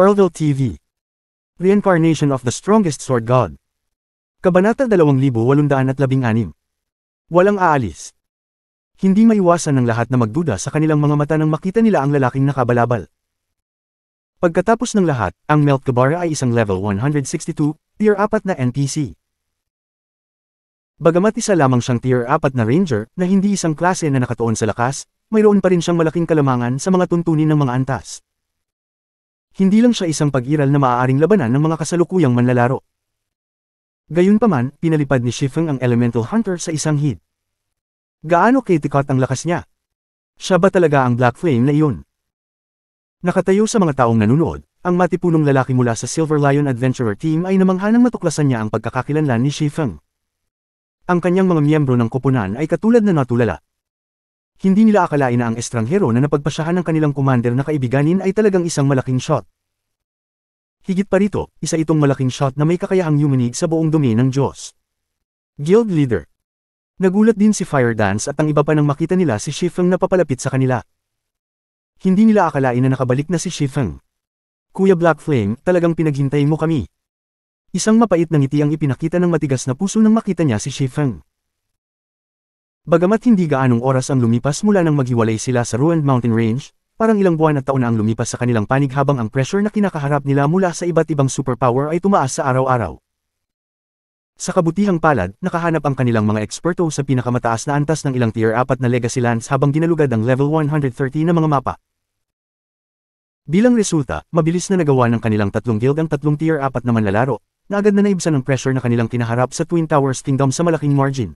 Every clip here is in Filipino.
Pearlville TV Reincarnation of the Strongest Sword God Kabanata 2816 Walang aalis Hindi maiwasan ng lahat na magduda sa kanilang mga mata nang makita nila ang lalaking nakabalabal. Pagkatapos ng lahat, ang Meltkabara ay isang level 162, tier 4 na NPC. Bagamat isa lamang siyang tier 4 na ranger na hindi isang klase na nakatuon sa lakas, mayroon pa rin siyang malaking kalamangan sa mga tuntunin ng mga antas hindi lang siya isang pag-iral na maaaring labanan ng mga kasalukuyang manlalaro. Gayunpaman, pinalipad ni Shifeng ang Elemental Hunter sa isang hit. Gaano kitikot ang lakas niya? Siya ba talaga ang Black Flame na iyon? Nakatayo sa mga taong nanunood, ang matipunong lalaki mula sa Silver Lion Adventurer Team ay namanghanang matuklasan niya ang pagkakakilanlan ni Shifeng. Ang kanyang mga miyembro ng kupunan ay katulad na natulala. Hindi nila akalain na ang estranghero na napagpasyahan ng kanilang commander na kaibiganin ay talagang isang malaking shot. Higit pa rito, isa itong malaking shot na may kakayaang yuminig sa buong dumi ng Diyos. Guild Leader Nagulat din si Fire Dance at ang iba pa nang makita nila si Shifeng na papalapit sa kanila. Hindi nila akalain na nakabalik na si Shifeng. Kuya Black Flame, talagang pinaghintay mo kami. Isang mapait na ngiti ang ipinakita ng matigas na puso nang makita niya si Shifeng. Bagamat hindi gaanong oras ang lumipas mula nang maghiwalay sila sa Ruined Mountain Range, Parang ilang buwan at taon na ang lumipas sa kanilang panig habang ang pressure na kinakaharap nila mula sa iba't ibang superpower ay tumaas sa araw-araw. Sa kabutihang palad, nakahanap ang kanilang mga eksperto sa pinakamataas na antas ng ilang tier 4 na legacy lands habang ginalugad ang level 130 na mga mapa. Bilang resulta, mabilis na nagawa ng kanilang tatlong guild ang tatlong tier 4 na manlalaro, na agad na naibsan ang pressure na kanilang kinaharap sa Twin Towers Kingdom sa malaking margin.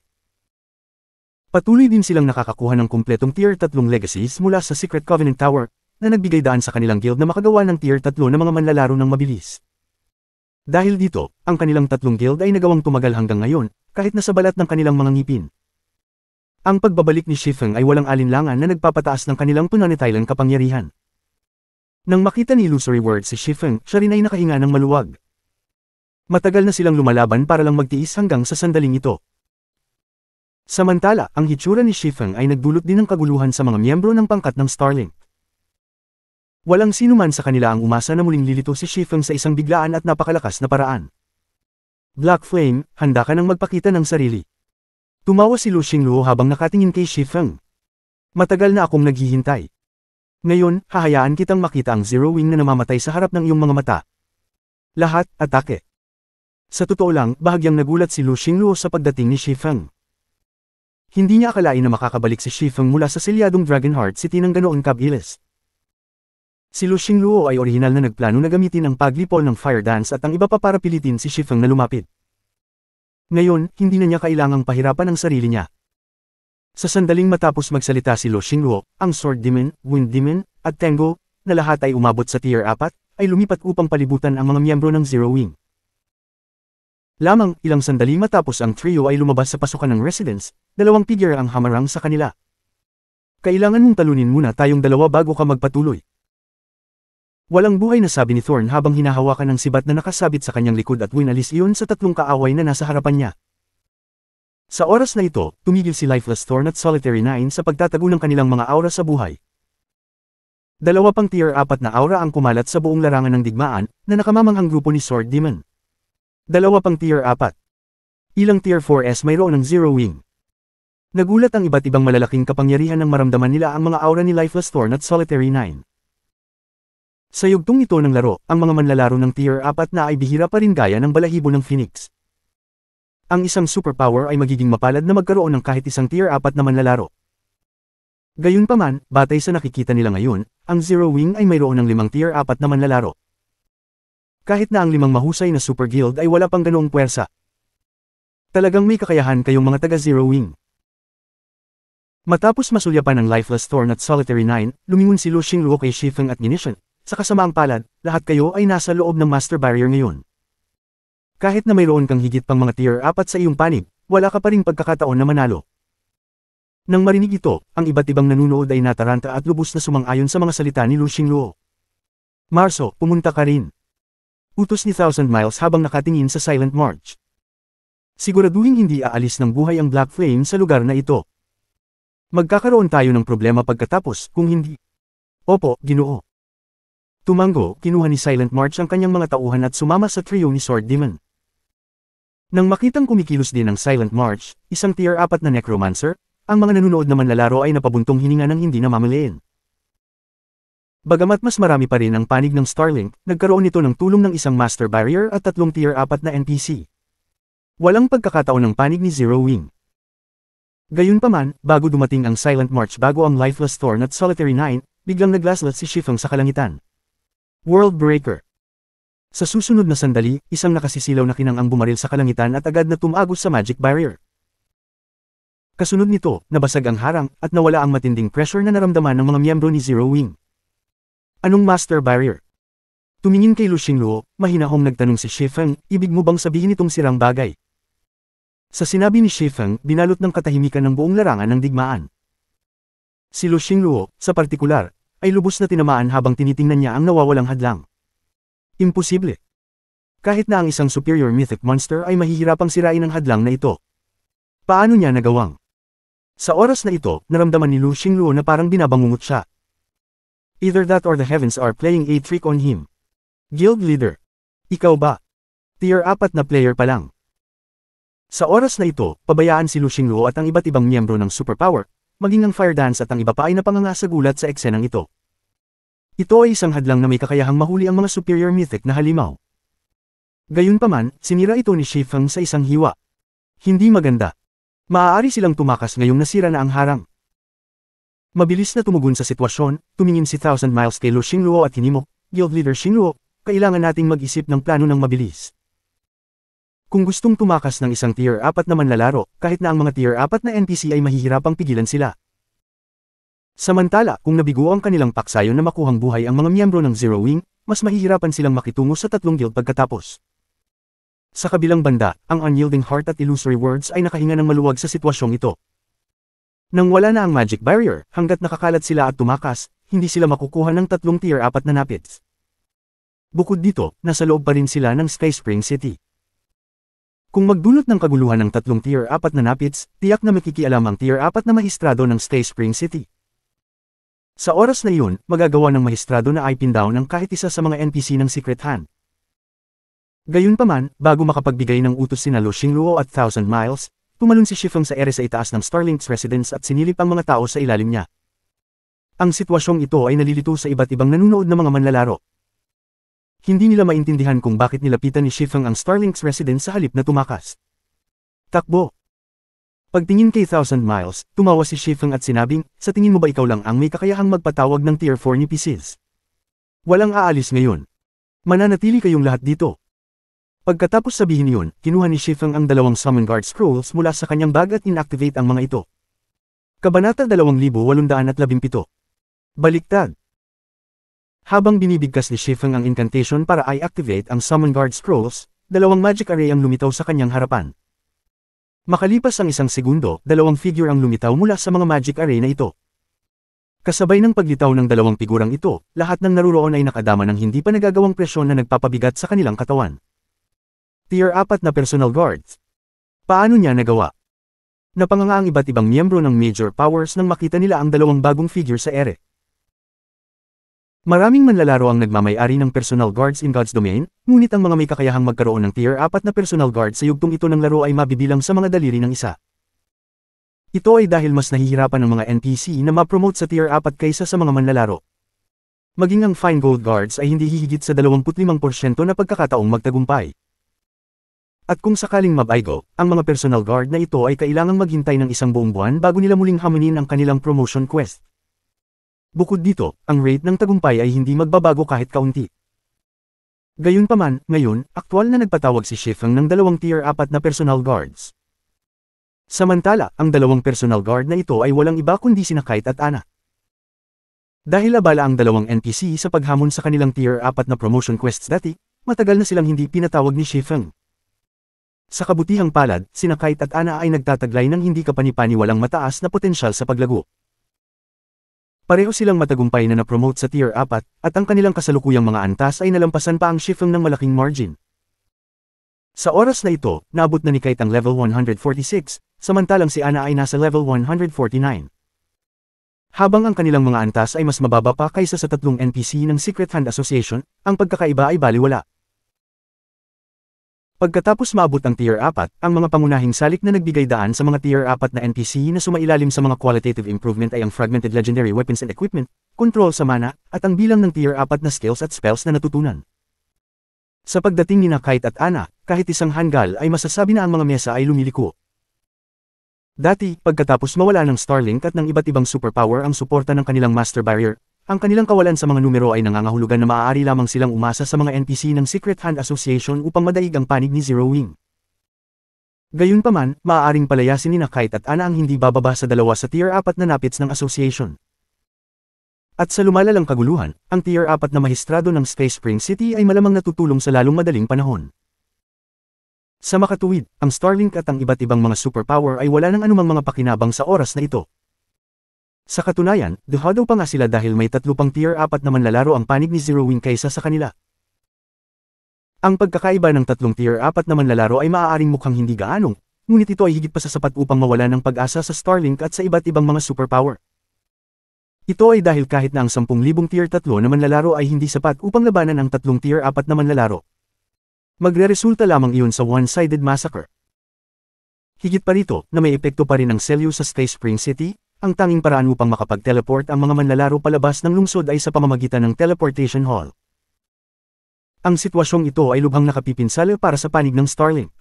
Patuloy din silang nakakakuha ng kumpletong Tier 3 Legacies mula sa Secret Covenant Tower, na nagbigay daan sa kanilang guild na makagawa ng Tier 3 na mga manlalaro ng mabilis. Dahil dito, ang kanilang tatlong guild ay nagawang tumagal hanggang ngayon, kahit nasa balat ng kanilang mga ngipin. Ang pagbabalik ni Shifeng ay walang alinlangan na nagpapataas ng kanilang punanetilan kapangyarihan. Nang makita ni Illusory World si Shifeng, siya rin ay nakahinga ng maluwag. Matagal na silang lumalaban para lang magtiis hanggang sa sandaling ito. Samantala, ang hitsura ni Shifeng ay nagdulot din ng kaguluhan sa mga miyembro ng pangkat ng Starlink. Walang sino man sa kanila ang umasa na muling lilito si Shifeng sa isang biglaan at napakalakas na paraan. Black Flame, handa ka nang magpakita ng sarili. Tumawa si Lu Xingluo habang nakatingin kay Shifeng. Matagal na akong naghihintay. Ngayon, hahayaan kitang makita ang Zero Wing na namamatay sa harap ng iyong mga mata. Lahat, atake. Sa totoo lang, bahagyang nagulat si Lu Xingluo sa pagdating ni Shifeng. Hindi niya akalain na makakabalik si Shifeng mula sa selyadong Dragonheart City ng ganoong Kabilis. Si Lu Xingluo ay orihinal na nagplano na gamitin ang paglipol ng Fire Dance at ang iba pa para pilitin si Shifeng na lumapit. Ngayon, hindi na niya kailangang pahirapan ang sarili niya. Sa sandaling matapos magsalita si Lu Xingluo, ang Sword Demon, Wind Demon, at Tengo, na lahat ay umabot sa Tier 4, ay lumipat upang palibutan ang mga miyembro ng Zero Wing. Lamang, ilang sandali matapos ang trio ay lumabas sa pasukan ng residence, dalawang figure ang hamarang sa kanila. Kailangan mong talunin muna tayong dalawa bago ka magpatuloy. Walang buhay na sabi ni Thorn habang hinahawakan ng sibat na nakasabit sa kanyang likod at winalis iyon sa tatlong kaaway na nasa harapan niya. Sa oras na ito, tumigil si Lifeless Thorn at Solitary Nine sa pagtatago ng kanilang mga aura sa buhay, Dalawa pang tier 4 na aura ang kumalat sa buong larangan ng digmaan, na nakamamanghang grupo ni Sword Demon. Dalawa pang tier 4. Ilang tier 4S mayroon ng zero wing. Nagulat ang iba't ibang malalaking kapangyarihan ng maramdaman nila ang mga aura ni Lifeless Thorn at Solitary 9. Sa yugtong ito ng laro, ang mga manlalaro ng tier 4 na ay bihira pa rin gaya ng balahibo ng Phoenix. Ang isang superpower ay magiging mapalad na magkaroon ng kahit isang tier 4 na manlalaro. Gayunpaman, batay sa nakikita nila ngayon, ang Zero Wing ay mayroon ng limang tier 4 na manlalaro. Kahit na ang limang mahusay na Super Guild ay wala pang ganoong puwersa. Talagang may kakayahan kayong mga taga Zero Wing. Matapos masulyapan ng Lifeless Thorn at Solitary Nine, lumingon si Lushing Luo kay Shifeng at Ginisheng. Sa kasamaang palad, lahat kayo ay nasa loob ng Master Barrier ngayon. Kahit na mayroon kang higit pang mga tier 4 sa iyong panig, wala ka pa ring pagkakataon na manalo. Nang marinig ito, ang iba't ibang nanunood ay nataranta at lubos na sumang-ayon sa mga salita ni Lushing Luo. Marso, pumunta ka rin. Utos ni Thousand Miles habang nakatingin sa Silent March. Siguraduhin hindi aalis ng buhay ang Black Flame sa lugar na ito. Magkakaroon tayo ng problema pagkatapos kung hindi. Opo, ginoo. Tumango, kinuha ni Silent March ang kanyang mga tauhan at sumama sa trio ni Sword Demon. Nang makitang kumikilos din ang Silent March, isang tier 4 na necromancer, ang mga nanonood naman lalaro ay napabuntong hininga ng hindi namamalayan. Bagamat mas marami pa rin ang panig ng Starlink, nagkaroon ito ng tulong ng isang master barrier at tatlong tier 4 na NPC. Walang pagkakataon ng panig ni Zero Wing. Gayunpaman, bago dumating ang Silent March bago ang Lifeless Thorn at Solitary Nine, biglang naglaslat si Shifang sa kalangitan. Worldbreaker Sa susunod na sandali, isang nakasisilaw na kinang ang bumaril sa kalangitan at agad na tumagos sa Magic Barrier. Kasunod nito, nabasag ang harang, at nawala ang matinding pressure na naramdaman ng mga miyembro ni Zero Wing. Anong master barrier? Tumingin kay Lu Xingluo, mahinahong nagtanong si Shifeng, ibig mo bang sabihin itong sirang bagay? Sa sinabi ni Shifeng, binalot ng katahimikan ng buong larangan ng digmaan. Si Lu Xingluo, sa partikular, ay lubos na tinamaan habang tinitingnan niya ang nawawalang hadlang. Imposible. Kahit na ang isang superior mythic monster ay mahihirapang sirain ang hadlang na ito. Paano niya nagawang? Sa oras na ito, naramdaman ni Lu Xingluo na parang binabangungot siya. Either that or the heavens are playing a trick on him. Guild leader. Ikaw ba? Tier 4 na player pa lang. Sa oras na ito, pabayaan si Lu Xingluo at ang iba't ibang miyembro ng superpower, maging ang fire dance at ang iba pa ay napangangasagulat sa eksenang ito. Ito ay isang hadlang na may kakayahang mahuli ang mga superior mythic na halimaw. Gayunpaman, sinira ito ni Shifang sa isang hiwa. Hindi maganda. Maaari silang tumakas ngayong nasira na ang harang. Mabilis na tumugon sa sitwasyon, tumingin si Thousand Miles kay Lu Xingluo at hinimo, Guild Leader Xingluo, kailangan nating mag-isip ng plano ng mabilis. Kung gustong tumakas ng isang tier 4 na manlalaro, kahit na ang mga tier 4 na NPC ay mahihirapang pigilan sila. Samantala, kung nabigo ang kanilang paksayon na makuhang buhay ang mga miyembro ng Zero Wing, mas mahihirapan silang makitungo sa tatlong guild pagkatapos. Sa kabilang banda, ang unyielding heart at illusory words ay nakahinga ng maluwag sa sitwasyong ito. Nang wala na ang magic barrier, hanggat nakakalat sila at tumakas, hindi sila makukuha ng tatlong tier 4 na napids. Bukod dito, nasa loob pa rin sila ng Sky Spring City. Kung magdulot ng kaguluhan ng tatlong tier 4 na napids, tiyak na makikialam ang tier 4 na mahistrado ng Sky Spring City. Sa oras na iyon, magagawa ng mahistrado na ipin down ang kahit isa sa mga NPC ng Secret Hand. Gayunpaman, bago makapagbigay ng utos sina Luo Xingluo at Thousand Miles, Tumalon si Shifeng sa ere sa itaas ng Starlink's residence at sinilip ang mga tao sa ilalim niya. Ang sitwasyong ito ay nalilito sa iba't ibang nanunood na mga manlalaro. Hindi nila maintindihan kung bakit nilapitan ni Shifeng ang Starlink's residence sa halip na tumakas. Takbo! Pagtingin kay Thousand Miles, tumawa si Shifeng at sinabing, sa tingin mo ba ikaw lang ang may kakayahang magpatawag ng Tier 4 ni Pisis? Walang aalis ngayon. Mananatili kayong lahat dito. Pagkatapos sabihin yun, kinuha ni Shifang ang dalawang Summon Guard Scrolls mula sa kanyang bag at inactivate ang mga ito. Kabanata 2817 Baliktad Habang binibigkas ni Shifang ang incantation para i-activate ang Summon Guard Scrolls, dalawang magic array ang lumitaw sa kanyang harapan. Makalipas ang isang segundo, dalawang figure ang lumitaw mula sa mga magic array na ito. Kasabay ng paglitaw ng dalawang figurang ito, lahat ng naruroon ay nakadama ng hindi pa nagagawang presyon na nagpapabigat sa kanilang katawan. Tier 4 na personal guards. Paano niya nagawa? Napanganga ang iba't ibang miyembro ng major powers nang makita nila ang dalawang bagong figure sa ere. Maraming manlalaro ang nagmamayari ng personal guards in God's Domain, ngunit ang mga may kakayahang magkaroon ng tier 4 na personal guard sa yugtong ito ng laro ay mabibilang sa mga daliri ng isa. Ito ay dahil mas nahihirapan ng mga NPC na ma-promote sa tier 4 kaysa sa mga manlalaro. Maging ang fine gold guards ay hindi hihigit sa 25% na pagkakataong magtagumpay. At kung sakaling mabaygo, ang mga personal guard na ito ay kailangang maghintay ng isang buong buwan bago nila muling hamunin ang kanilang promotion quest. Bukod dito, ang rate ng tagumpay ay hindi magbabago kahit kaunti. Gayunpaman, ngayon, aktwal na nagpatawag si Shifang ng dalawang tier 4 na personal guards. Samantala, ang dalawang personal guard na ito ay walang iba kundi sina Kite at Ana. Dahil abala ang dalawang NPC sa paghamon sa kanilang tier 4 na promotion quests dati, matagal na silang hindi pinatawag ni Shifeng. Sa kabutihang palad, sina Kite at Ana ay nagtataglay ng hindi kapanipaniwalang mataas na potensyal sa paglago. Pareho silang matagumpay na na-promote sa Tier 4, at ang kanilang kasalukuyang mga antas ay nalampasan pa ang Shifeng ng malaking margin. Sa oras na ito, naabot na ni Kite ang level 146, samantalang si Ana ay nasa level 149. Habang ang kanilang mga antas ay mas mababa pa kaysa sa tatlong NPC ng Secret Hand Association, ang pagkakaiba ay baliwala. Pagkatapos maabot ang Tier 4, ang mga pangunahing salik na nagbigay daan sa mga Tier 4 na NPC na sumailalim sa mga qualitative improvement ay ang Fragmented Legendary Weapons and Equipment, Control sa Mana, at ang bilang ng Tier 4 na skills at spells na natutunan. Sa pagdating ni Nakait at Ana, kahit isang hangal ay masasabi na ang mga mesa ay lumiliko. Dati, pagkatapos mawala ng Starlink at ng iba't ibang superpower ang suporta ng kanilang Master Barrier, ang kanilang kawalan sa mga numero ay nangangahulugan na maaari lamang silang umasa sa mga NPC ng Secret Hand Association upang madaig ang panig ni Zero Wing. Gayunpaman, maaaring palayasin ni Nakait at Ana ang hindi bababa sa dalawa sa Tier 4 na napits ng association. At sa lumalalang kaguluhan, ang Tier 4 na mahistrado ng Space Spring City ay malamang natutulong sa lalong madaling panahon. Sa makatuwid, ang Starlink at ang iba't ibang mga superpower ay wala ng anumang mga pakinabang sa oras na ito. Sa katunayan, duhado pa nga sila dahil may tatlo pang tier 4 na manlalaro ang panig ni Zero Wing kaysa sa kanila. Ang pagkakaiba ng tatlong tier 4 na manlalaro ay maaaring mukhang hindi gaanong, ngunit ito ay higit pa sa sapat upang mawala ng pag-asa sa Starlink at sa iba't ibang mga superpower. Ito ay dahil kahit na ang 10,000 tier 3 na manlalaro ay hindi sapat upang labanan ang tatlong tier 4 na manlalaro. Magreresulta lamang iyon sa one-sided massacre. Higit pa rito, na may epekto pa rin ang Celio sa Space Spring City, ang tanging paraan upang makapag-teleport ang mga manlalaro palabas ng lungsod ay sa pamamagitan ng teleportation hall. Ang sitwasyong ito ay lubhang nakapipinsala para sa panig ng Starlink.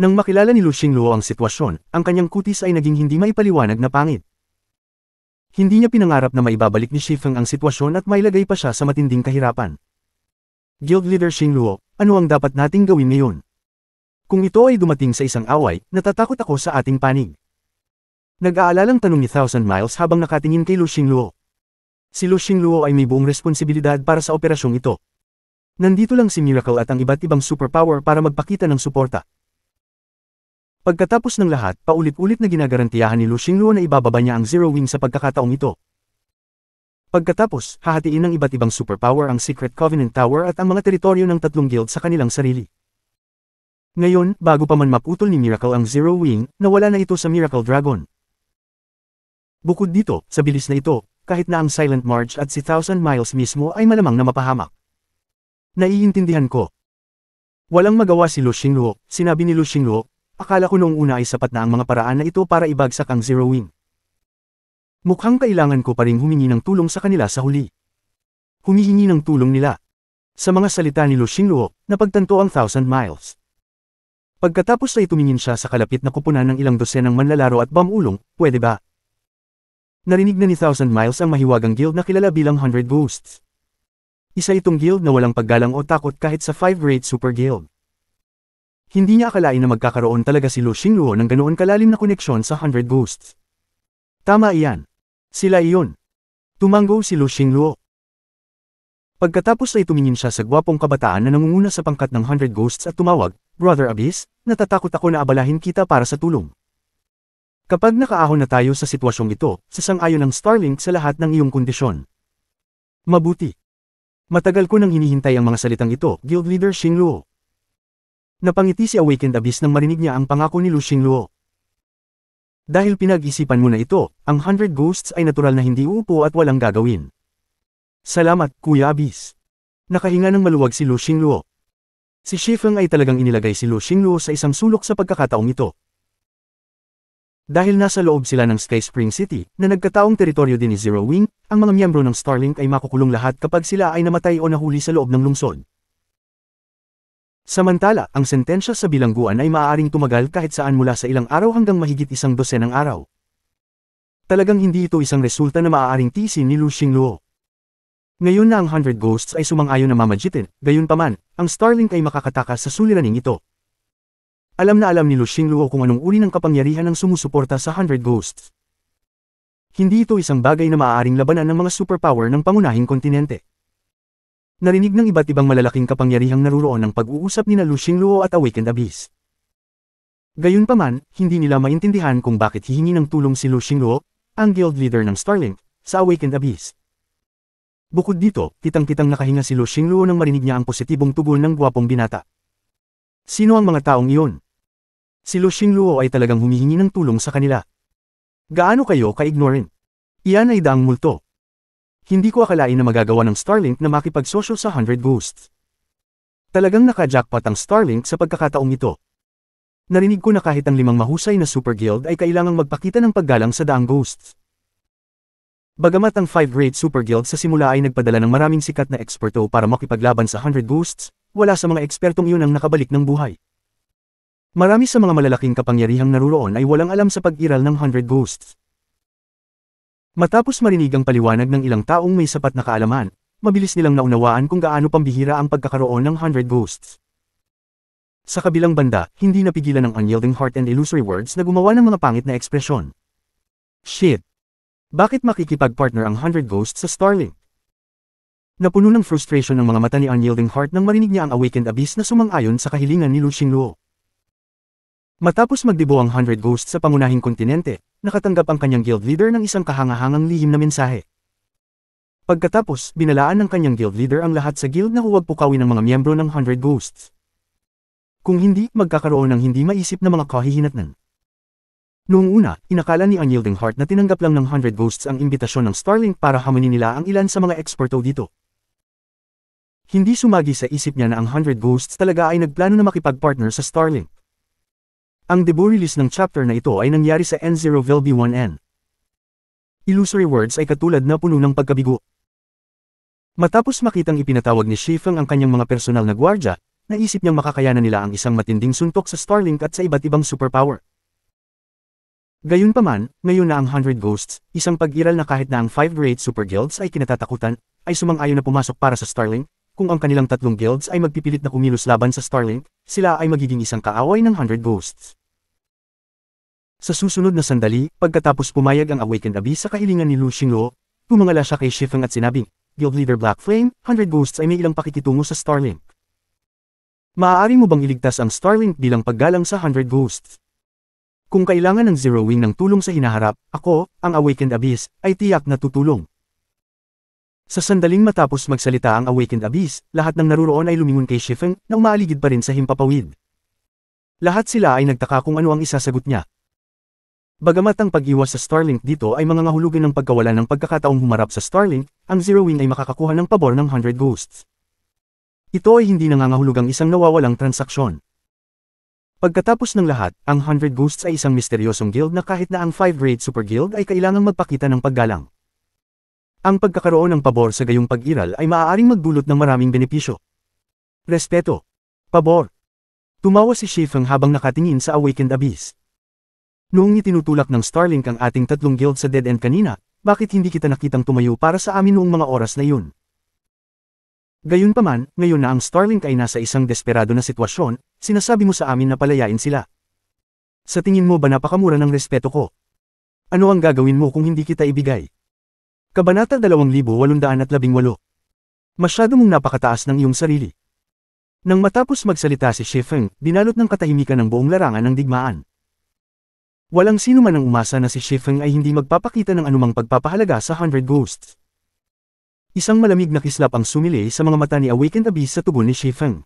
Nang makilala ni Lu Xingluo ang sitwasyon, ang kanyang kutis ay naging hindi maipaliwanag na pangit. Hindi niya pinangarap na maibabalik ni Shifeng ang sitwasyon at mailagay pa siya sa matinding kahirapan. Guild Leader Xingluo, ano ang dapat nating gawin ngayon? Kung ito ay dumating sa isang away, natatakot ako sa ating panig. Nag-aalalang tanong ni Thousand Miles habang nakatingin kay Lu Xingluo. Si Lu Xingluo ay may buong responsibilidad para sa operasyong ito. Nandito lang si Miracle at ang iba't ibang superpower para magpakita ng suporta. Pagkatapos ng lahat, paulit-ulit na ginagarantiyahan ni Lu Xingluo na ibababa niya ang Zero Wing sa pagkakataong ito. Pagkatapos, hahatiin ng iba't ibang superpower ang Secret Covenant Tower at ang mga teritoryo ng tatlong guild sa kanilang sarili. Ngayon, bago pa man maputol ni Miracle ang Zero Wing, nawala na ito sa Miracle Dragon. Bukod dito, sa bilis na ito, kahit na ang Silent March at si Thousand Miles mismo ay malamang na mapahamak. Naiintindihan ko. Walang magawa si Lu Xingluo, sinabi ni Lu Xingluo, akala ko noong una ay sapat na ang mga paraan na ito para ibagsak ang Zero Wing. Mukhang kailangan ko pa ring humingi ng tulong sa kanila sa huli. Humihingi ng tulong nila. Sa mga salita ni Lu Xingluo, napagtanto ang Thousand Miles. Pagkatapos ay tumingin siya sa kalapit na kupunan ng ilang dosenang manlalaro at bamulong, pwede ba? narinig na ni Thousand Miles ang mahiwagang guild na kilala bilang Hundred Ghosts. Isa itong guild na walang paggalang o takot kahit sa 5 Great Super Guild. Hindi niya akalain na magkakaroon talaga si Lu Xingluo ng ganoon kalalim na koneksyon sa Hundred Ghosts. Tama iyan. Sila iyon. Tumanggo si Lu Xingluo. Pagkatapos ay tumingin siya sa gwapong kabataan na nangunguna sa pangkat ng Hundred Ghosts at tumawag, Brother Abyss, natatakot ako na abalahin kita para sa tulong. Kapag nakaahon na tayo sa sitwasyong ito, sasang-ayon ang Starlink sa lahat ng iyong kondisyon. Mabuti. Matagal ko nang hinihintay ang mga salitang ito, Guild Leader Xing Luo. Napangiti si Awakened Abyss nang marinig niya ang pangako ni Lu Xing Luo. Dahil pinag-isipan mo na ito, ang Hundred Ghosts ay natural na hindi uupo at walang gagawin. Salamat, Kuya Abyss. Nakahinga ng maluwag si Lu Xingluo. Si Shifeng ay talagang inilagay si Lu Xingluo sa isang sulok sa pagkakataong ito. Dahil nasa loob sila ng Sky Spring City, na nagkataong teritoryo din ni Zero Wing, ang mga miyembro ng Starlink ay makukulong lahat kapag sila ay namatay o nahuli sa loob ng lungsod. Samantala, ang sentensya sa bilangguan ay maaaring tumagal kahit saan mula sa ilang araw hanggang mahigit isang dosenang araw. Talagang hindi ito isang resulta na maaaring tisin ni Lu Xingluo. Ngayon na ang 100 Ghosts ay sumang-ayon na mamajitin, gayon paman, ang Starlink ay makakatakas sa suliraning ito. Alam na alam ni Lu Luo kung anong uri ng kapangyarihan ang sumusuporta sa Hundred Ghosts. Hindi ito isang bagay na maaaring labanan ng mga superpower ng pangunahing kontinente. Narinig ng iba't ibang malalaking kapangyarihang naruroon ng pag-uusap ni na Lu Xingluo at Awakened Abyss. Gayunpaman, hindi nila maintindihan kung bakit hihingi ng tulong si Lu Luo, ang guild leader ng Starlink, sa Awakened Abyss. Bukod dito, kitang-kitang nakahinga si Lu Luo nang marinig niya ang positibong tugon ng gwapong binata. Sino ang mga taong iyon? si Lu Xingluo ay talagang humihingi ng tulong sa kanila. Gaano kayo ka-ignorant? Iyan ay daang multo. Hindi ko akalain na magagawa ng Starlink na makipagsosyo sa 100 boosts. Talagang naka-jackpot ang Starlink sa pagkakataong ito. Narinig ko na kahit ang limang mahusay na Super Guild ay kailangang magpakita ng paggalang sa daang ghosts. Bagamat ang 5 Great Super Guild sa simula ay nagpadala ng maraming sikat na eksperto para makipaglaban sa 100 ghosts, wala sa mga ekspertong iyon ang nakabalik ng buhay. Marami sa mga malalaking kapangyarihang naruroon ay walang alam sa pag-iral ng Hundred Ghosts. Matapos marinig ang paliwanag ng ilang taong may sapat na kaalaman, mabilis nilang naunawaan kung gaano pambihira ang pagkakaroon ng Hundred Ghosts. Sa kabilang banda, hindi napigilan ng unyielding heart and illusory words na gumawa ng mga pangit na ekspresyon. Shit! Bakit makikipag-partner ang 100 Ghosts sa Starlink? Napuno ng frustration ng mga mata ni unyielding heart nang marinig niya ang awakened abyss na sumang-ayon sa kahilingan ni Lu Xingluo. Matapos magdibo ang 100 Ghosts sa pangunahing kontinente, nakatanggap ang kanyang guild leader ng isang kahangahangang lihim na mensahe. Pagkatapos, binalaan ng kanyang guild leader ang lahat sa guild na huwag pukawin ng mga miyembro ng 100 Ghosts. Kung hindi, magkakaroon ng hindi maisip na mga kahihinatnan. Noong una, inakala ni Unyielding Heart na tinanggap lang ng 100 Ghosts ang imbitasyon ng Starlink para hamunin nila ang ilan sa mga eksperto dito. Hindi sumagi sa isip niya na ang 100 Ghosts talaga ay nagplano na makipagpartner sa Starlink. Ang debut release ng chapter na ito ay nangyari sa N0ville B1N. Illusory words ay katulad na puno ng pagkabigo. Matapos makitang ipinatawag ni Shifeng ang kanyang mga personal na gwardya, naisip niyang makakayanan nila ang isang matinding suntok sa Starlink at sa iba't ibang superpower. Gayunpaman, ngayon na ang 100 Ghosts, isang pag-iral na kahit na ang 5 Great Super Guilds ay kinatatakutan, ay sumang-ayon na pumasok para sa Starlink, kung ang kanilang tatlong guilds ay magpipilit na kumilos laban sa Starlink, sila ay magiging isang kaaway ng 100 Ghosts. Sa susunod na sandali, pagkatapos pumayag ang Awakened Abyss sa kahilingan ni Lu Xingluo, tumangala siya kay Shifeng at sinabing, Guild Leader Black Flame, 100 Ghosts ay may ilang pakikitungo sa Starlink. Maaari mo bang iligtas ang Starlink bilang paggalang sa 100 Ghosts? Kung kailangan ng Zero Wing ng tulong sa hinaharap, ako, ang Awakened Abyss, ay tiyak na tutulong. Sa sandaling matapos magsalita ang Awakened Abyss, lahat ng naruroon ay lumingon kay Shifeng, na umaaligid pa rin sa himpapawid. Lahat sila ay nagtaka kung ano ang isasagot niya, Bagamat ang pag-iwas sa Starlink dito ay mga ngahulugan ng pagkawala ng pagkakataong humarap sa Starlink, ang Zero Wing ay makakakuha ng pabor ng 100 ghosts. Ito ay hindi nangangahulugang isang nawawalang transaksyon. Pagkatapos ng lahat, ang 100 Ghosts ay isang misteryosong guild na kahit na ang 5-grade super guild ay kailangang magpakita ng paggalang. Ang pagkakaroon ng pabor sa gayong pag-iral ay maaaring magdulot ng maraming benepisyo. Respeto. Pabor. Tumawa si Shifeng habang nakatingin sa Awakened Abyss. Noong itinutulak ng Starlink ang ating tatlong guild sa dead end kanina, bakit hindi kita nakitang tumayo para sa amin noong mga oras na yun? Gayunpaman, ngayon na ang Starlink ay nasa isang desperado na sitwasyon, sinasabi mo sa amin na palayain sila. Sa tingin mo ba napakamura ng respeto ko? Ano ang gagawin mo kung hindi kita ibigay? Kabanata 2818 Masyado mong napakataas ng iyong sarili. Nang matapos magsalita si Shifeng, dinalot ng katahimikan ng buong larangan ng digmaan. Walang sino man ang umasa na si Shifeng ay hindi magpapakita ng anumang pagpapahalaga sa Hundred Ghosts. Isang malamig na kislap ang sumilay sa mga mata ni Awakened Abyss sa tugon ni Shifeng.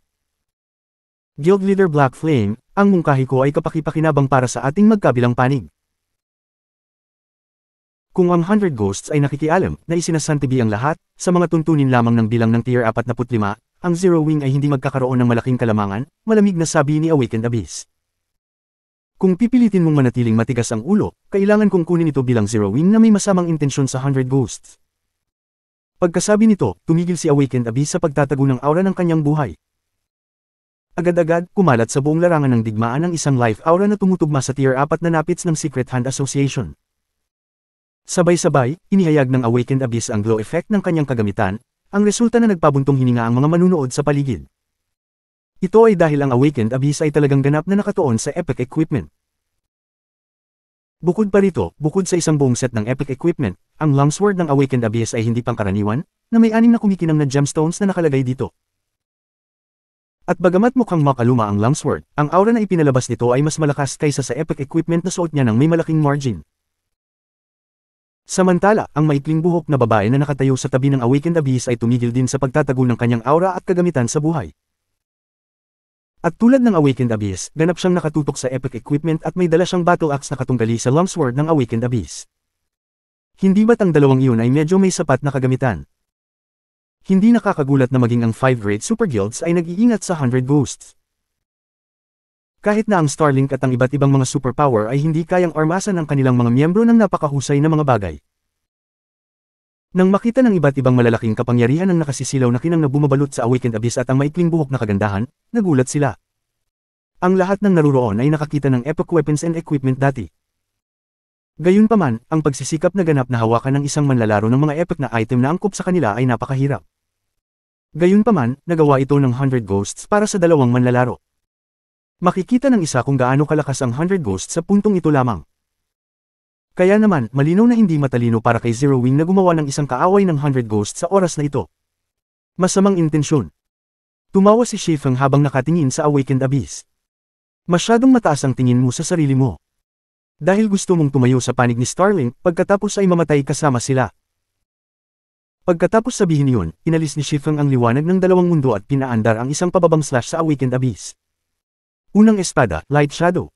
Guild Leader Black Flame, ang mungkahi ko ay kapakipakinabang para sa ating magkabilang panig. Kung ang Hundred Ghosts ay nakikialam na isinasantibi ang lahat, sa mga tuntunin lamang ng bilang ng Tier 45, ang Zero Wing ay hindi magkakaroon ng malaking kalamangan, malamig na sabi ni Awakened Abyss. Kung pipilitin mong manatiling matigas ang ulo, kailangan kong kunin ito bilang zero win na may masamang intensyon sa 100 ghosts. Pagkasabi nito, tumigil si Awakened Abyss sa pagtatago ng aura ng kanyang buhay. Agad-agad, kumalat sa buong larangan ng digmaan ang isang life aura na tumutugma sa tier 4 na napits ng Secret Hand Association. Sabay-sabay, inihayag ng Awakened Abyss ang glow effect ng kanyang kagamitan, ang resulta na nagpabuntong hininga ang mga manunood sa paligid. Ito ay dahil ang Awakened Abyss ay talagang ganap na nakatuon sa Epic Equipment. Bukod pa rito, bukod sa isang buong set ng epic equipment, ang longsword ng Awakened Abyss ay hindi pangkaraniwan, na may anim na kumikinang na gemstones na nakalagay dito. At bagamat mukhang makaluma ang longsword, ang aura na ipinalabas nito ay mas malakas kaysa sa epic equipment na suot niya ng may malaking margin. Samantala, ang maikling buhok na babae na nakatayo sa tabi ng Awakened Abyss ay tumigil din sa pagtatago ng kanyang aura at kagamitan sa buhay. At tulad ng Awakened Abyss, ganap siyang nakatutok sa epic equipment at may dala siyang battle axe na katunggali sa longsword ng Awakened Abyss. Hindi ba't ang dalawang iyon ay medyo may sapat na kagamitan? Hindi nakakagulat na maging ang 5-grade super guilds ay nag-iingat sa 100 boosts. Kahit na ang Starlink at ang iba't ibang mga superpower ay hindi kayang armasan ng kanilang mga miyembro ng napakahusay na mga bagay, nang makita ng iba't ibang malalaking kapangyarihan ang nakasisilaw na kinang na bumabalot sa Awakened Abyss at ang maikling buhok na kagandahan, nagulat sila. Ang lahat ng naruroon ay nakakita ng epoch weapons and equipment dati. Gayunpaman, ang pagsisikap na ganap na hawakan ng isang manlalaro ng mga epic na item na angkop sa kanila ay napakahirap. Gayunpaman, nagawa ito ng 100 Ghosts para sa dalawang manlalaro. Makikita ng isa kung gaano kalakas ang 100 Ghosts sa puntong ito lamang. Kaya naman, malinaw na hindi matalino para kay Zero Wing na gumawa ng isang kaaway ng 100 Ghosts sa oras na ito. Masamang intensyon. Tumawa si Shifeng habang nakatingin sa Awakened Abyss. Masyadong mataas ang tingin mo sa sarili mo. Dahil gusto mong tumayo sa panig ni Starling, pagkatapos ay mamatay kasama sila. Pagkatapos sabihin yun, inalis ni Shifeng ang liwanag ng dalawang mundo at pinaandar ang isang pababang slash sa Awakened Abyss. Unang espada, Light Shadow.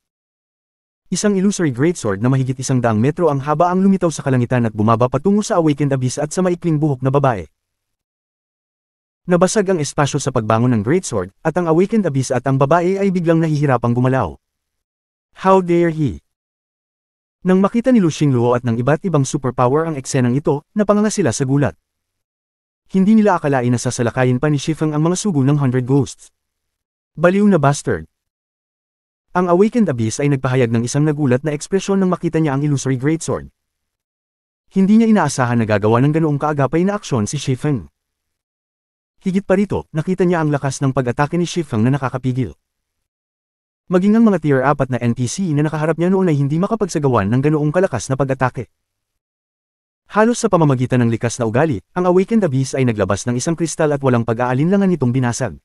Isang illusory greatsword na mahigit isang daang metro ang haba ang lumitaw sa kalangitan at bumaba patungo sa awakened abyss at sa maikling buhok na babae. Nabasag ang espasyo sa pagbangon ng greatsword, at ang awakened abyss at ang babae ay biglang nahihirapang gumalaw. How dare he! Nang makita ni Lu Xingluo at ng iba't ibang superpower ang eksenang ito, napanganga sila sa gulat. Hindi nila akalain na sasalakayin pa ni Shifeng ang mga sugo ng 100 Ghosts. Baliw na bastard! Ang Awakened Abyss ay nagpahayag ng isang nagulat na ekspresyon nang makita niya ang Illusory Greatsword. Hindi niya inaasahan na gagawa ng ganoong kaagapay na aksyon si Shifeng. Higit pa rito, nakita niya ang lakas ng pag-atake ni Shifeng na nakakapigil. Maging ang mga tier 4 na NPC na nakaharap niya noon ay hindi makapagsagawan ng ganoong kalakas na pag-atake. Halos sa pamamagitan ng likas na ugali, ang Awakened Abyss ay naglabas ng isang kristal at walang pag-aalinlangan itong binasag.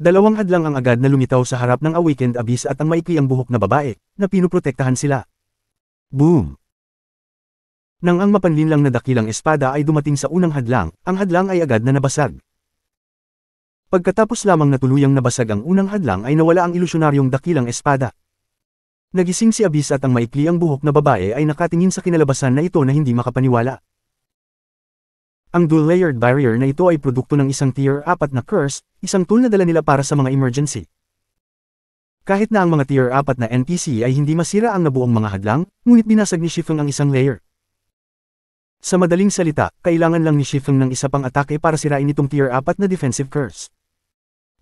Dalawang hadlang ang agad na lumitaw sa harap ng awakened abyss at ang maikli ang buhok na babae, na pinuprotektahan sila. Boom! Nang ang mapanlinlang na dakilang espada ay dumating sa unang hadlang, ang hadlang ay agad na nabasag. Pagkatapos lamang natuluyang nabasag ang unang hadlang ay nawala ang ilusyonaryong dakilang espada. Nagising si Abis at ang maikli ang buhok na babae ay nakatingin sa kinalabasan na ito na hindi makapaniwala. Ang dual-layered barrier na ito ay produkto ng isang tier 4 na curse, isang tool na dala nila para sa mga emergency. Kahit na ang mga tier 4 na NPC ay hindi masira ang nabuong mga hadlang, ngunit binasag ni Shifeng ang isang layer. Sa madaling salita, kailangan lang ni Shifeng ng isa pang atake para sirain itong tier 4 na defensive curse.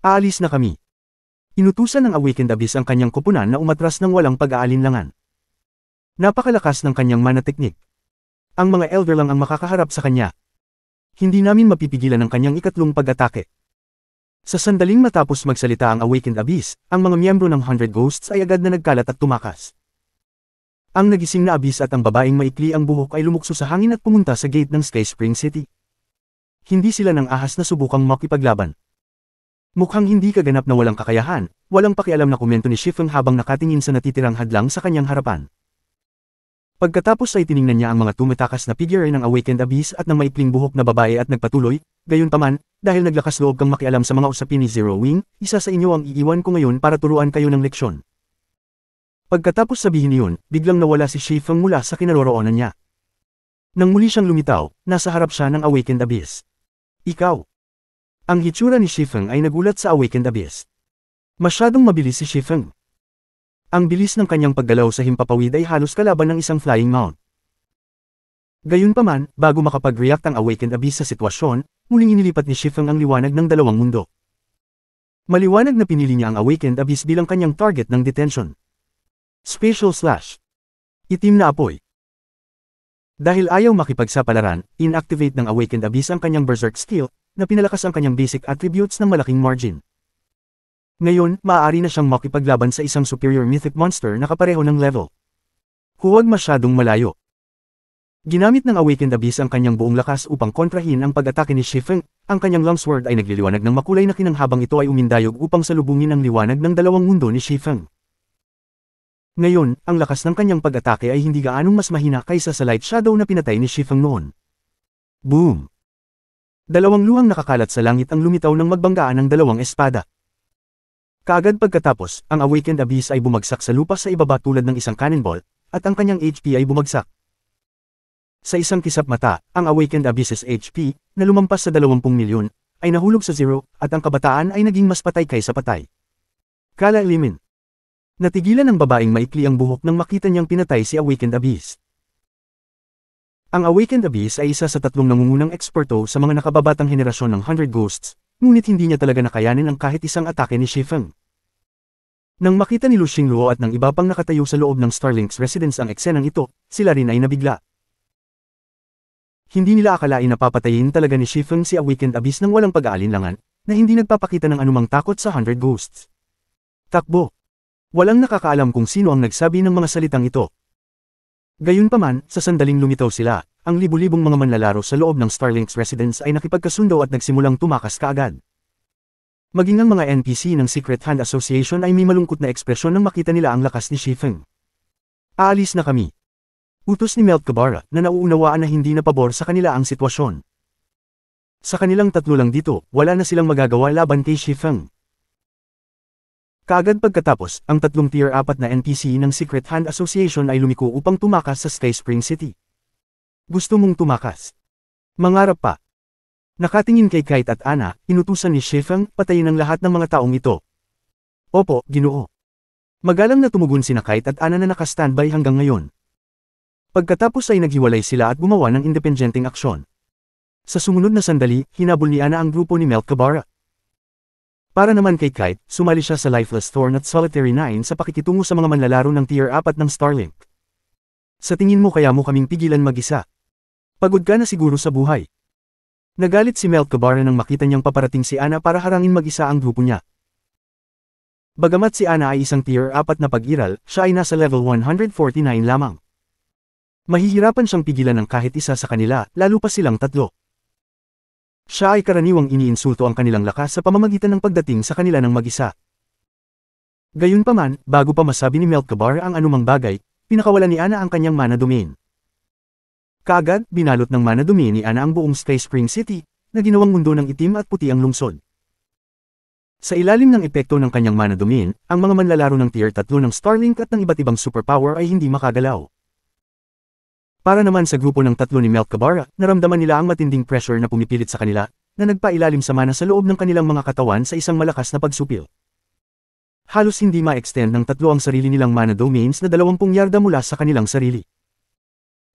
Aalis na kami. Inutusan ng Awakened Abyss ang kanyang kupunan na umatras ng walang pag-aalinlangan. Napakalakas ng kanyang mana teknik. Ang mga elder lang ang makakaharap sa kanya, hindi namin mapipigilan ang kanyang ikatlong pag-atake. Sa sandaling matapos magsalita ang Awakened Abyss, ang mga miyembro ng Hundred Ghosts ay agad na nagkalat at tumakas. Ang nagising na Abyss at ang babaeng maikli ang buhok ay lumukso sa hangin at pumunta sa gate ng Sky Spring City. Hindi sila ng ahas na subukang makipaglaban. Mukhang hindi kaganap na walang kakayahan, walang pakialam na komento ni Shifeng habang nakatingin sa natitirang hadlang sa kanyang harapan. Pagkatapos ay tiningnan niya ang mga tumatakas na figure ng awakened abyss at ng maikling buhok na babae at nagpatuloy, gayunpaman, dahil naglakas loob kang makialam sa mga usapin ni Zero Wing, isa sa inyo ang iiwan ko ngayon para turuan kayo ng leksyon. Pagkatapos sabihin yun, biglang nawala si Shifeng mula sa kinaroroonan niya. Nang muli siyang lumitaw, nasa harap siya ng Awakened Abyss. Ikaw. Ang hitsura ni Shifeng ay nagulat sa Awakened Abyss. Masyadong mabilis si Shifeng. Ang bilis ng kanyang paggalaw sa himpapawid ay halos kalaban ng isang flying mount. Gayunpaman, bago makapag-react ang Awakened Abyss sa sitwasyon, muling inilipat ni Shifeng ang liwanag ng dalawang mundo. Maliwanag na pinili niya ang Awakened Abyss bilang kanyang target ng detention. Special Slash Itim na apoy Dahil ayaw makipagsapalaran, inactivate ng Awakened Abyss ang kanyang Berserk Skill, na pinalakas ang kanyang basic attributes ng malaking margin. Ngayon, maaari na siyang makipaglaban sa isang superior mythic monster na kapareho ng level. Huwag masyadong malayo. Ginamit ng Awakened Abyss ang kanyang buong lakas upang kontrahin ang pag-atake ni Shifeng, ang kanyang longsword ay nagliliwanag ng makulay na kinang habang ito ay umindayog upang salubungin ang liwanag ng dalawang mundo ni Shifeng. Ngayon, ang lakas ng kanyang pag-atake ay hindi gaanong mas mahina kaysa sa light shadow na pinatay ni Shifeng noon. Boom! Dalawang luhang nakakalat sa langit ang lumitaw ng magbanggaan ng dalawang espada. Kaagad pagkatapos, ang Awakened Abyss ay bumagsak sa lupa sa ibaba tulad ng isang cannonball, at ang kanyang HP ay bumagsak. Sa isang kisap mata, ang Awakened Abyss's HP, na lumampas sa 20 milyon, ay nahulog sa zero, at ang kabataan ay naging mas patay kaysa patay. Kala Limin Natigilan ng babaeng maikli ang buhok nang makita niyang pinatay si Awakened Abyss. Ang Awakened Abyss ay isa sa tatlong nangungunang eksperto sa mga nakababatang henerasyon ng 100 Ghosts, ngunit hindi niya talaga nakayanin ang kahit isang atake ni Shifeng. Nang makita ni Lu Xingluo at ng iba pang nakatayo sa loob ng Starlink's residence ang eksenang ito, sila rin ay nabigla. Hindi nila akalain na papatayin talaga ni Shifeng si Awakened Abyss nang walang pag-aalinlangan, na hindi nagpapakita ng anumang takot sa Hundred Ghosts. Takbo! Walang nakakaalam kung sino ang nagsabi ng mga salitang ito. Gayunpaman, sa sandaling lumitaw sila, ang libu-libong mga manlalaro sa loob ng Starlink's residence ay nakipagkasundo at nagsimulang tumakas kaagad. Maging ang mga NPC ng Secret Hand Association ay may malungkot na ekspresyon nang makita nila ang lakas ni Shifeng. Aalis na kami. Utos ni Melt Kabara na nauunawaan na hindi na pabor sa kanila ang sitwasyon. Sa kanilang tatlo lang dito, wala na silang magagawa laban kay Shifeng. Kaagad pagkatapos, ang tatlong tier 4 na NPC ng Secret Hand Association ay lumiko upang tumakas sa Space Spring City. Gusto mong tumakas? Mangarap pa. Nakatingin kay Kite at Ana, inutusan ni Shifang, patayin ang lahat ng mga taong ito. Opo, ginoo. Magalang na tumugon si Kite at Ana na nakastandby hanggang ngayon. Pagkatapos ay naghiwalay sila at gumawa ng independenteng aksyon. Sa sumunod na sandali, hinabol ni Ana ang grupo ni Melkabara. Para naman kay Kite, sumali siya sa Lifeless Thorn at Solitary 9 sa pakikitungo sa mga manlalaro ng Tier 4 ng Starlink. Sa tingin mo kaya mo kaming pigilan mag-isa? Pagod ka na siguro sa buhay. Nagalit si Melkobara nang makita niyang paparating si Ana para harangin mag-isa ang grupo niya. Bagamat si Ana ay isang tier 4 na pag-iral, siya ay nasa level 149 lamang. Mahihirapan siyang pigilan ng kahit isa sa kanila, lalo pa silang tatlo. Siya ay karaniwang iniinsulto ang kanilang lakas sa pamamagitan ng pagdating sa kanila ng mag-isa. Gayunpaman, bago pa masabi ni Melkabar ang anumang bagay, pinakawala ni Ana ang kanyang mana domain. Kagad, binalot ng mana ni Ana ang buong Space Spring City, na ginawang mundo ng itim at puti ang lungsod. Sa ilalim ng epekto ng kanyang mana domain, ang mga manlalaro ng Tier 3 ng Starlink at ng iba't ibang superpower ay hindi makagalaw. Para naman sa grupo ng tatlo ni Melkabara, Kabara, naramdaman nila ang matinding pressure na pumipilit sa kanila, na nagpailalim sa mana sa loob ng kanilang mga katawan sa isang malakas na pagsupil. Halos hindi ma-extend ng tatlo ang sarili nilang mana domains na 20 yarda mula sa kanilang sarili.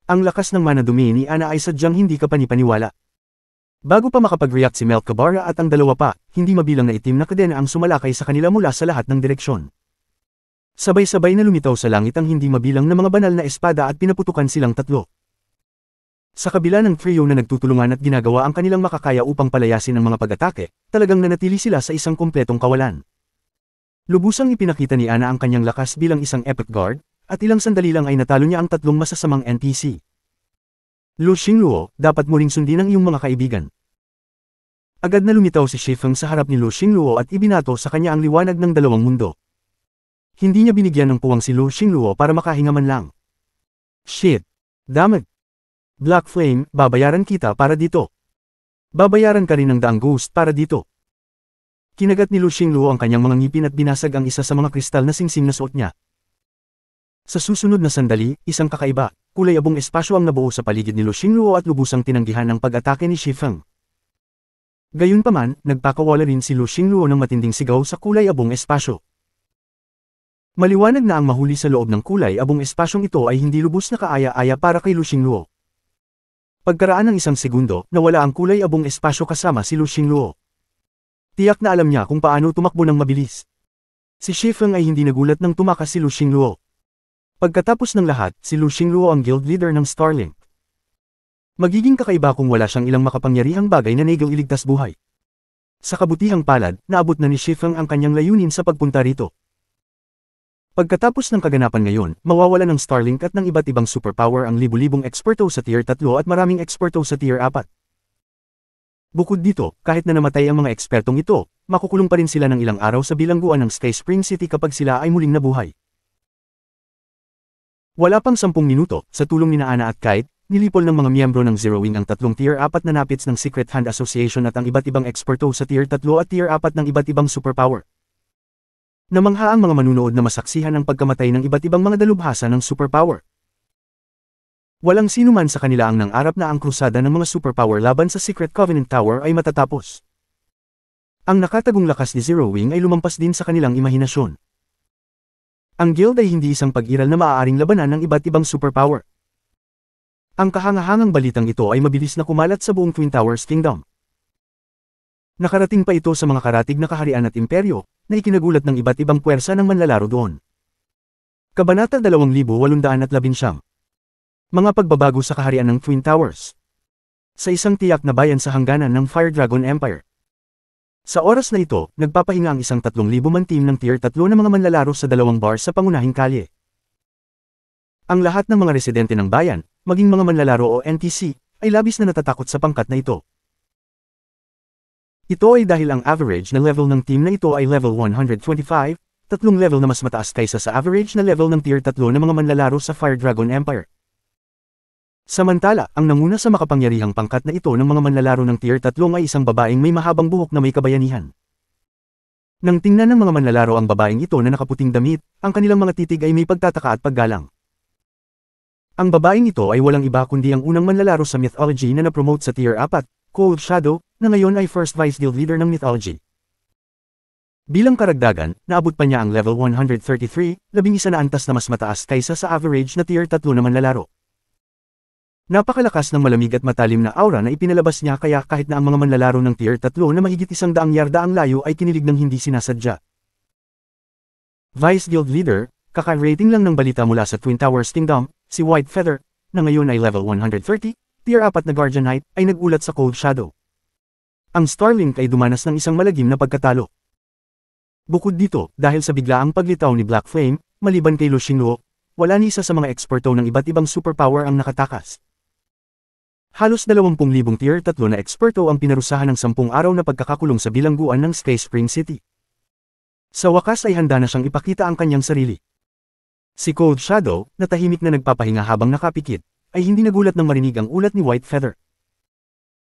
Ang lakas ng mana dumi ni Ana ay sadyang hindi ka panipaniwala. Bago pa makapag-react si Mel Cabara at ang dalawa pa, hindi mabilang na itim na kadena ang sumalakay sa kanila mula sa lahat ng direksyon. Sabay-sabay na lumitaw sa langit ang hindi mabilang na mga banal na espada at pinaputukan silang tatlo. Sa kabila ng trio na nagtutulungan at ginagawa ang kanilang makakaya upang palayasin ang mga pag-atake, talagang nanatili sila sa isang kumpletong kawalan. Lubusang ipinakita ni Ana ang kanyang lakas bilang isang epic guard, at ilang sandali lang ay natalo niya ang tatlong masasamang NPC. Lu Xingluo, dapat muling sundin ang iyong mga kaibigan. Agad na lumitaw si Shifeng sa harap ni Lu Xingluo at ibinato sa kanya ang liwanag ng dalawang mundo. Hindi niya binigyan ng puwang si Lu Xingluo para makahinga man lang. Shit! Damag! Black Flame, babayaran kita para dito. Babayaran ka rin ng daang ghost para dito. Kinagat ni Lu Xingluo ang kanyang mga ngipin at binasag ang isa sa mga kristal na singsing na suot niya. Sa susunod na sandali, isang kakaiba, kulay abong espasyo ang nabuo sa paligid ni Lu Xingluo at lubusang tinanggihan ng pag-atake ni Shifeng. Gayunpaman, nagpakawala rin si Lu Xingluo ng matinding sigaw sa kulay abong espasyo. Maliwanag na ang mahuli sa loob ng kulay abong espasyong ito ay hindi lubos na kaaya-aya para kay Lu Xingluo. Pagkaraan ng isang segundo, nawala ang kulay abong espasyo kasama si Lu Xingluo. Tiyak na alam niya kung paano tumakbo ng mabilis. Si Shifeng ay hindi nagulat nang tumakas si Lu Xingluo. Pagkatapos ng lahat, si Lu Xingluo ang guild leader ng Starlink. Magiging kakaiba kung wala siyang ilang makapangyarihang bagay na naigaw iligtas buhay. Sa kabutihang palad, naabot na ni Shifeng ang kanyang layunin sa pagpunta rito. Pagkatapos ng kaganapan ngayon, mawawala ng Starlink at ng iba't ibang superpower ang libu-libong eksperto sa tier 3 at maraming eksperto sa tier 4. Bukod dito, kahit na namatay ang mga ekspertong ito, makukulong pa rin sila ng ilang araw sa bilangguan ng Space Spring City kapag sila ay muling nabuhay. Wala pang sampung minuto, sa tulong ni Naana at Kite, nilipol ng mga miyembro ng Zero Wing ang tatlong Tier 4 na napits ng Secret Hand Association at ang iba't ibang eksperto sa Tier 3 at Tier 4 ng iba't ibang superpower. Namangha ang mga manunood na masaksihan ang pagkamatay ng iba't ibang mga dalubhasa ng superpower. Walang sino man sa kanila ang nangarap na ang krusada ng mga superpower laban sa Secret Covenant Tower ay matatapos. Ang nakatagong lakas ni Zero Wing ay lumampas din sa kanilang imahinasyon. Ang guild ay hindi isang pag-iral na maaaring labanan ng iba't ibang superpower. Ang kahangahangang balitang ito ay mabilis na kumalat sa buong Twin Towers Kingdom. Nakarating pa ito sa mga karatig na kaharian at imperyo, na ikinagulat ng iba't ibang puwersa ng manlalaro doon. Kabanata 2819 Mga pagbabago sa kaharian ng Twin Towers Sa isang tiyak na bayan sa hangganan ng Fire Dragon Empire, sa oras na ito, nagpapahinga ang isang 3,000 man team ng Tier 3 na mga manlalaro sa dalawang bar sa pangunahing kalye. Ang lahat ng mga residente ng bayan, maging mga manlalaro o NPC, ay labis na natatakot sa pangkat na ito. Ito ay dahil ang average na level ng team na ito ay level 125, tatlong level na mas mataas kaysa sa average na level ng Tier 3 na mga manlalaro sa Fire Dragon Empire. Samantala, ang nanguna sa makapangyarihang pangkat na ito ng mga manlalaro ng Tier 3 ay isang babaeng may mahabang buhok na may kabayanihan. Nang tingnan ng mga manlalaro ang babaeng ito na nakaputing damit, ang kanilang mga titig ay may pagtataka at paggalang. Ang babaeng ito ay walang iba kundi ang unang manlalaro sa mythology na napromote sa Tier 4, Cold Shadow, na ngayon ay first vice guild leader ng mythology. Bilang karagdagan, naabot pa niya ang level 133, labing isa na antas na mas mataas kaysa sa average na Tier 3 na manlalaro. Napakalakas ng malamig at matalim na aura na ipinalabas niya kaya kahit na ang mga manlalaro ng tier 3 na mahigit isang daang yarda ang layo ay kinilig ng hindi sinasadya. Vice Guild Leader, kaka-rating lang ng balita mula sa Twin Towers Kingdom, si White Feather, na ngayon ay level 130, tier 4 na Guardian Knight, ay nagulat sa Cold Shadow. Ang Starlink ay dumanas ng isang malagim na pagkatalo. Bukod dito, dahil sa biglaang paglitaw ni Black Flame, maliban kay Lu Xingluo, wala ni isa sa mga eksperto ng iba't ibang superpower ang nakatakas. Halos 20,000 tier 3 na eksperto ang pinarusahan ng 10 araw na pagkakakulong sa bilangguan ng Space Spring City. Sa wakas ay handa na siyang ipakita ang kanyang sarili. Si Cold Shadow, na tahimik na nagpapahinga habang nakapikit, ay hindi nagulat nang marinig ang ulat ni White Feather.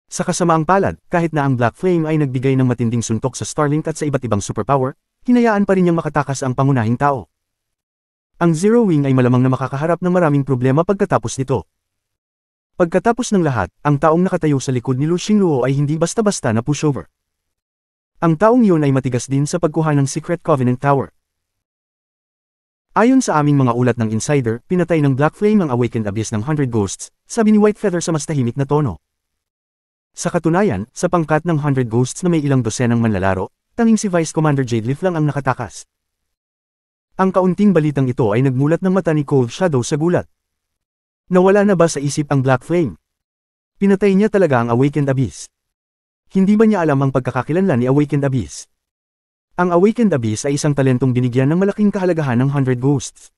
Sa kasamaang palad, kahit na ang Black Flame ay nagbigay ng matinding suntok sa Starlink at sa iba't ibang superpower, hinayaan pa rin niyang makatakas ang pangunahing tao. Ang Zero Wing ay malamang na makakaharap ng maraming problema pagkatapos nito. Pagkatapos ng lahat, ang taong nakatayo sa likod ni Lu Xingluo ay hindi basta-basta na pushover. Ang taong yun ay matigas din sa pagkuha ng Secret Covenant Tower. Ayon sa aming mga ulat ng insider, pinatay ng Black Flame ang Awakened Abyss ng 100 Ghosts, sabi ni White Feather sa mas tahimik na tono. Sa katunayan, sa pangkat ng 100 Ghosts na may ilang dosenang manlalaro, tanging si Vice Commander Jade Leaf lang ang nakatakas. Ang kaunting balitang ito ay nagmulat ng mata ni Cold Shadow sa gulat. Nawala na ba sa isip ang Black Flame? Pinatay niya talaga ang Awakened Abyss. Hindi ba niya alam ang pagkakakilanlan ni Awakened Abyss? Ang Awakened Abyss ay isang talentong binigyan ng malaking kahalagahan ng 100 Ghosts.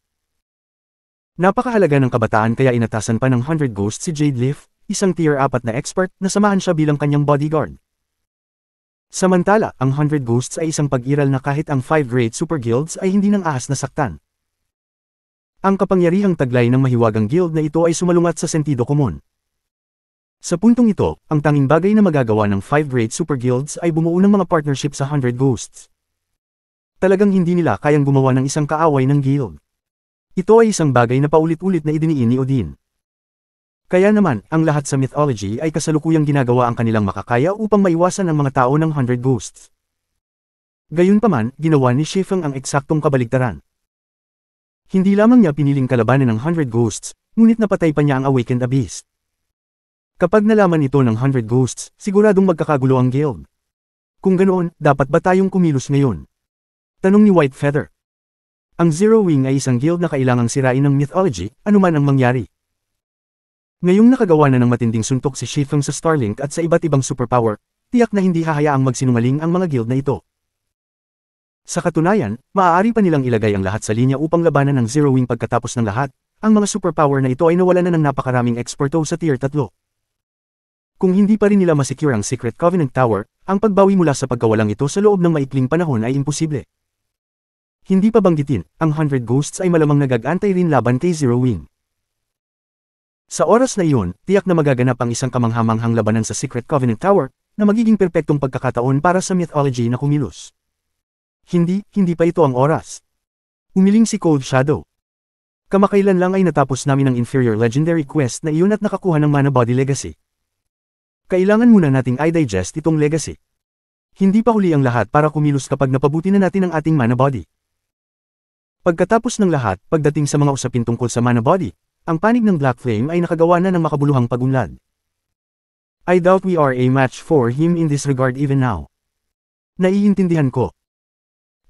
Napakahalaga ng kabataan kaya inatasan pa ng 100 Ghosts si Jade Leaf, isang tier 4 na expert na samahan siya bilang kanyang bodyguard. Samantala, ang 100 Ghosts ay isang pag-iral na kahit ang 5 Great Super Guilds ay hindi ng ahas na saktan. Ang kapangyarihang taglay ng mahiwagang guild na ito ay sumalungat sa sentido komon. Sa puntong ito, ang tanging bagay na magagawa ng 5 great super guilds ay bumuo ng mga partnership sa 100 ghosts. Talagang hindi nila kayang gumawa ng isang kaaway ng guild. Ito ay isang bagay na paulit-ulit na idiniin ni Odin. Kaya naman, ang lahat sa mythology ay kasalukuyang ginagawa ang kanilang makakaya upang maiwasan ang mga tao ng 100 ghosts. Gayunpaman, ginawa ni Shifeng ang eksaktong kabaligtaran. Hindi lamang niya piniling kalabanin ng Hundred Ghosts, ngunit napatay pa niya ang Awakened Abyss. Kapag nalaman ito ng Hundred Ghosts, siguradong magkakagulo ang guild. Kung ganoon, dapat ba tayong kumilos ngayon? Tanong ni White Feather. Ang Zero Wing ay isang guild na kailangang sirain ng mythology, anuman ang mangyari. Ngayong nakagawa na ng matinding suntok si Shifeng sa Starlink at sa iba't ibang superpower, tiyak na hindi hahayaang magsinungaling ang mga guild na ito. Sa katunayan, maaari pa nilang ilagay ang lahat sa linya upang labanan ng Wing pagkatapos ng lahat, ang mga superpower na ito ay nawala na ng napakaraming eksperto sa tier 3. Kung hindi pa rin nila masecure ang Secret Covenant Tower, ang pagbawi mula sa pagkawalang ito sa loob ng maikling panahon ay imposible. Hindi pa banggitin, ang 100 Ghosts ay malamang nagagantay rin laban kay Zero Wing. Sa oras na iyon, tiyak na magaganap ang isang kamanghamanghang labanan sa Secret Covenant Tower, na magiging perpektong pagkakataon para sa mythology na kumilos. Hindi, hindi pa ito ang oras. Umiling si Cold Shadow. Kamakailan lang ay natapos namin ang inferior legendary quest na iyon at nakakuha ng Mana Body Legacy. Kailangan muna nating i-digest itong legacy. Hindi pa huli ang lahat para kumilos kapag napabuti na natin ang ating Mana Body. Pagkatapos ng lahat, pagdating sa mga usapin tungkol sa Mana Body, ang panig ng Black Flame ay nakagawa na ng makabuluhang pagunlad. I doubt we are a match for him in this regard even now. Naiintindihan ko.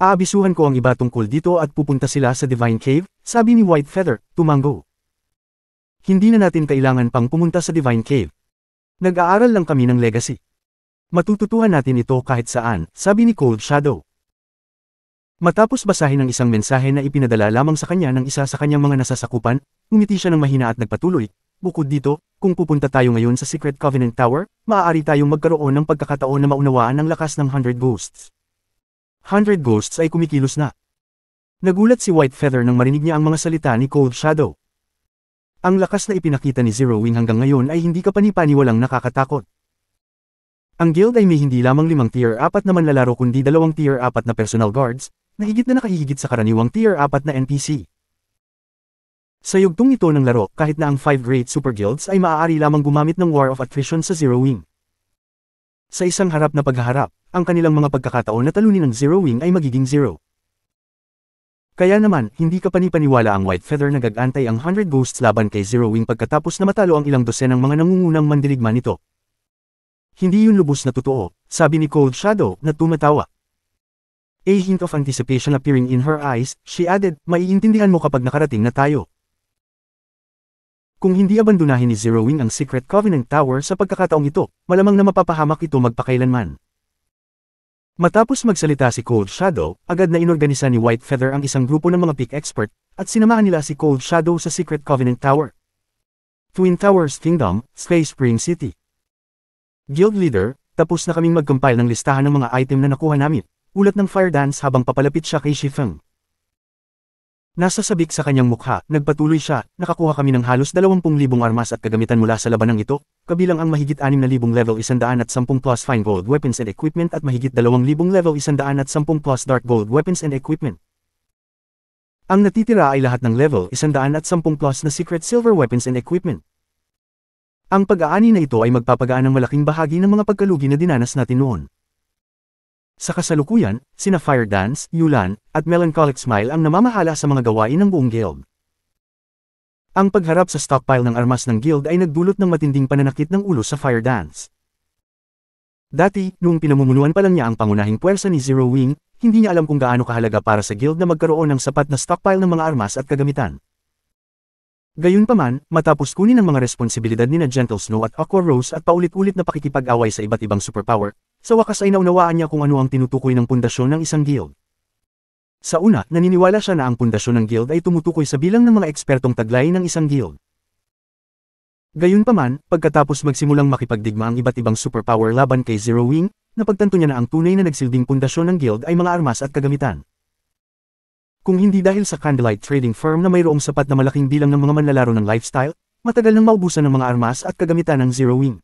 Aabisuhan ko ang iba tungkol dito at pupunta sila sa Divine Cave, sabi ni White Feather, tumango. Hindi na natin kailangan pang pumunta sa Divine Cave. Nag-aaral lang kami ng legacy. Matututuhan natin ito kahit saan, sabi ni Cold Shadow. Matapos basahin ang isang mensahe na ipinadala lamang sa kanya ng isa sa kanyang mga nasasakupan, umiti siya ng mahina at nagpatuloy, Bukod dito, kung pupunta tayo ngayon sa Secret Covenant Tower, maaari tayong magkaroon ng pagkakataon na maunawaan ang lakas ng 100 Ghosts. Hundred Ghosts ay kumikilos na. Nagulat si White Feather nang marinig niya ang mga salita ni Cold Shadow. Ang lakas na ipinakita ni Zero Wing hanggang ngayon ay hindi kapanipaniwalang nakakatakot. Ang guild ay may hindi lamang limang tier 4 na manlalaro kundi dalawang tier 4 na personal guards, na higit na nakahigit sa karaniwang tier 4 na NPC. Sa yugtong ito ng laro, kahit na ang 5 Great Super Guilds ay maaari lamang gumamit ng War of Attrition sa Zero Wing. Sa isang harap na paghaharap, ang kanilang mga pagkakataon na talunin ang Zero Wing ay magiging zero. Kaya naman, hindi ka panipaniwala ang White Feather na gagantay ang 100 Ghosts laban kay Zero Wing pagkatapos na matalo ang ilang dosenang mga nangungunang mandirigma nito. Hindi yun lubos na totoo, sabi ni Cold Shadow na tumatawa. A hint of anticipation appearing in her eyes, she added, maiintindihan mo kapag nakarating na tayo. Kung hindi abandonahin ni Zero Wing ang Secret Covenant Tower sa pagkakataong ito, malamang na mapapahamak ito magpakailanman. Matapos magsalita si Cold Shadow, agad na inorganisa ni White Feather ang isang grupo ng mga pick expert, at sinamahan nila si Cold Shadow sa Secret Covenant Tower. Twin Towers Kingdom, Space Spring City. Guild Leader, tapos na kaming mag-compile ng listahan ng mga item na nakuha namin, ulat ng Fire Dance habang papalapit siya kay Shifeng. Nasa sabik sa kanyang mukha, nagpatuloy siya, nakakuha kami ng halos 20,000 armas at kagamitan mula sa labanang ito, kabilang ang mahigit 6,000 level 100 110 plus fine gold weapons and equipment at mahigit 2,000 level 100 110 plus dark gold weapons and equipment. Ang natitira ay lahat ng level 100 110 plus na secret silver weapons and equipment. Ang pag-aani na ito ay magpapagaan ng malaking bahagi ng mga pagkalugi na dinanas natin noon. Sa kasalukuyan, sina Fire Dance, Yulan, at Melancholic Smile ang namamahala sa mga gawain ng buong guild. Ang pagharap sa stockpile ng armas ng guild ay nagdulot ng matinding pananakit ng ulo sa Fire Dance. Dati, noong pinamumunuan pa lang niya ang pangunahing puwersa ni Zero Wing, hindi niya alam kung gaano kahalaga para sa guild na magkaroon ng sapat na stockpile ng mga armas at kagamitan. Gayunpaman, matapos kunin ang mga responsibilidad ni na Gentle Snow at Aqua Rose at paulit-ulit na pakikipag-away sa iba't ibang superpower, sa wakas ay naunawaan niya kung ano ang tinutukoy ng pundasyon ng isang guild. Sa una, naniniwala siya na ang pundasyon ng guild ay tumutukoy sa bilang ng mga ekspertong taglay ng isang guild. Gayunpaman, pagkatapos magsimulang makipagdigma ang iba't ibang superpower laban kay Zero Wing, napagtanto niya na ang tunay na nagsilbing pundasyon ng guild ay mga armas at kagamitan. Kung hindi dahil sa candlelight trading firm na mayroong sapat na malaking bilang ng mga manlalaro ng lifestyle, matagal nang maubusan ng mga armas at kagamitan ng Zero Wing.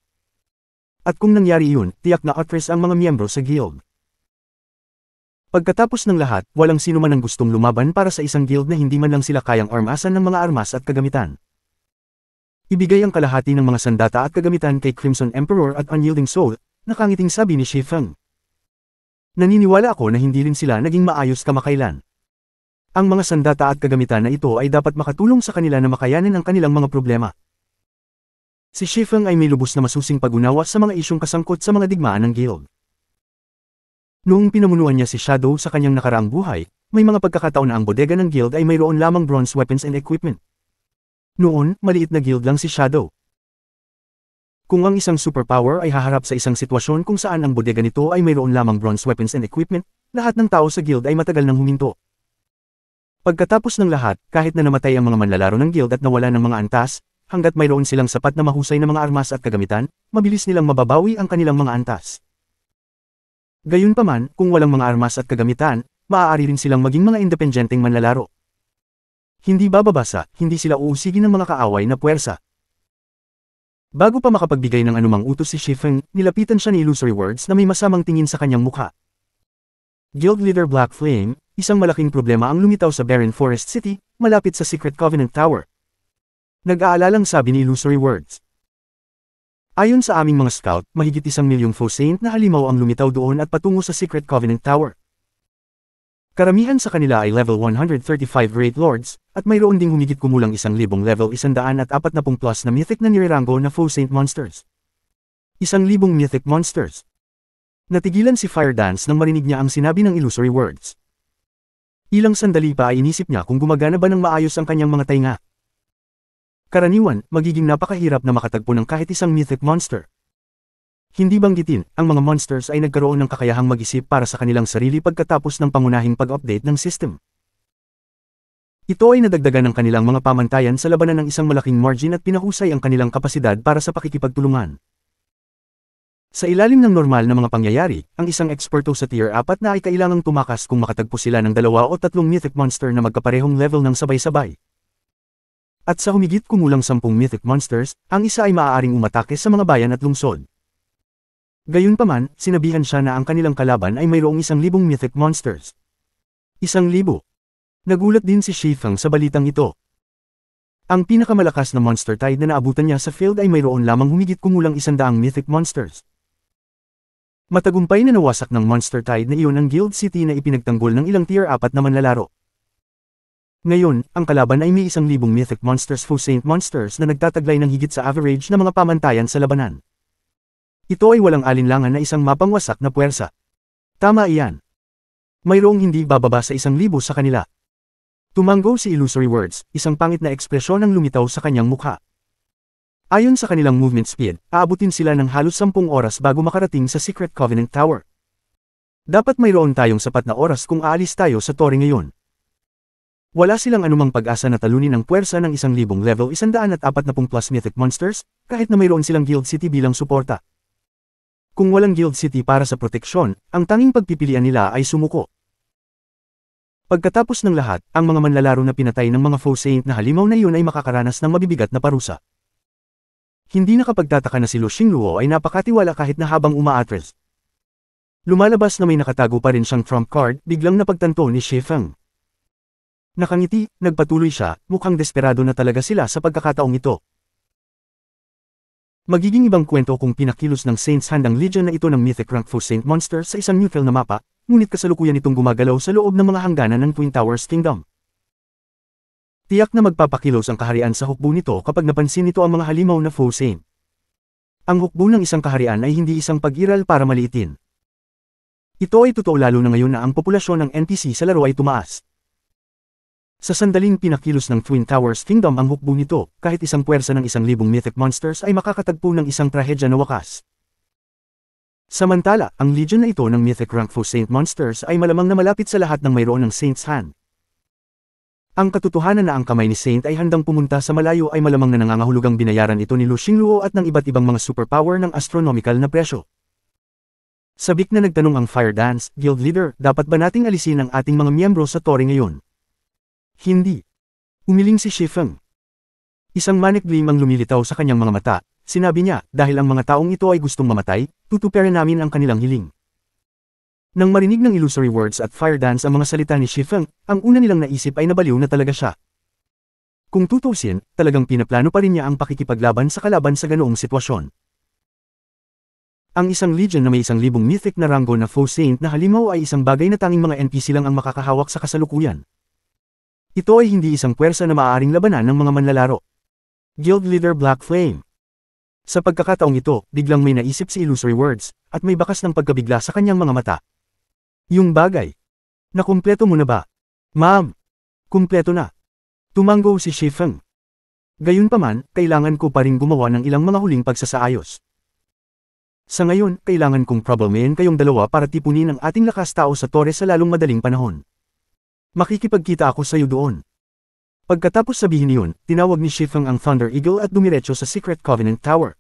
At kung nangyari yun, tiyak na actress ang mga miyembro sa guild. Pagkatapos ng lahat, walang sino man ang gustong lumaban para sa isang guild na hindi man lang sila kayang armasan ng mga armas at kagamitan. Ibigay ang kalahati ng mga sandata at kagamitan kay Crimson Emperor at Unyielding Soul, nakangiting sabi ni Shi Feng. Naniniwala ako na hindi rin sila naging maayos kamakailan. Ang mga sandata at kagamitan na ito ay dapat makatulong sa kanila na makayanin ang kanilang mga problema. Si Shifeng ay may lubos na masusing pag-unawa sa mga isyong kasangkot sa mga digmaan ng guild. Noong pinamunuan niya si Shadow sa kanyang nakaraang buhay, may mga pagkakataon na ang bodega ng guild ay mayroon lamang bronze weapons and equipment. Noon, maliit na guild lang si Shadow. Kung ang isang superpower ay haharap sa isang sitwasyon kung saan ang bodega nito ay mayroon lamang bronze weapons and equipment, lahat ng tao sa guild ay matagal nang huminto. Pagkatapos ng lahat, kahit na namatay ang mga manlalaro ng guild at nawala ng mga antas, hanggat mayroon silang sapat na mahusay na mga armas at kagamitan, mabilis nilang mababawi ang kanilang mga antas. Gayunpaman, kung walang mga armas at kagamitan, maaari rin silang maging mga independenteng manlalaro. Hindi bababasa, hindi sila uusigin ng mga kaaway na puwersa. Bago pa makapagbigay ng anumang utos si Shifeng, nilapitan siya ni illusory words na may masamang tingin sa kanyang mukha. Guild leader Black Flame, isang malaking problema ang lumitaw sa Barren Forest City, malapit sa Secret Covenant Tower, Nag-aalalang sabi ni Illusory Words. Ayon sa aming mga scout, mahigit isang milyong faux saint na halimaw ang lumitaw doon at patungo sa Secret Covenant Tower. Karamihan sa kanila ay level 135 Great Lords, at mayroon ding humigit kumulang isang libong level isandaan at apat na pung plus na mythic na nireranggo na faux saint monsters. Isang libong mythic monsters. Natigilan si Fire Dance nang marinig niya ang sinabi ng illusory words. Ilang sandali pa ay inisip niya kung gumagana ba ng maayos ang kanyang mga tainga. Karaniwan, magiging napakahirap na makatagpo ng kahit isang mythic monster. Hindi banggitin, ang mga monsters ay nagkaroon ng kakayahang mag-isip para sa kanilang sarili pagkatapos ng pangunahing pag-update ng system. Ito ay nadagdagan ng kanilang mga pamantayan sa labanan ng isang malaking margin at pinahusay ang kanilang kapasidad para sa pakikipagtulungan. Sa ilalim ng normal na mga pangyayari, ang isang eksperto sa tier 4 na ay kailangang tumakas kung makatagpo sila ng dalawa o tatlong mythic monster na magkaparehong level ng sabay-sabay at sa humigit kumulang sampung mythic monsters, ang isa ay maaaring umatake sa mga bayan at lungsod. Gayunpaman, sinabihan siya na ang kanilang kalaban ay mayroong isang libong mythic monsters. Isang libo. Nagulat din si Shifang sa balitang ito. Ang pinakamalakas na monster tide na naabutan niya sa field ay mayroon lamang humigit kumulang isandaang mythic monsters. Matagumpay na nawasak ng monster tide na iyon ang Guild City na ipinagtanggol ng ilang tier 4 na manlalaro. Ngayon, ang kalaban ay may isang libong mythic monsters fo saint monsters na nagtataglay ng higit sa average na mga pamantayan sa labanan. Ito ay walang alinlangan na isang mapangwasak na puwersa. Tama iyan. Mayroong hindi bababa sa isang libo sa kanila. Tumanggo si Illusory Words, isang pangit na ekspresyon ang lumitaw sa kanyang mukha. Ayon sa kanilang movement speed, aabutin sila ng halos sampung oras bago makarating sa Secret Covenant Tower. Dapat mayroon tayong sapat na oras kung aalis tayo sa Tori ngayon. Wala silang anumang pag-asa na talunin ang puwersa ng isang libong level 140 plus mythic monsters, kahit na mayroon silang Guild City bilang suporta. Kung walang Guild City para sa proteksyon, ang tanging pagpipilian nila ay sumuko. Pagkatapos ng lahat, ang mga manlalaro na pinatay ng mga foe saint na halimaw na iyon ay makakaranas ng mabibigat na parusa. Hindi nakapagtataka na si Lu Xingluo ay napakatiwala kahit na habang umaatras. Lumalabas na may nakatago pa rin siyang trump card, biglang napagtanto ni Xie Feng. Nakangiti, nagpatuloy siya, mukhang desperado na talaga sila sa pagkakataong ito. Magiging ibang kwento kung pinakilos ng Saints Hand ang Legion na ito ng Mythic rank 4 Saint Monster sa isang neutral na mapa, ngunit kasalukuyan itong gumagalaw sa loob ng mga hangganan ng Twin Towers Kingdom. Tiyak na magpapakilos ang kaharian sa hukbo nito kapag napansin nito ang mga halimaw na foe Saint. Ang hukbo ng isang kaharian ay hindi isang pag-iral para maliitin. Ito ay totoo lalo na ngayon na ang populasyon ng NPC sa laro ay tumaas. Sa sandaling pinakilos ng Twin Towers Kingdom ang hukbo nito, kahit isang puwersa ng isang libong mythic monsters ay makakatagpo ng isang trahedya na wakas. Samantala, ang legion na ito ng mythic rank 4 Saint Monsters ay malamang na malapit sa lahat ng mayroon ng Saint's Hand. Ang katotohanan na ang kamay ni Saint ay handang pumunta sa malayo ay malamang na nangangahulugang binayaran ito ni Lu Xingluo at ng iba't ibang mga superpower ng astronomical na presyo. Sabik na nagtanong ang Fire Dance, Guild Leader, dapat ba nating alisin ang ating mga miyembro sa tore ngayon? Hindi. Umiling si Shifeng. Isang manikblim ang lumilitaw sa kanyang mga mata, sinabi niya, dahil ang mga taong ito ay gustong mamatay, tutuperin namin ang kanilang hiling. Nang marinig ng illusory words at fire dance ang mga salita ni Shifeng, ang una nilang naisip ay nabaliw na talaga siya. Kung tutusin, talagang pinaplano pa rin niya ang pakikipaglaban sa kalaban sa ganoong sitwasyon. Ang isang legion na may isang libong mythic na ranggo na faux saint na halimaw ay isang bagay na tanging mga NPC lang ang makakahawak sa kasalukuyan. Ito ay hindi isang puwersa na maaaring labanan ng mga manlalaro. Guild Leader Black Flame Sa pagkakataong ito, biglang may naisip si Illusory Words, at may bakas ng pagkabigla sa kanyang mga mata. Yung bagay. Nakumpleto mo na ba? Ma'am! Kumpleto na. Tumanggo si Shifeng. Gayunpaman, kailangan ko pa rin gumawa ng ilang mga huling pagsasaayos. Sa ngayon, kailangan kong problemayin kayong dalawa para tipunin ang ating lakas tao sa tore sa lalong madaling panahon. Makikipagkita ako sa iyo doon. Pagkatapos sabihin yun, tinawag ni Shifeng ang Thunder Eagle at dumiretso sa Secret Covenant Tower.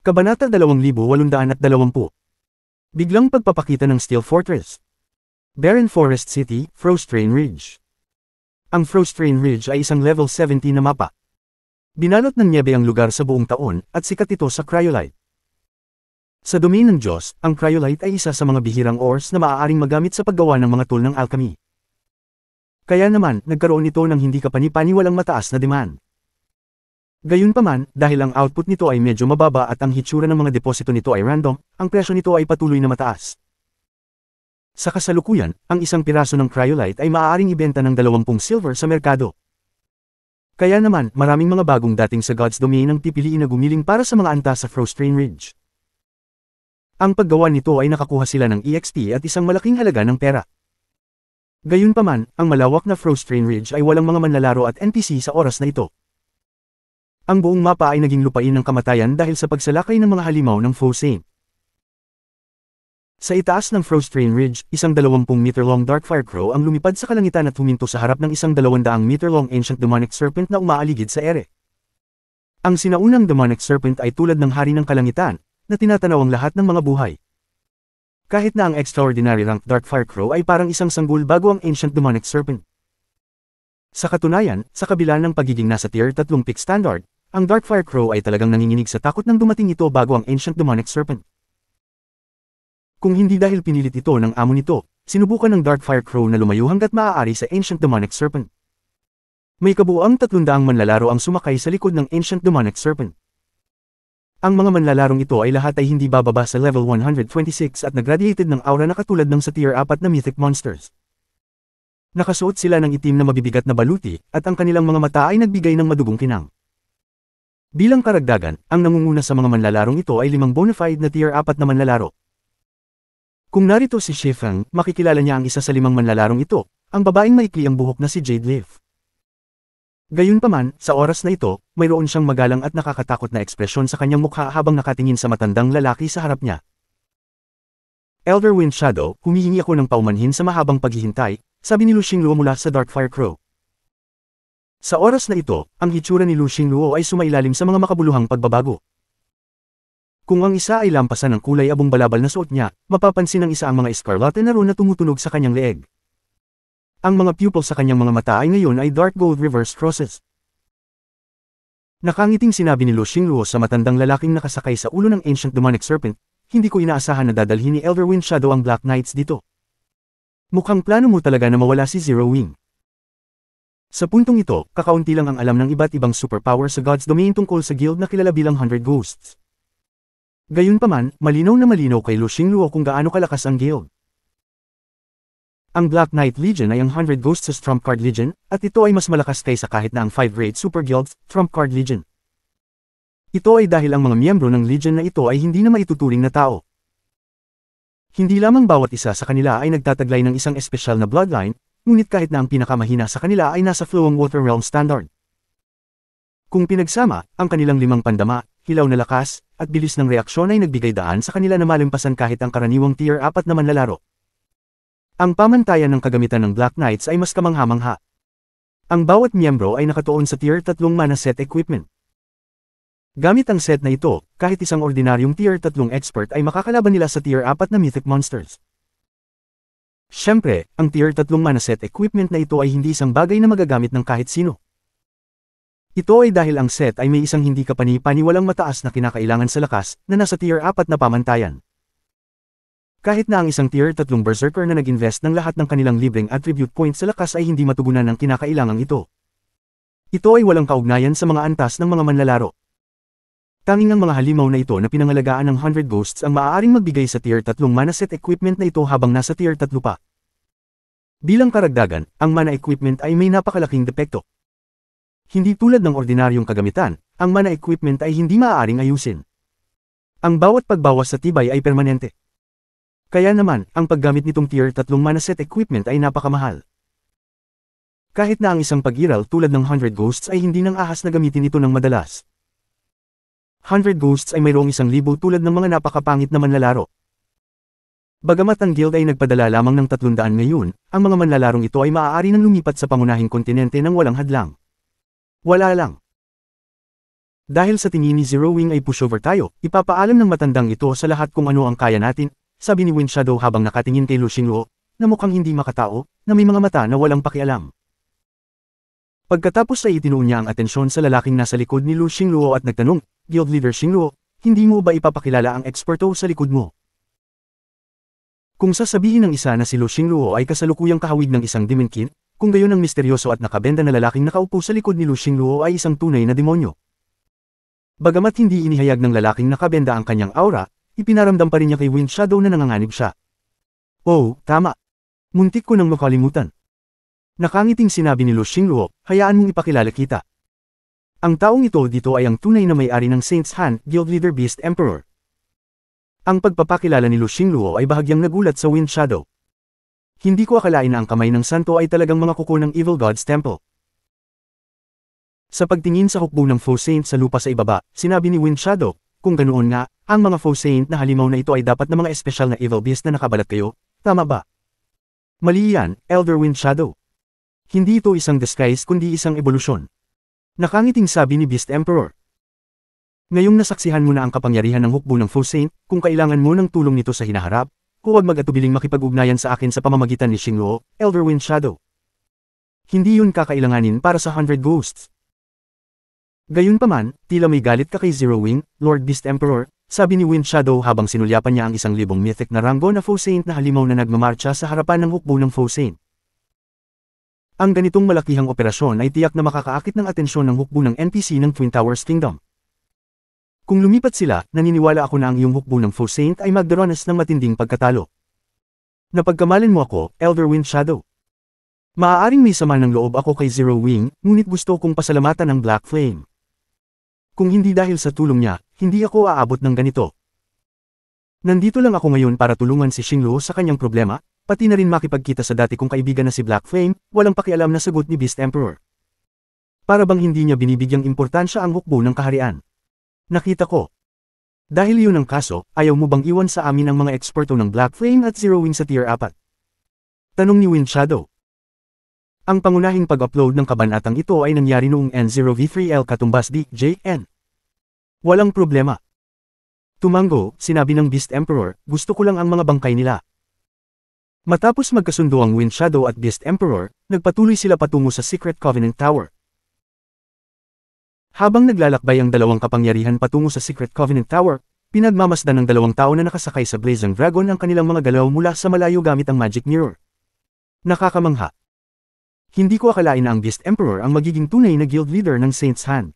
Kabanata 2820 Biglang pagpapakita ng Steel Fortress Barren Forest City, Frostrain Ridge Ang Frostrain Ridge ay isang level 70 na mapa. Binalot ng niebe ang lugar sa buong taon at sikat ito sa cryolite. Sa domain ng Diyos, ang cryolite ay isa sa mga bihirang ores na maaaring magamit sa paggawa ng mga tool ng alchemy. Kaya naman, nagkaroon ito ng hindi kapanipaniwalang mataas na demand. Gayunpaman, dahil ang output nito ay medyo mababa at ang hitsura ng mga deposito nito ay random, ang presyo nito ay patuloy na mataas. Sa kasalukuyan, ang isang piraso ng cryolite ay maaaring ibenta ng 20 silver sa merkado. Kaya naman, maraming mga bagong dating sa God's Domain ang pipiliin na gumiling para sa mga anta sa Frostrain Ridge. Ang paggawa nito ay nakakuha sila ng EXP at isang malaking halaga ng pera. Gayunpaman, ang malawak na Frostrain Ridge ay walang mga manlalaro at NPC sa oras na ito. Ang buong mapa ay naging lupain ng kamatayan dahil sa pagsalakay ng mga halimaw ng Fosane. Sa itaas ng Frostrain Ridge, isang 20-meter-long Darkfire Crow ang lumipad sa kalangitan at huminto sa harap ng isang 200-meter-long Ancient Demonic Serpent na umaaligid sa ere. Ang sinaunang Demonic Serpent ay tulad ng hari ng kalangitan, na tinatanaw ang lahat ng mga buhay. Kahit na ang extraordinary rank Dark Crow ay parang isang sanggol bago ang Ancient Demonic Serpent. Sa katunayan, sa kabila ng pagiging nasa tier 3 pick standard, ang Dark Crow ay talagang nanginginig sa takot nang dumating ito bago ang Ancient Demonic Serpent. Kung hindi dahil pinilit ito ng amo nito, sinubukan ng Dark Crow na lumayo hanggat maaari sa Ancient Demonic Serpent. May kabuang tatlundaang manlalaro ang sumakay sa likod ng Ancient Demonic Serpent. Ang mga manlalarong ito ay lahat ay hindi bababa sa level 126 at nagraduated ng aura na katulad ng sa tier 4 na mythic monsters. Nakasuot sila ng itim na mabibigat na baluti, at ang kanilang mga mata ay nagbigay ng madugong kinang. Bilang karagdagan, ang nangunguna sa mga manlalarong ito ay limang bonafide na tier 4 na manlalaro. Kung narito si Shifang, makikilala niya ang isa sa limang manlalarong ito, ang babaeng maikli ang buhok na si Jade Leaf. Gayunpaman, sa oras na ito, mayroon siyang magalang at nakakatakot na ekspresyon sa kanyang mukha habang nakatingin sa matandang lalaki sa harap niya. Elder Wind Shadow, humihingi ako ng paumanhin sa mahabang paghihintay, sabi ni Lu Luo mula sa Darkfire Crow. Sa oras na ito, ang hitsura ni Lu Luo ay sumailalim sa mga makabuluhang pagbabago. Kung ang isa ay lampasan ng kulay abong balabal na suot niya, mapapansin ng isa ang mga escarlate na rune na tumutunog sa kanyang leeg. Ang mga pupils sa kanyang mga mata ay ngayon ay dark gold reverse crosses. Nakangiting sinabi ni Lu Xingluo sa matandang lalaking nakasakay sa ulo ng Ancient Demonic Serpent, hindi ko inaasahan na dadalhin ni Elverwing Shadow ang Black Knights dito. Mukhang plano mo talaga na mawala si Zero Wing. Sa puntong ito, kakaunti lang ang alam ng iba't ibang superpower sa God's Domain tungkol sa guild na kilala bilang 100 Ghosts. Gayunpaman, malinaw na malinaw kay Lu Xingluo kung gaano kalakas ang guild. Ang Black Knight Legion ay ang 100 Ghosts Trump Card Legion, at ito ay mas malakas kaysa kahit na ang 5-grade Super Guilds, Trump Card Legion. Ito ay dahil ang mga miyembro ng Legion na ito ay hindi na maituturing na tao. Hindi lamang bawat isa sa kanila ay nagtataglay ng isang espesyal na bloodline, ngunit kahit na ang pinakamahina sa kanila ay nasa Flowing Water Realm Standard. Kung pinagsama, ang kanilang limang pandama, hilaw na lakas, at bilis ng reaksyon ay nagbigay daan sa kanila na malampasan kahit ang karaniwang tier 4 na manlalaro. Ang pamantayan ng kagamitan ng Black Knights ay mas kamanghamangha. Ang bawat miyembro ay nakatuon sa Tier 3 mana set equipment. Gamit ang set na ito, kahit isang ordinaryong Tier 3 expert ay makakalaban nila sa Tier 4 na Mythic Monsters. Siyempre, ang Tier 3 mana set equipment na ito ay hindi isang bagay na magagamit ng kahit sino. Ito ay dahil ang set ay may isang hindi kapani-paniwalang mataas na kinakailangan sa lakas na nasa tier 4 na pamantayan. Kahit na ang isang tier 3 berserker na nag-invest ng lahat ng kanilang libreng attribute points sa lakas ay hindi matugunan ng kinakailangang ito. Ito ay walang kaugnayan sa mga antas ng mga manlalaro. Tanging ang mga halimaw na ito na pinangalagaan ng 100 Ghosts ang maaaring magbigay sa tier 3 mana set equipment na ito habang nasa tier 3 pa. Bilang karagdagan, ang mana equipment ay may napakalaking depekto. Hindi tulad ng ordinaryong kagamitan, ang mana equipment ay hindi maaaring ayusin. Ang bawat pagbawas sa tibay ay permanente. Kaya naman, ang paggamit nitong tier 3 manaset equipment ay napakamahal. Kahit na ang isang pagiral tulad ng 100 Ghosts ay hindi nang ahas na gamitin ito ng madalas. 100 Ghosts ay mayroong isang libo tulad ng mga napakapangit na manlalaro. Bagamat ang guild ay nagpadala lamang ng 300 ngayon, ang mga manlalarong ito ay maaari nang lumipat sa pangunahing kontinente ng walang hadlang. Wala lang. Dahil sa tingin ni Zero Wing ay pushover tayo, ipapaalam ng matandang ito sa lahat kung ano ang kaya natin, sabi ni Win Shadow habang nakatingin kay Lu Xingluo, na mukhang hindi makatao, na may mga mata na walang pakialam. Pagkatapos ay itinuon niya ang atensyon sa lalaking nasa likod ni Lu Xingluo at nagtanong, Guild Leader Xingluo, hindi mo ba ipapakilala ang eksperto sa likod mo? Kung sasabihin ng isa na si Lu Xingluo ay kasalukuyang kahawig ng isang dimenkin, kung gayon ang misteryoso at nakabenda na lalaking nakaupo sa likod ni Lu Xingluo ay isang tunay na demonyo. Bagamat hindi inihayag ng lalaking nakabenda ang kanyang aura, ipinaramdam pa rin niya kay Wind Shadow na nanganganib siya. Oh, tama. Muntik ko nang makalimutan. Nakangiting sinabi ni Lu Xingluo, hayaan mong ipakilala kita. Ang taong ito dito ay ang tunay na may-ari ng Saints Han, Guild Leader Beast Emperor. Ang pagpapakilala ni Lu Xingluo ay bahagyang nagulat sa Wind Shadow. Hindi ko akalain na ang kamay ng santo ay talagang mga kuko ng Evil God's Temple. Sa pagtingin sa hukbo ng Faux Saint sa lupa sa ibaba, sinabi ni Wind Shadow, kung ganoon nga, ang mga faux saint na halimaw na ito ay dapat na mga espesyal na evil beast na nakabalat kayo, tama ba? Mali yan, Elderwind Shadow. Hindi ito isang disguise kundi isang evolusyon. Nakangiting sabi ni Beast Emperor. Ngayong nasaksihan mo na ang kapangyarihan ng hukbo ng faux saint, kung kailangan mo ng tulong nito sa hinaharap, huwag mag-atubiling makipag-ugnayan sa akin sa pamamagitan ni Xingluo, Elderwind Shadow. Hindi yun kakailanganin para sa 100 Ghosts. Gayunpaman, tila may galit ka kay Zero Wing, Lord Beast Emperor, sabi ni Wind Shadow habang sinulyapan niya ang isang libong mythic na ranggo na Faux Saint na halimaw na nagmamarcha sa harapan ng hukbo ng Faux Saint. Ang ganitong malakihang operasyon ay tiyak na makakaakit ng atensyon ng hukbo ng NPC ng Twin Towers Kingdom. Kung lumipat sila, naniniwala ako na ang iyong hukbo ng Faux Saint ay magdoronas ng matinding pagkatalo. Napagkamalan mo ako, Elder Wind Shadow. Maaaring may sama ng loob ako kay Zero Wing, ngunit gusto kong pasalamatan ang Black Flame. Kung hindi dahil sa tulong niya, hindi ako aabot ng ganito. Nandito lang ako ngayon para tulungan si Xingluo sa kanyang problema, pati na rin makipagkita sa dati kong kaibigan na si Black Flame, walang pakialam na sagot ni Beast Emperor. Para bang hindi niya binibigyang importansya ang hukbo ng kaharian. Nakita ko. Dahil yun ang kaso, ayaw mo bang iwan sa amin ang mga eksperto ng Black Flame at Zero Wing sa Tier 4? Tanong ni Wind Shadow. Ang pangunahing pag-upload ng kabanatang ito ay nangyari noong N0V3L katumbas di DJN. Walang problema. Tumango, sinabi ng Beast Emperor, gusto ko lang ang mga bangkay nila. Matapos magkasundo ang Wind Shadow at Beast Emperor, nagpatuloy sila patungo sa Secret Covenant Tower. Habang naglalakbay ang dalawang kapangyarihan patungo sa Secret Covenant Tower, pinagmamasdan ng dalawang tao na nakasakay sa Blazing Dragon ang kanilang mga galaw mula sa malayo gamit ang Magic Mirror. Nakakamangha. Hindi ko akalain na ang Beast Emperor ang magiging tunay na guild leader ng Saints Han.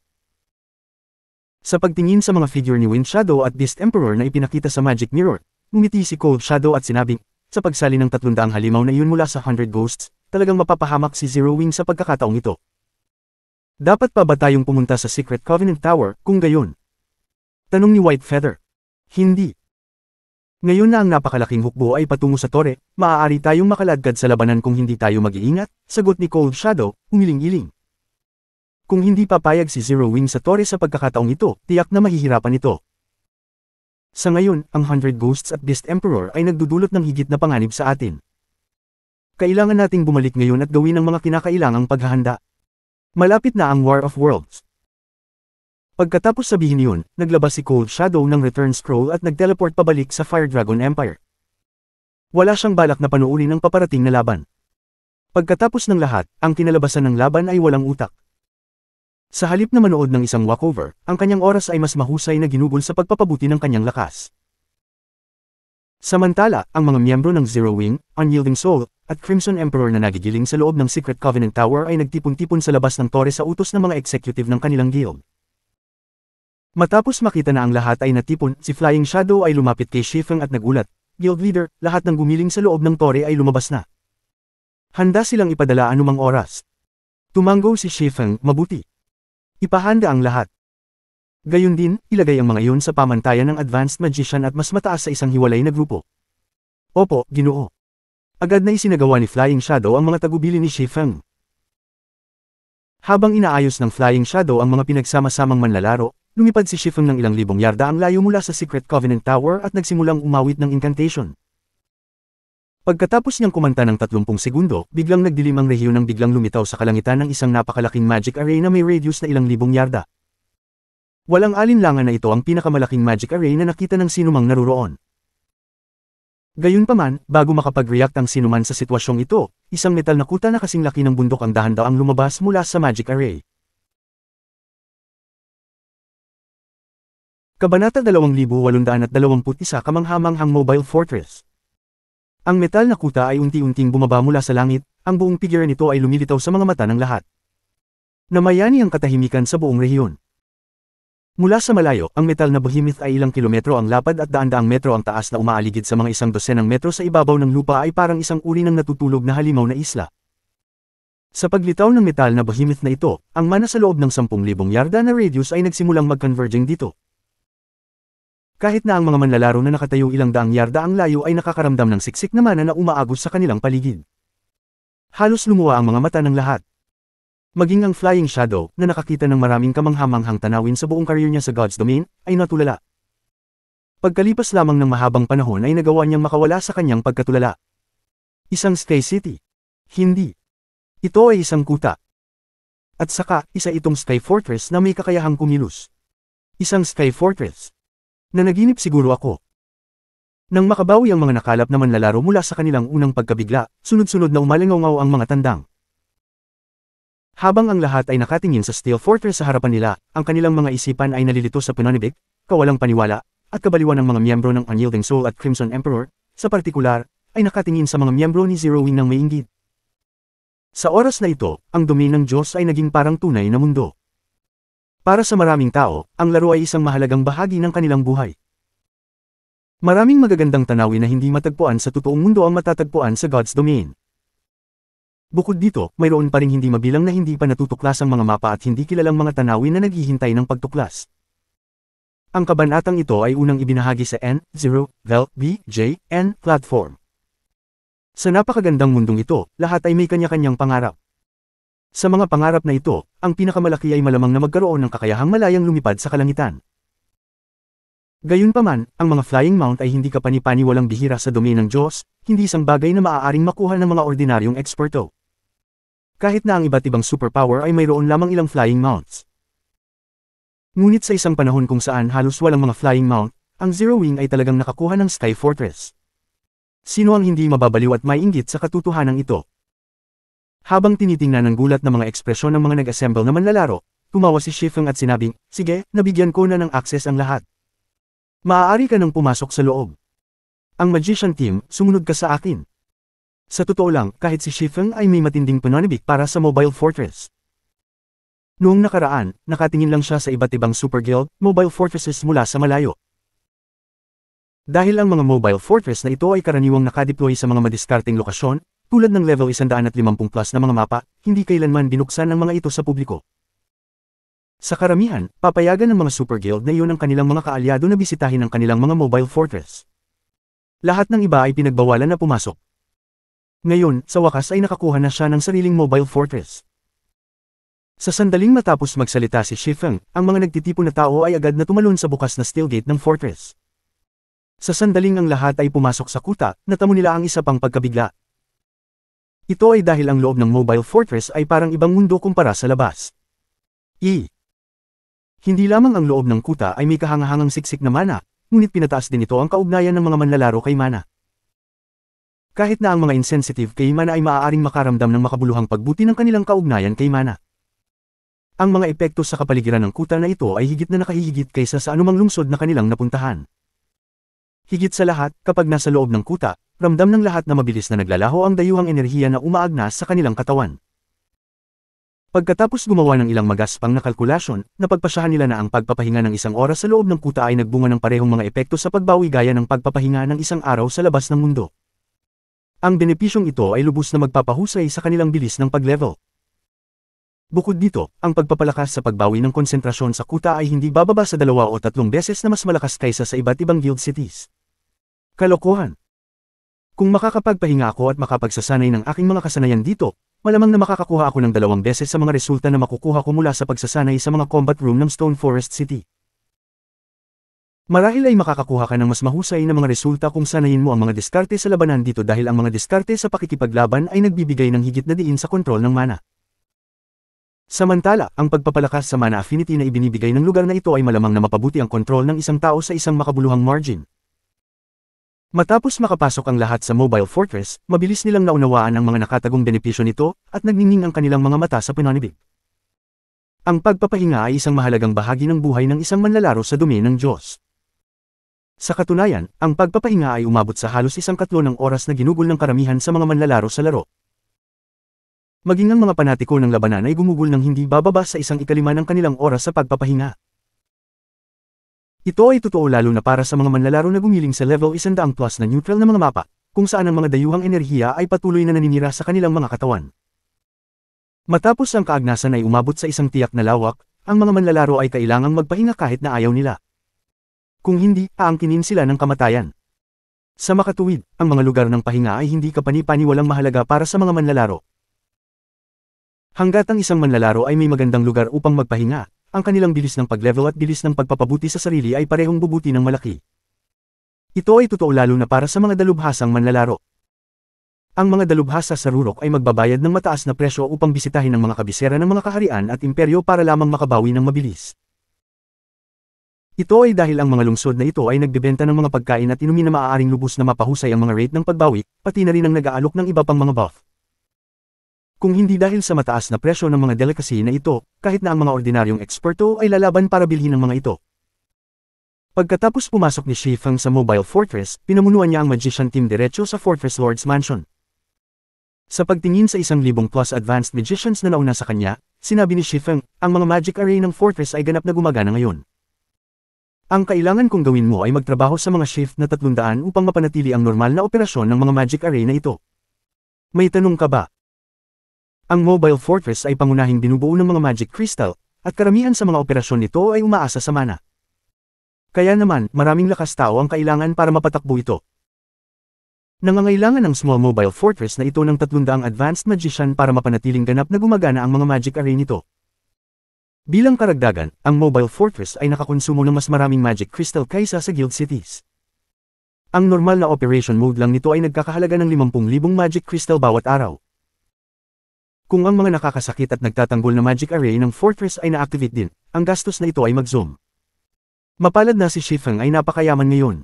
Sa pagtingin sa mga figure ni Wind Shadow at Beast Emperor na ipinakita sa Magic Mirror, umiti si Cold Shadow at sinabing, sa pagsali ng tatlundaang halimaw na iyon mula sa 100 Ghosts, talagang mapapahamak si Zero Wing sa pagkakataong ito. Dapat pa ba tayong pumunta sa Secret Covenant Tower, kung gayon? Tanong ni White Feather. Hindi. Ngayon na ang napakalaking hukbo ay patungo sa tore, maaari tayong makaladkad sa labanan kung hindi tayo mag-iingat, sagot ni Cold Shadow, umiling-iling. Kung hindi papayag si Zero Wing sa tore sa pagkakataong ito, tiyak na mahihirapan ito. Sa ngayon, ang Hundred Ghosts at Beast Emperor ay nagdudulot ng higit na panganib sa atin. Kailangan nating bumalik ngayon at gawin ang mga kinakailangang paghahanda. Malapit na ang War of Worlds. Pagkatapos sabihin yun, naglabas si Cold Shadow ng return scroll at nagteleport pabalik sa Fire Dragon Empire. Wala siyang balak na panuulin ang paparating na laban. Pagkatapos ng lahat, ang kinalabasan ng laban ay walang utak. Sa halip na manood ng isang walkover, ang kanyang oras ay mas mahusay na ginugol sa pagpapabuti ng kanyang lakas. Samantala, ang mga miyembro ng Zero Wing, Unyielding Soul, at Crimson Emperor na nagigiling sa loob ng Secret Covenant Tower ay nagtipon-tipon sa labas ng tore sa utos ng mga executive ng kanilang guild. Matapos makita na ang lahat ay natipon, si Flying Shadow ay lumapit kay Shifeng at nagulat. Guild leader, lahat ng gumiling sa loob ng tore ay lumabas na. Handa silang ipadala anumang oras. Tumanggo si Shifeng, mabuti. Ipahanda ang lahat. Gayon din, ilagay ang mga iyon sa pamantayan ng advanced magician at mas mataas sa isang hiwalay na grupo. Opo, ginoo. Agad na isinagawa ni Flying Shadow ang mga tagubili ni Shifeng. Habang inaayos ng Flying Shadow ang mga pinagsama-samang manlalaro, lumipad si Shifeng ng ilang libong yarda ang layo mula sa Secret Covenant Tower at nagsimulang umawit ng incantation. Pagkatapos niyang kumanta ng 30 segundo, biglang nagdilim ang rehiyon ng biglang lumitaw sa kalangitan ng isang napakalaking magic array na may radius na ilang libong yarda. Walang alinlangan na ito ang pinakamalaking magic array na nakita ng sinumang naruroon. Gayunpaman, bago makapag-react ang sinuman sa sitwasyong ito, isang metal na kuta na kasing laki ng bundok ang dahan daw ang lumabas mula sa magic array. Kabanata 2821 Kamanghamanghang Mobile Fortress Ang metal na kuta ay unti-unting bumaba mula sa langit, ang buong figure nito ay lumilitaw sa mga mata ng lahat. Namayani ang katahimikan sa buong rehiyon. Mula sa malayo, ang metal na behemoth ay ilang kilometro ang lapad at daan-daang metro ang taas na umaaligid sa mga isang dosenang metro sa ibabaw ng lupa ay parang isang uri ng natutulog na halimaw na isla. Sa paglitaw ng metal na behemoth na ito, ang mana sa loob ng 10,000 yarda na radius ay nagsimulang mag-converging dito. Kahit na ang mga manlalaro na nakatayo ilang daang yarda ang layo ay nakakaramdam ng siksik na mana na umaagos sa kanilang paligid. Halos lumuwa ang mga mata ng lahat. Maging ang Flying Shadow, na nakakita ng maraming kamanghamanghang tanawin sa buong karyer niya sa God's Domain, ay natulala. Pagkalipas lamang ng mahabang panahon ay nagawa niyang makawala sa kanyang pagkatulala. Isang Stay City. Hindi. Ito ay isang kuta. At saka, isa itong Stay Fortress na may kakayahang kumilos. Isang Stay Fortress. Nanaginip siguro ako. Nang makabawi ang mga nakalap na manlalaro mula sa kanilang unang pagkabigla, sunod-sunod na umalingaw ang mga tandang. Habang ang lahat ay nakatingin sa Steel Fortress sa harapan nila, ang kanilang mga isipan ay nalilito sa punanibig, kawalang paniwala, at kabaliwan ng mga miyembro ng Unyielding Soul at Crimson Emperor, sa partikular, ay nakatingin sa mga miyembro ni Zero Wing ng inggit. Sa oras na ito, ang dumi ng Diyos ay naging parang tunay na mundo. Para sa maraming tao, ang laro ay isang mahalagang bahagi ng kanilang buhay. Maraming magagandang tanawin na hindi matagpuan sa totoong mundo ang matatagpuan sa God's Domain. Bukod dito, mayroon pa rin hindi mabilang na hindi pa natutuklas ang mga mapa at hindi kilalang mga tanawin na naghihintay ng pagtuklas. Ang kabanatang ito ay unang ibinahagi sa N0, VEL, B J N platform. Sa napakagandang mundong ito, lahat ay may kanya-kanyang pangarap. Sa mga pangarap na ito, ang pinakamalaki ay malamang na magkaroon ng kakayahang malayang lumipad sa kalangitan. Gayunpaman, ang mga flying mount ay hindi kapani-paniwalang bihira sa domain ng Diyos, hindi isang bagay na maaaring makuha ng mga ordinaryong eksperto. Kahit na ang iba't ibang superpower ay mayroon lamang ilang flying mounts. Ngunit sa isang panahon kung saan halos walang mga flying mount, ang Zero Wing ay talagang nakakuha ng Sky Fortress. Sino ang hindi mababaliw at maiinggit sa katutuhanang ito? Habang tinitingnan ang gulat ng mga ekspresyon ng mga nag-assemble na manlalaro, tumawa si Shifeng at sinabing, Sige, nabigyan ko na ng access ang lahat. Maaari ka nang pumasok sa loob. Ang magician team, sumunod ka sa akin. Sa totoo lang, kahit si Shifeng ay may matinding pananibik para sa Mobile Fortress. Noong nakaraan, nakatingin lang siya sa iba't ibang Super Guild, Mobile Fortresses mula sa malayo. Dahil ang mga mobile fortress na ito ay karaniwang nakadeploy sa mga madiskarteng lokasyon, tulad ng level 150 plus na mga mapa, hindi kailanman binuksan ang mga ito sa publiko. Sa karamihan, papayagan ng mga Super Guild na iyon ang kanilang mga kaalyado na bisitahin ang kanilang mga mobile fortress. Lahat ng iba ay pinagbawalan na pumasok. Ngayon, sa wakas ay nakakuha na siya ng sariling mobile fortress. Sa sandaling matapos magsalita si Shifeng, ang mga nagtitipon na tao ay agad na tumalon sa bukas na steel gate ng fortress. Sa sandaling ang lahat ay pumasok sa kuta, natamo nila ang isa pang pagkabigla. Ito ay dahil ang loob ng Mobile Fortress ay parang ibang mundo kumpara sa labas. E. Hindi lamang ang loob ng kuta ay may kahangahangang siksik na mana, ngunit pinataas din ito ang kaugnayan ng mga manlalaro kay mana. Kahit na ang mga insensitive kay mana ay maaaring makaramdam ng makabuluhang pagbuti ng kanilang kaugnayan kay mana. Ang mga epekto sa kapaligiran ng kuta na ito ay higit na nakahihigit kaysa sa anumang lungsod na kanilang napuntahan. Higit sa lahat, kapag nasa loob ng kuta, ramdam ng lahat na mabilis na naglalaho ang dayuhang enerhiya na umaagnas sa kanilang katawan. Pagkatapos gumawa ng ilang magaspang na kalkulasyon, napagpasyahan nila na ang pagpapahinga ng isang oras sa loob ng kuta ay nagbunga ng parehong mga epekto sa pagbawi gaya ng pagpapahinga ng isang araw sa labas ng mundo. Ang benepisyong ito ay lubos na magpapahusay sa kanilang bilis ng paglevel. Bukod dito, ang pagpapalakas sa pagbawi ng konsentrasyon sa kuta ay hindi bababa sa dalawa o tatlong beses na mas malakas kaysa sa iba't ibang guild cities. Kalokohan kung makakapagpahinga ako at makapagsasanay ng aking mga kasanayan dito, malamang na makakakuha ako ng dalawang beses sa mga resulta na makukuha ko mula sa pagsasanay sa mga combat room ng Stone Forest City. Marahil ay makakakuha ka ng mas mahusay na mga resulta kung sanayin mo ang mga diskarte sa labanan dito dahil ang mga diskarte sa pakikipaglaban ay nagbibigay ng higit na diin sa kontrol ng mana. Samantala, ang pagpapalakas sa mana affinity na ibinibigay ng lugar na ito ay malamang na mapabuti ang kontrol ng isang tao sa isang makabuluhang margin, Matapos makapasok ang lahat sa Mobile Fortress, mabilis nilang naunawaan ang mga nakatagong benepisyo nito, at nagningning ang kanilang mga mata sa pananibig. Ang pagpapahinga ay isang mahalagang bahagi ng buhay ng isang manlalaro sa dumi ng Diyos. Sa katunayan, ang pagpapahinga ay umabot sa halos isang katlo ng oras na ginugol ng karamihan sa mga manlalaro sa laro. Maging ang mga panatiko ng labanan ay gumugol ng hindi bababa sa isang ikalima ng kanilang oras sa pagpapahinga. Ito ay totoo lalo na para sa mga manlalaro na gumiling sa level 100 plus na neutral na mga mapa, kung saan ang mga dayuhang enerhiya ay patuloy na naninira sa kanilang mga katawan. Matapos ang kaagnasan ay umabot sa isang tiyak na lawak, ang mga manlalaro ay kailangang magpahinga kahit na ayaw nila. Kung hindi, aangkinin sila ng kamatayan. Sa makatuwid, ang mga lugar ng pahinga ay hindi kapanipani paniwalang mahalaga para sa mga manlalaro. Hanggat ang isang manlalaro ay may magandang lugar upang magpahinga, ang kanilang bilis ng paglevel at bilis ng pagpapabuti sa sarili ay parehong bubuti ng malaki. Ito ay totoo lalo na para sa mga dalubhasang manlalaro. Ang mga dalubhasa sa Rurok ay magbabayad ng mataas na presyo upang bisitahin ang mga kabisera ng mga kaharian at imperyo para lamang makabawi ng mabilis. Ito ay dahil ang mga lungsod na ito ay nagbebenta ng mga pagkain at inumin na maaaring lubos na mapahusay ang mga rate ng pagbawi, pati na rin ang nag-aalok ng iba pang mga buff. Kung hindi dahil sa mataas na presyo ng mga delicacy na ito, kahit na ang mga ordinaryong eksperto ay lalaban para bilhin ang mga ito. Pagkatapos pumasok ni Shi Feng sa Mobile Fortress, pinamunuan niya ang Magician Team diretso sa Fortress Lord's Mansion. Sa pagtingin sa isang libong plus advanced magicians na nauna sa kanya, sinabi ni Shi Feng, ang mga magic array ng Fortress ay ganap na gumagana ngayon. Ang kailangan kong gawin mo ay magtrabaho sa mga shift na 300 upang mapanatili ang normal na operasyon ng mga magic array na ito. May tanong ka ba? Ang Mobile Fortress ay pangunahing binubuo ng mga Magic Crystal, at karamihan sa mga operasyon nito ay umaasa sa mana. Kaya naman, maraming lakas tao ang kailangan para mapatakbo ito. Nangangailangan ng small mobile fortress na ito ng 300 advanced magician para mapanatiling ganap na gumagana ang mga magic array nito. Bilang karagdagan, ang mobile fortress ay nakakonsumo ng mas maraming magic crystal kaysa sa guild cities. Ang normal na operation mode lang nito ay nagkakahalaga ng 50,000 magic crystal bawat araw. Kung ang mga nakakasakit at nagtatanggol na magic array ng fortress ay na-activate din, ang gastos na ito ay mag-zoom. Mapalad na si Shifeng ay napakayaman ngayon.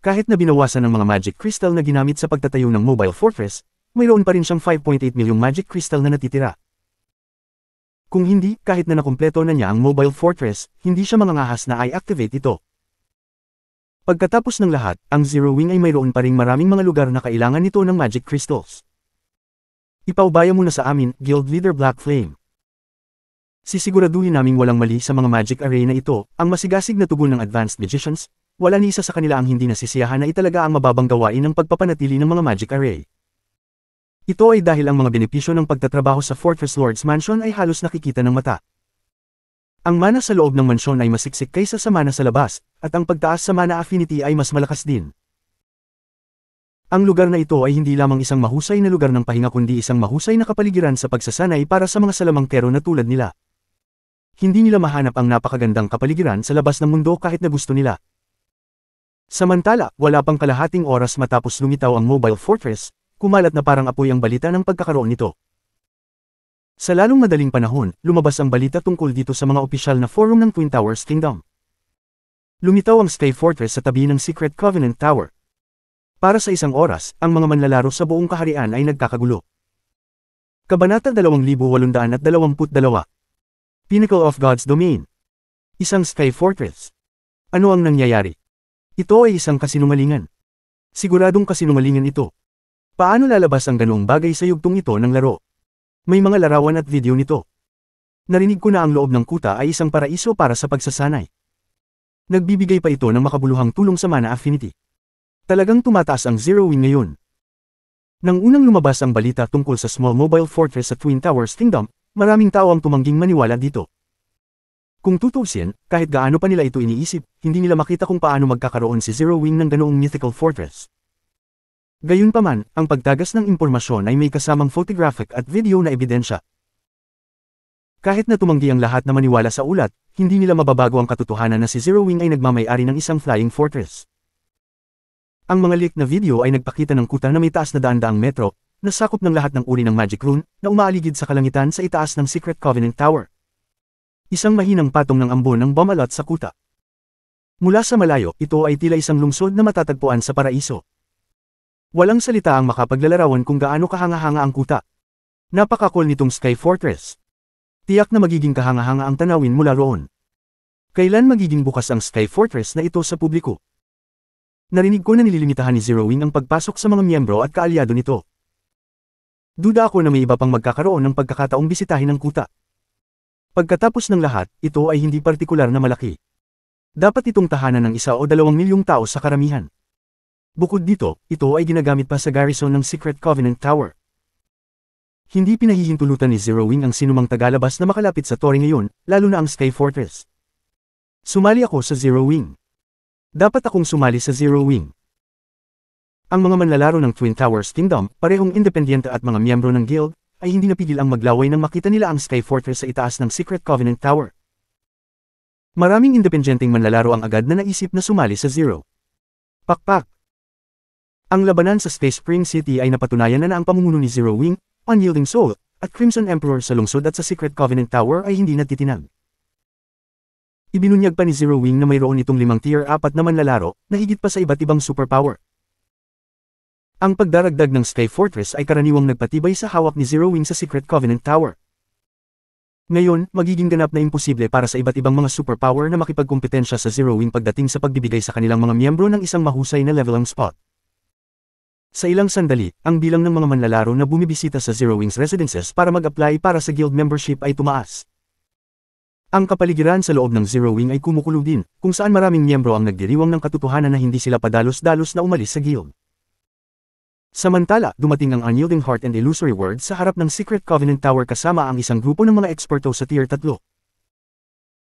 Kahit na binawasan ng mga magic crystal na ginamit sa pagtatayo ng mobile fortress, mayroon pa rin siyang 5.8 milyong magic crystal na natitira. Kung hindi, kahit na nakumpleto na niya ang mobile fortress, hindi siya mangangahas na i-activate ito. Pagkatapos ng lahat, ang Zero Wing ay mayroon pa ring maraming mga lugar na kailangan nito ng magic crystals. Ipaubaya mo na sa amin, Guild Leader Black Flame. Sisiguraduhin naming walang mali sa mga magic array na ito, ang masigasig na tugon ng advanced magicians, wala ni isa sa kanila ang hindi nasisiyahan na italaga ang mababang gawain ng pagpapanatili ng mga magic array. Ito ay dahil ang mga benepisyo ng pagtatrabaho sa Fortress Lord's Mansion ay halos nakikita ng mata. Ang mana sa loob ng mansyon ay masiksik kaysa sa mana sa labas, at ang pagtaas sa mana affinity ay mas malakas din. Ang lugar na ito ay hindi lamang isang mahusay na lugar ng pahinga kundi isang mahusay na kapaligiran sa pagsasanay para sa mga salamangkero na tulad nila. Hindi nila mahanap ang napakagandang kapaligiran sa labas ng mundo kahit na gusto nila. Samantala, wala pang kalahating oras matapos lumitaw ang Mobile Fortress, kumalat na parang apoy ang balita ng pagkakaroon nito. Sa lalong madaling panahon, lumabas ang balita tungkol dito sa mga opisyal na forum ng Twin Towers Kingdom. Lumitaw ang Stay Fortress sa tabi ng Secret Covenant Tower, para sa isang oras, ang mga manlalaro sa buong kaharian ay nagkakagulo. Kabanata 2822 Pinnacle of God's Domain Isang Sky Fortress Ano ang nangyayari? Ito ay isang kasinungalingan. Siguradong kasinungalingan ito. Paano lalabas ang ganoong bagay sa yugtong ito ng laro? May mga larawan at video nito. Narinig ko na ang loob ng kuta ay isang paraiso para sa pagsasanay. Nagbibigay pa ito ng makabuluhang tulong sa mana affinity. Talagang tumataas ang zero win ngayon. Nang unang lumabas ang balita tungkol sa Small Mobile Fortress sa Twin Towers Kingdom, maraming tao ang tumangging maniwala dito. Kung tutusin, kahit gaano pa nila ito iniisip, hindi nila makita kung paano magkakaroon si Zero Wing ng ganoong mythical fortress. Gayunpaman, ang pagtagas ng impormasyon ay may kasamang photographic at video na ebidensya. Kahit na tumanggi ang lahat na maniwala sa ulat, hindi nila mababago ang katotohanan na si Zero Wing ay nagmamayari ng isang flying fortress. Ang mga leak na video ay nagpakita ng kuta na may taas na daan daang metro, na sakop ng lahat ng uri ng magic rune na umaaligid sa kalangitan sa itaas ng Secret Covenant Tower. Isang mahinang patong ng ambon ng bumalot sa kuta. Mula sa malayo, ito ay tila isang lungsod na matatagpuan sa paraiso. Walang salita ang makapaglalarawan kung gaano kahangahanga ang kuta. Napakakol nitong Sky Fortress. Tiyak na magiging kahangahanga ang tanawin mula roon. Kailan magiging bukas ang Sky Fortress na ito sa publiko? Narinig ko na nililimitahan ni Zero Wing ang pagpasok sa mga miyembro at kaalyado nito. Duda ako na may iba pang magkakaroon ng pagkakataong bisitahin ang kuta. Pagkatapos ng lahat, ito ay hindi partikular na malaki. Dapat itong tahanan ng isa o dalawang milyong tao sa karamihan. Bukod dito, ito ay ginagamit pa sa garrison ng Secret Covenant Tower. Hindi pinahihintulutan ni Zero Wing ang sinumang tagalabas na makalapit sa Tori ngayon, lalo na ang Sky Fortress. Sumali ako sa Zero Wing. Dapat akong sumali sa Zero Wing. Ang mga manlalaro ng Twin Towers Kingdom, parehong independyente at mga miyembro ng guild, ay hindi napigil ang maglaway nang makita nila ang Sky Fortress sa itaas ng Secret Covenant Tower. Maraming independyenteng manlalaro ang agad na naisip na sumali sa Zero. Pakpak! Ang labanan sa Space Spring City ay napatunayan na na ang pamumuno ni Zero Wing, Unyielding Soul, at Crimson Emperor sa lungsod at sa Secret Covenant Tower ay hindi natitinag. Ibinunyag pa ni Zero Wing na mayroon itong limang tier 4 na manlalaro, na higit pa sa iba't ibang superpower. Ang pagdaragdag ng Sky Fortress ay karaniwang nagpatibay sa hawak ni Zero Wing sa Secret Covenant Tower. Ngayon, magiging ganap na imposible para sa iba't ibang mga superpower na makipagkumpetensya sa Zero Wing pagdating sa pagbibigay sa kanilang mga miyembro ng isang mahusay na level ang spot. Sa ilang sandali, ang bilang ng mga manlalaro na bumibisita sa Zero Wings residences para mag-apply para sa guild membership ay tumaas. Ang kapaligiran sa loob ng Zero Wing ay kumukulo din, kung saan maraming miyembro ang nagdiriwang ng katotohanan na hindi sila padalos-dalos na umalis sa guild. Samantala, dumating ang Unyielding Heart and Illusory Word sa harap ng Secret Covenant Tower kasama ang isang grupo ng mga eksperto sa Tier 3.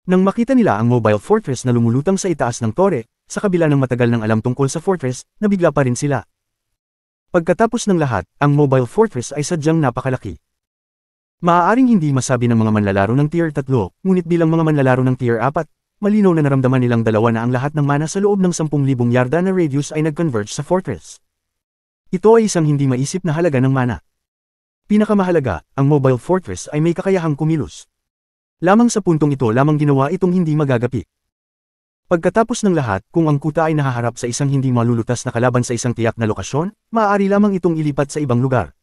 Nang makita nila ang mobile fortress na lumulutang sa itaas ng tore, sa kabila ng matagal ng alam tungkol sa fortress, nabigla pa rin sila. Pagkatapos ng lahat, ang mobile fortress ay sadyang napakalaki. Maaaring hindi masabi ng mga manlalaro ng Tier 3, ngunit bilang mga manlalaro ng Tier 4, malinaw na naramdaman nilang dalawa na ang lahat ng mana sa loob ng 10,000 yarda na radius ay nag-converge sa Fortress. Ito ay isang hindi maisip na halaga ng mana. Pinakamahalaga, ang Mobile Fortress ay may kakayahang kumilos. Lamang sa puntong ito lamang ginawa itong hindi magagapi. Pagkatapos ng lahat, kung ang kuta ay nahaharap sa isang hindi malulutas na kalaban sa isang tiyak na lokasyon, maaari lamang itong ilipat sa ibang lugar.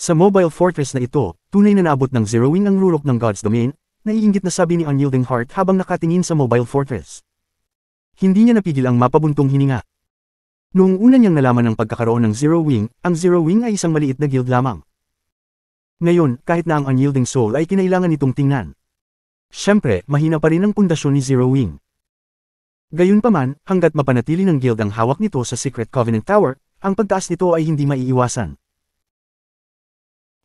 Sa mobile fortress na ito, tunay na naabot ng zeroing ang rurok ng God's Domain, naiinggit na sabi ni Unyielding Heart habang nakatingin sa mobile fortress. Hindi niya napigil ang mapabuntong hininga. Noong una niyang nalaman ng pagkakaroon ng Zero Wing, ang Zero Wing ay isang maliit na guild lamang. Ngayon, kahit na ang unyielding soul ay kinailangan itong tingnan. Siyempre, mahina pa rin ang pundasyon ni Zero Wing. Gayunpaman, hanggat mapanatili ng guild ang hawak nito sa Secret Covenant Tower, ang pagtaas nito ay hindi maiiwasan.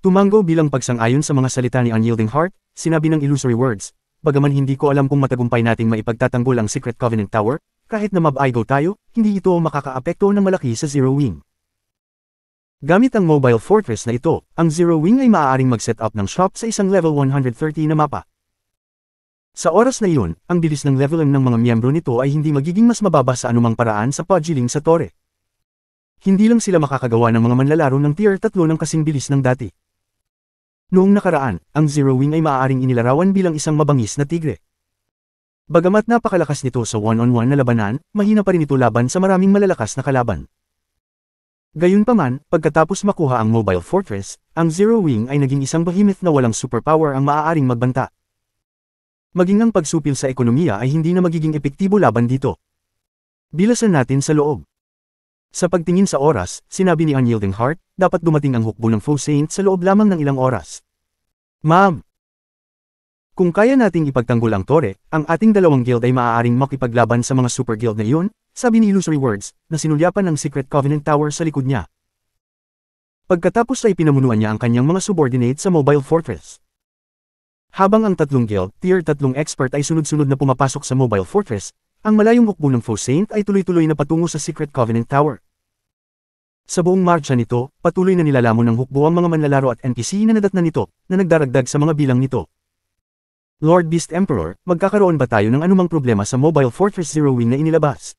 Tumango bilang pagsang-ayon sa mga salita ni Unyielding Heart, sinabi ng illusory words, bagaman hindi ko alam kung matagumpay nating maipagtatanggol ang Secret Covenant Tower, kahit na mabaigo tayo, hindi ito makakaapekto ng malaki sa Zero Wing. Gamit ang mobile fortress na ito, ang Zero Wing ay maaaring mag-set up ng shop sa isang level 130 na mapa. Sa oras na iyon, ang bilis ng leveling ng mga miyembro nito ay hindi magiging mas mababa sa anumang paraan sa pagjiling sa tore. Hindi lang sila makakagawa ng mga manlalaro ng tier 3 ng kasing bilis ng dati. Noong nakaraan, ang Zero Wing ay maaaring inilarawan bilang isang mabangis na tigre. Bagamat napakalakas nito sa one-on-one na labanan, mahina pa rin ito laban sa maraming malalakas na kalaban. Gayunpaman, pagkatapos makuha ang Mobile Fortress, ang Zero Wing ay naging isang behemoth na walang superpower ang maaaring magbanta. Maging ang pagsupil sa ekonomiya ay hindi na magiging epektibo laban dito. Bilasan natin sa loob. Sa pagtingin sa oras, sinabi ni Unyielding Heart, dapat dumating ang hukbo ng Faux Saint sa loob lamang ng ilang oras. Ma'am! Kung kaya nating ipagtanggol ang Tore, ang ating dalawang guild ay maaaring makipaglaban sa mga super guild na iyon, sabi ni Illusory Words, na sinulyapan ng Secret Covenant Tower sa likod niya. Pagkatapos ay pinamunuan niya ang kanyang mga subordinate sa Mobile Fortress. Habang ang tatlong guild, tier 3 expert ay sunod-sunod na pumapasok sa Mobile Fortress, ang malayong hukbo ng Faux Saint ay tuloy-tuloy na patungo sa Secret Covenant Tower. Sa buong marcha nito, patuloy na nilalamon ng hukbo ang mga manlalaro at NPC na nadatna nito, na nagdaragdag sa mga bilang nito. Lord Beast Emperor, magkakaroon ba tayo ng anumang problema sa Mobile Fortress Zero Wing na inilabas?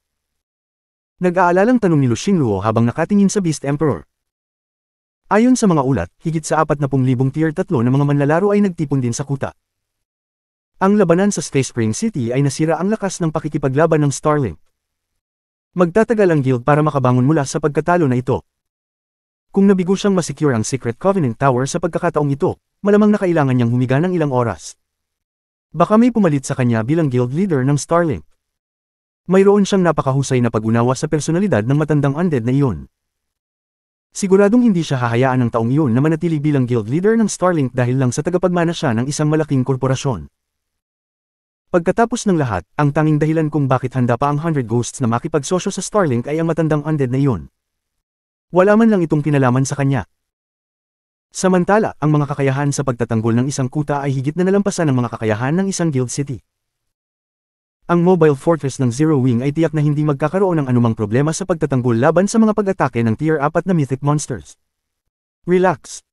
Nag-aalalang tanong ni Luxing Luo habang nakatingin sa Beast Emperor. Ayon sa mga ulat, higit sa 40,000 tier 3 na mga manlalaro ay nagtipon din sa kuta. Ang labanan sa Space Spring City ay nasira ang lakas ng pakikipaglaban ng Starlink. Magtatagal ang guild para makabangon mula sa pagkatalo na ito. Kung nabigo siyang masecure ang Secret Covenant Tower sa pagkakataong ito, malamang na kailangan niyang humiga ng ilang oras. Baka may pumalit sa kanya bilang guild leader ng Starlink. Mayroon siyang napakahusay na pag-unawa sa personalidad ng matandang undead na iyon. Siguradong hindi siya hahayaan ng taong iyon na manatili bilang guild leader ng Starlink dahil lang sa tagapagmana siya ng isang malaking korporasyon. Pagkatapos ng lahat, ang tanging dahilan kung bakit handa pa ang 100 ghosts na makipagsosyo sa Starlink ay ang matandang undead na iyon. Wala man lang itong pinalaman sa kanya. Samantala, ang mga kakayahan sa pagtatanggol ng isang kuta ay higit na nalampasan ng mga kakayahan ng isang guild city. Ang mobile fortress ng Zero Wing ay tiyak na hindi magkakaroon ng anumang problema sa pagtatanggol laban sa mga pag-atake ng Tier 4 na Mythic Monsters. Relax!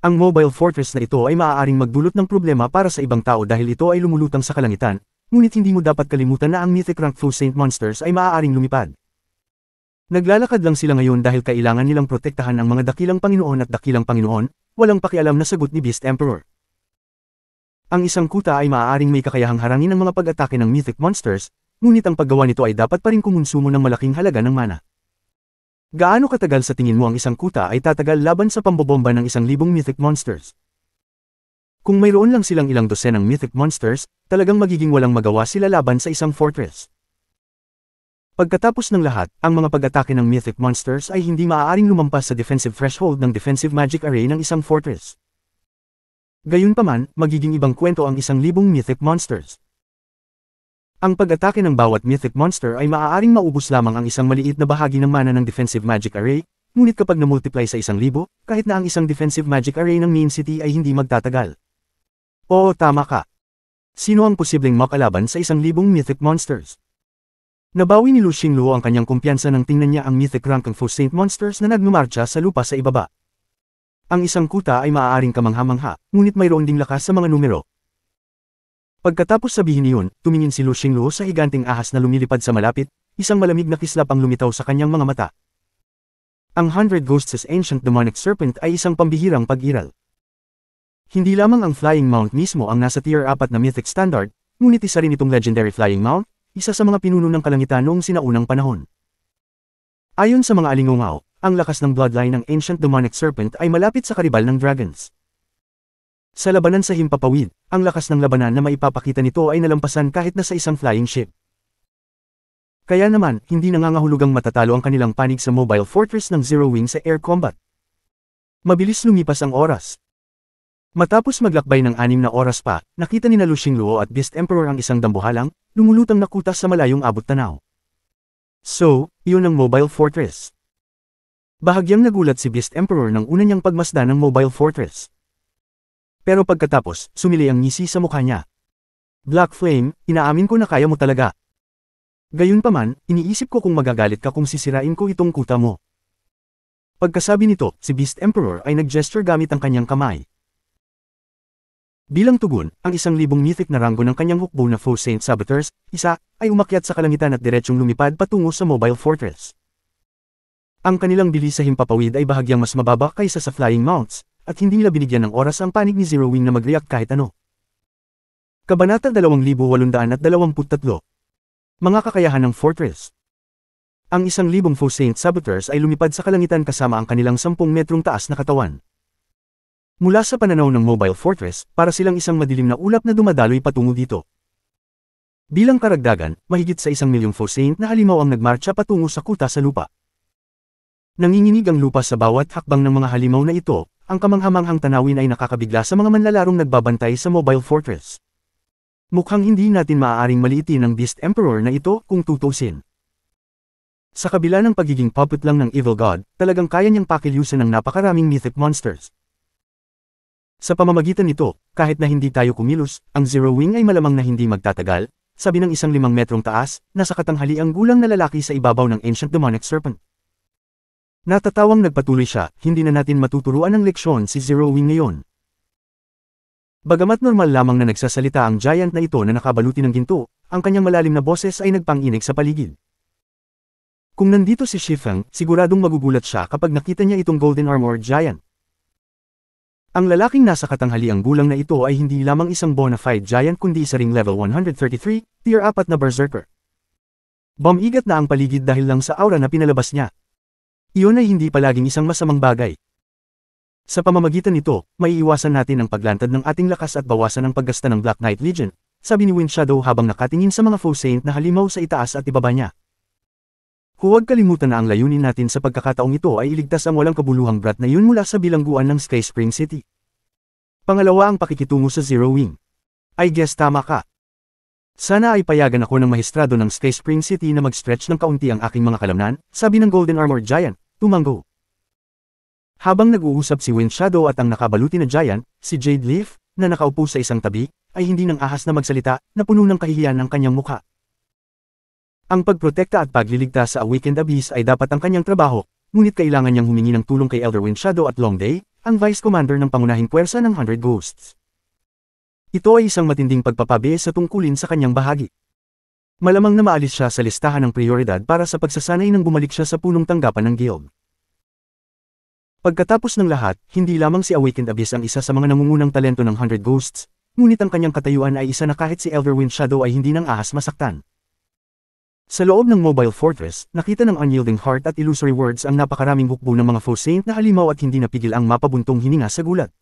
Ang mobile fortress na ito ay maaaring magdulot ng problema para sa ibang tao dahil ito ay lumulutang sa kalangitan, ngunit hindi mo dapat kalimutan na ang mythic rank 2 Saint Monsters ay maaaring lumipad. Naglalakad lang sila ngayon dahil kailangan nilang protektahan ang mga dakilang Panginoon at dakilang Panginoon, walang pakialam na sagot ni Beast Emperor. Ang isang kuta ay maaaring may kakayahang harangin ang mga pag-atake ng mythic monsters, ngunit ang paggawa nito ay dapat pa rin kumonsumo ng malaking halaga ng mana. Gaano katagal sa tingin mo ang isang kuta ay tatagal laban sa pambobomba ng isang libong mythic monsters? Kung mayroon lang silang ilang dosen ng mythic monsters, talagang magiging walang magawa sila laban sa isang fortress. Pagkatapos ng lahat, ang mga pag-atake ng mythic monsters ay hindi maaaring lumampas sa defensive threshold ng defensive magic array ng isang fortress. Gayunpaman, magiging ibang kwento ang isang libong mythic monsters. Ang pag-atake ng bawat mythic monster ay maaaring maubos lamang ang isang maliit na bahagi ng mana ng defensive magic array, ngunit kapag na-multiply sa isang libo, kahit na ang isang defensive magic array ng Mean City ay hindi magtatagal. Oo tama ka. Sino ang posibleng makalaban sa isang libong mythic monsters? Nabawi ni Lu Xingluo ang kanyang kumpiyansa nang tingnan niya ang mythic rank ng Four Saint Monsters na nagmumarcha sa lupa sa ibaba. Ang isang kuta ay maaaring kamangha-mangha, ngunit mayroon ding lakas sa mga numero, Pagkatapos sabihin iyon, tumingin si Lu Xingluo sa higanting ahas na lumilipad sa malapit, isang malamig na kislap ang lumitaw sa kanyang mga mata. Ang Hundred Ghosts' Ancient Demonic Serpent ay isang pambihirang pag-iral. Hindi lamang ang Flying Mount mismo ang nasa Tier 4 na Mythic Standard, ngunit isa rin itong Legendary Flying Mount, isa sa mga pinuno ng kalangitan noong sinaunang panahon. Ayon sa mga alingungaw, ang lakas ng bloodline ng Ancient Demonic Serpent ay malapit sa karibal ng Dragons. Sa labanan sa himpapawid, ang lakas ng labanan na maipapakita nito ay nalampasan kahit na sa isang flying ship. Kaya naman, hindi nangangahulugang matatalo ang kanilang panig sa Mobile Fortress ng Zero Wing sa air combat. Mabilis lumipas ang oras. Matapos maglakbay ng anim na oras pa, nakita ni na Luo at Beast Emperor ang isang dambuhalang, lumulutang na kutas sa malayong abot tanaw. So, iyon ang Mobile Fortress. Bahagyang nagulat si Beast Emperor nang una niyang pagmasdan ng Mobile Fortress. Pero pagkatapos, sumili ang ngisi sa mukha niya. Black Flame, inaamin ko na kaya mo talaga. Gayunpaman, iniisip ko kung magagalit ka kung sisirain ko itong kuta mo. Pagkasabi nito, si Beast Emperor ay nag-gesture gamit ang kanyang kamay. Bilang tugon, ang isang libong mythic na ranggo ng kanyang hukbo na foe Saint Saboteurs, isa, ay umakyat sa kalangitan at diretsyong lumipad patungo sa Mobile Fortress. Ang kanilang bilis sa himpapawid ay bahagyang mas mababa kaysa sa Flying Mounts, at hindi nila binigyan ng oras ang panig ni Zero Wing na mag-react kahit ano. Kabanata 2823 Mga kakayahan ng Fortress Ang isang libong faux saint saboteurs ay lumipad sa kalangitan kasama ang kanilang 10 metrong taas na katawan. Mula sa pananaw ng Mobile Fortress, para silang isang madilim na ulap na dumadaloy patungo dito. Bilang karagdagan, mahigit sa isang milyong faux saint na halimaw ang nagmarcha patungo sa kuta sa lupa. Nanginginig ang lupa sa bawat hakbang ng mga halimaw na ito, ang kamanghamanghang tanawin ay nakakabigla sa mga manlalarong nagbabantay sa Mobile Fortress. Mukhang hindi natin maaaring maliitin ang Beast Emperor na ito kung tutusin. Sa kabila ng pagiging puppet lang ng Evil God, talagang kaya niyang pakilusan ng napakaraming mythic monsters. Sa pamamagitan nito, kahit na hindi tayo kumilos, ang Zero Wing ay malamang na hindi magtatagal, sabi ng isang limang metrong taas, nasa katanghali ang gulang na lalaki sa ibabaw ng Ancient Demonic Serpent. Natatawang nagpatuloy siya, hindi na natin matuturuan ng leksyon si Zero Wing ngayon. Bagamat normal lamang na nagsasalita ang giant na ito na nakabaluti ng ginto, ang kanyang malalim na boses ay nagpanginig sa paligid. Kung nandito si Shifeng, siguradong magugulat siya kapag nakita niya itong Golden Armor Giant. Ang lalaking nasa katanghaliang gulang na ito ay hindi lamang isang bona fide giant kundi isa ring level 133, tier 4 na berserker. Bumigat na ang paligid dahil lang sa aura na pinalabas niya. Iyon ay hindi palaging isang masamang bagay. Sa pamamagitan nito, maiiwasan natin ang paglantad ng ating lakas at bawasan ang paggasta ng Black Knight Legion, sabi ni Wind Shadow habang nakatingin sa mga faux saint na halimaw sa itaas at ibaba niya. Huwag kalimutan na ang layunin natin sa pagkakataong ito ay iligtas ang walang kabuluhang brat na yun mula sa bilangguan ng Sky Spring City. Pangalawa ang pakikitungo sa Zero Wing. I guess tama ka. Sana ay payagan ako ng mahistrado ng Sky Spring City na mag-stretch ng kaunti ang aking mga kalamnan, sabi ng Golden Armor Giant, tumango. Habang nag-uusap si Wind Shadow at ang nakabaluti na Giant, si Jade Leaf, na nakaupo sa isang tabi, ay hindi nang ahas na magsalita, na puno ng kahihiyan ang kanyang mukha. Ang pagprotekta at pagliligtas sa Awakened Abyss ay dapat ang kanyang trabaho, ngunit kailangan niyang humingi ng tulong kay Elder Wind Shadow at Long Day, ang Vice Commander ng pangunahing puwersa ng Hundred Ghosts. Ito ay isang matinding pagpapabe sa tungkulin sa kanyang bahagi. Malamang na maalis siya sa listahan ng prioridad para sa pagsasanay ng bumalik siya sa punong tanggapan ng guild. Pagkatapos ng lahat, hindi lamang si Awakened Abyss ang isa sa mga nangungunang talento ng Hundred Ghosts, ngunit ang kanyang katayuan ay isa na kahit si Elderwind Shadow ay hindi nang ahas masaktan. Sa loob ng Mobile Fortress, nakita ng unyielding heart at illusory words ang napakaraming hukbo ng mga foe saint na halimaw at hindi napigil ang mapabuntong hininga sa gulat.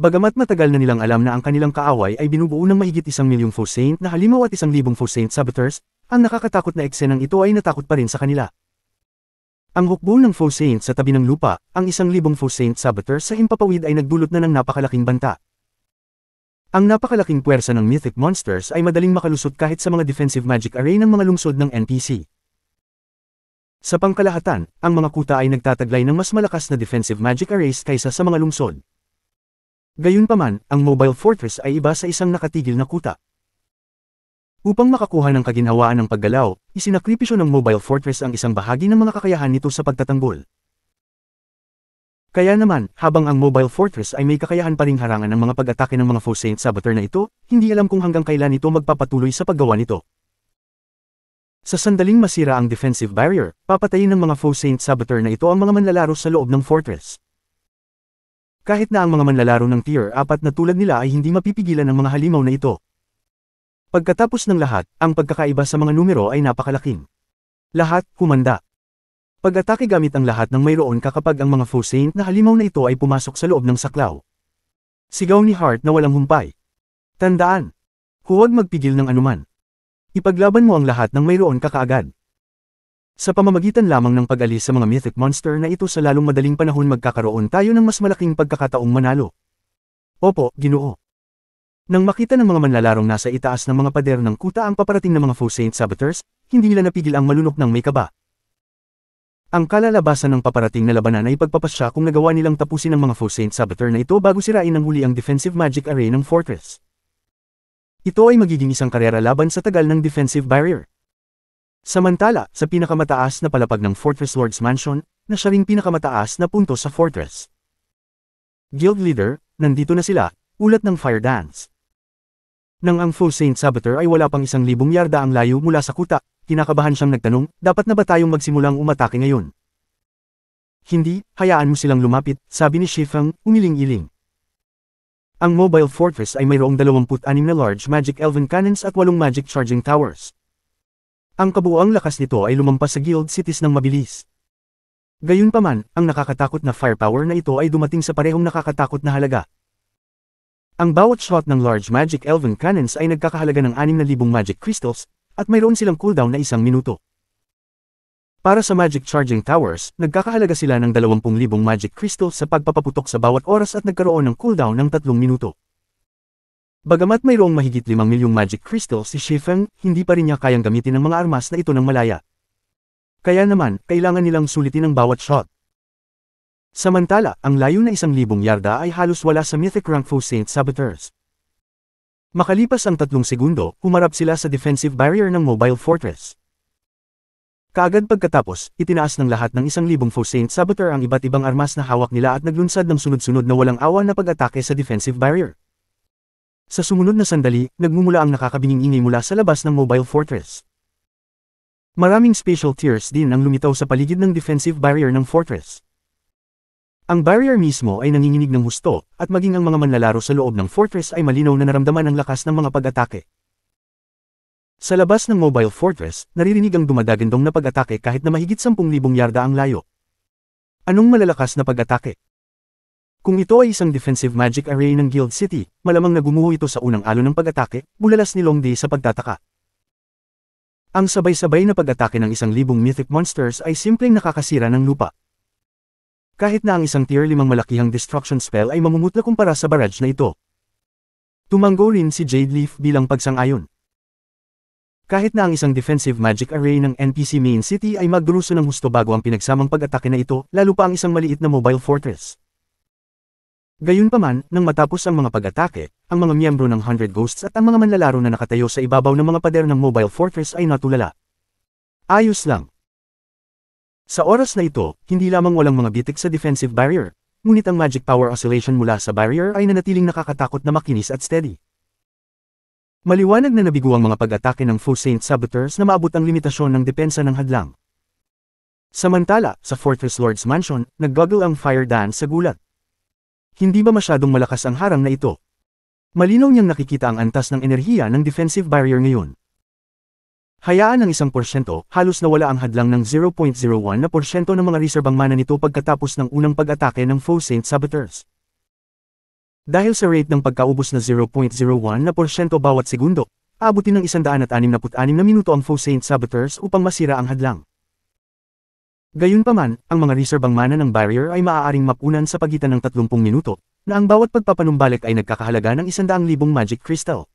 Bagamat matagal na nilang alam na ang kanilang kaaway ay binubuo ng mahigit isang milyong Fosaint na halimaw at isang libong Fosaint saboteurs, ang nakakatakot na eksenang ito ay natakot pa rin sa kanila. Ang hukbo ng Fosaint sa tabi ng lupa, ang isang libong Fosaint saboteur sa himpapawid ay nagdulot na ng napakalaking banta. Ang napakalaking puwersa ng mythic monsters ay madaling makalusot kahit sa mga defensive magic array ng mga lungsod ng NPC. Sa pangkalahatan, ang mga kuta ay nagtataglay ng mas malakas na defensive magic arrays kaysa sa mga lungsod. Gayunpaman, ang Mobile Fortress ay iba sa isang nakatigil na kuta. Upang makakuha ng kaginhawaan ng paggalaw, isinakripisyo ng Mobile Fortress ang isang bahagi ng mga kakayahan nito sa pagtatanggol. Kaya naman, habang ang Mobile Fortress ay may kakayahan pa ring harangan ng mga pag-atake ng mga faux saint saboteur na ito, hindi alam kung hanggang kailan ito magpapatuloy sa paggawa nito. Sa sandaling masira ang defensive barrier, papatayin ng mga faux saint saboteur na ito ang mga manlalaro sa loob ng fortress. Kahit na ang mga manlalaro ng Tier 4 na tulad nila ay hindi mapipigilan ng mga halimaw na ito. Pagkatapos ng lahat, ang pagkakaiba sa mga numero ay napakalaking. Lahat, kumanda. Pag-atake gamit ang lahat ng mayroon ka kapag ang mga foe saint na halimaw na ito ay pumasok sa loob ng saklaw. Sigaw ni Hart na walang humpay. Tandaan! Huwag magpigil ng anuman. Ipaglaban mo ang lahat ng mayroon ka kaagad. Sa pamamagitan lamang ng pag-alis sa mga mythic monster na ito sa lalong madaling panahon magkakaroon tayo ng mas malaking pagkakataong manalo. Opo, ginoo. Nang makita ng mga manlalarong nasa itaas ng mga pader ng kuta ang paparating ng mga Faux Saint Saboteurs, hindi nila napigil ang malunok ng may kaba. Ang kalalabasan ng paparating na labanan ay pagpapasya kung nagawa nilang tapusin ng mga Faux Saint Saboteur na ito bago sirain ng huli ang defensive magic array ng fortress. Ito ay magiging isang karera laban sa tagal ng defensive barrier. Samantala, sa pinakamataas na palapag ng Fortress Lord's Mansion, na siya ring pinakamataas na punto sa fortress. Guild leader, nandito na sila, ulat ng fire dance. Nang ang full Saint Saboteur ay wala pang isang libong yarda ang layo mula sa kuta, kinakabahan siyang nagtanong, dapat na ba tayong magsimulang umatake ngayon? Hindi, hayaan mo silang lumapit, sabi ni Shifang, umiling-iling. Ang Mobile Fortress ay mayroong 26 na large magic elven cannons at 8 magic charging towers. Ang kabuoang lakas nito ay lumampas sa guild cities ng mabilis. Gayunpaman, ang nakakatakot na firepower na ito ay dumating sa parehong nakakatakot na halaga. Ang bawat shot ng large magic elven cannons ay nagkakahalaga ng 6,000 magic crystals, at mayroon silang cooldown na isang minuto. Para sa magic charging towers, nagkakahalaga sila ng 20,000 magic crystals sa pagpapaputok sa bawat oras at nagkaroon ng cooldown ng 3 minuto. Bagamat mayroong mahigit 5 milyong magic crystal si Shifeng, hindi pa rin niya kayang gamitin ang mga armas na ito ng malaya. Kaya naman, kailangan nilang sulitin ang bawat shot. Samantala, ang layo na isang libong yarda ay halos wala sa mythic rank foe Saint Saboteurs. Makalipas ang tatlong segundo, humarap sila sa defensive barrier ng Mobile Fortress. Kaagad pagkatapos, itinaas ng lahat ng isang libong foe Saint Saboteur ang iba't ibang armas na hawak nila at naglunsad ng sunod-sunod na walang awa na pag-atake sa defensive barrier. Sa sumunod na sandali, nagmumula ang nakakabinging ingay mula sa labas ng Mobile Fortress. Maraming special tiers din ang lumitaw sa paligid ng defensive barrier ng fortress. Ang barrier mismo ay nanginginig ng husto, at maging ang mga manlalaro sa loob ng fortress ay malinaw na naramdaman ang lakas ng mga pag-atake. Sa labas ng mobile fortress, naririnig ang dumadagandong na pag-atake kahit na mahigit 10,000 yarda ang layo. Anong malalakas na pag-atake? Kung ito ay isang defensive magic array ng Guild City, malamang na ito sa unang alo ng pag-atake, bulalas ni Longdi sa pagtataka. Ang sabay-sabay na pag-atake ng isang libong mythic monsters ay simpleng nakakasira ng lupa. Kahit na ang isang tier 5 malakihang destruction spell ay mamumutla kumpara sa barrage na ito. Tumanggo rin si Jade Leaf bilang pagsang-ayon. Kahit na ang isang defensive magic array ng NPC Main City ay magduruso ng husto bago ang pinagsamang pag-atake na ito, lalo pa ang isang maliit na mobile fortress. Gayunpaman, nang matapos ang mga pag-atake, ang mga miyembro ng 100 Ghosts at ang mga manlalaro na nakatayo sa ibabaw ng mga pader ng Mobile Fortress ay natulala. Ayos lang. Sa oras na ito, hindi lamang walang mga bitik sa defensive barrier, ngunit ang magic power oscillation mula sa barrier ay nanatiling nakakatakot na makinis at steady. Maliwanag na nabigo ang mga pag-atake ng Faux Saint Saboteurs na maabot ang limitasyon ng depensa ng hadlang. Samantala, sa Fortress Lord's Mansion, naggoggle ang fire dance sa gulat. Hindi ba masyadong malakas ang harang na ito? Malinaw niyang nakikita ang antas ng enerhiya ng defensive barrier ngayon. Hayaan ng isang porsyento, halos nawala ang hadlang ng 0.01 na porsyento ng mga reserbang mana nito pagkatapos ng unang pag-atake ng Faux Saint Saboteurs. Dahil sa rate ng pagkaubos na 0.01 na porsyento bawat segundo, abutin ng 166 na minuto ang Faux Saint Saboteurs upang masira ang hadlang. Gayunpaman, ang mga reserbang mana ng barrier ay maaaring mapunan sa pagitan ng 30 minuto, na ang bawat pagpapanumbalik ay nagkakahalaga ng 100,000 magic crystal.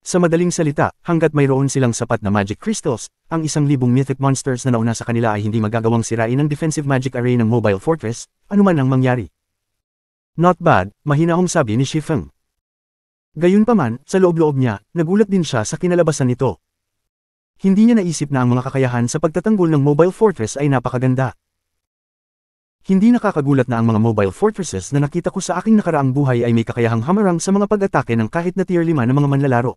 Sa madaling salita, hanggat mayroon silang sapat na magic crystals, ang isang libong mythic monsters na nauna sa kanila ay hindi magagawang sirain ng defensive magic array ng mobile fortress, anuman ang mangyari. Not bad, mahinahong sabi ni Shifeng. Gayunpaman, sa loob-loob niya, nagulat din siya sa kinalabasan nito, hindi niya naisip na ang mga kakayahan sa pagtatanggol ng Mobile Fortress ay napakaganda. Hindi nakakagulat na ang mga Mobile Fortresses na nakita ko sa aking nakaraang buhay ay may kakayahang hamarang sa mga pag-atake ng kahit na tier 5 ng mga manlalaro.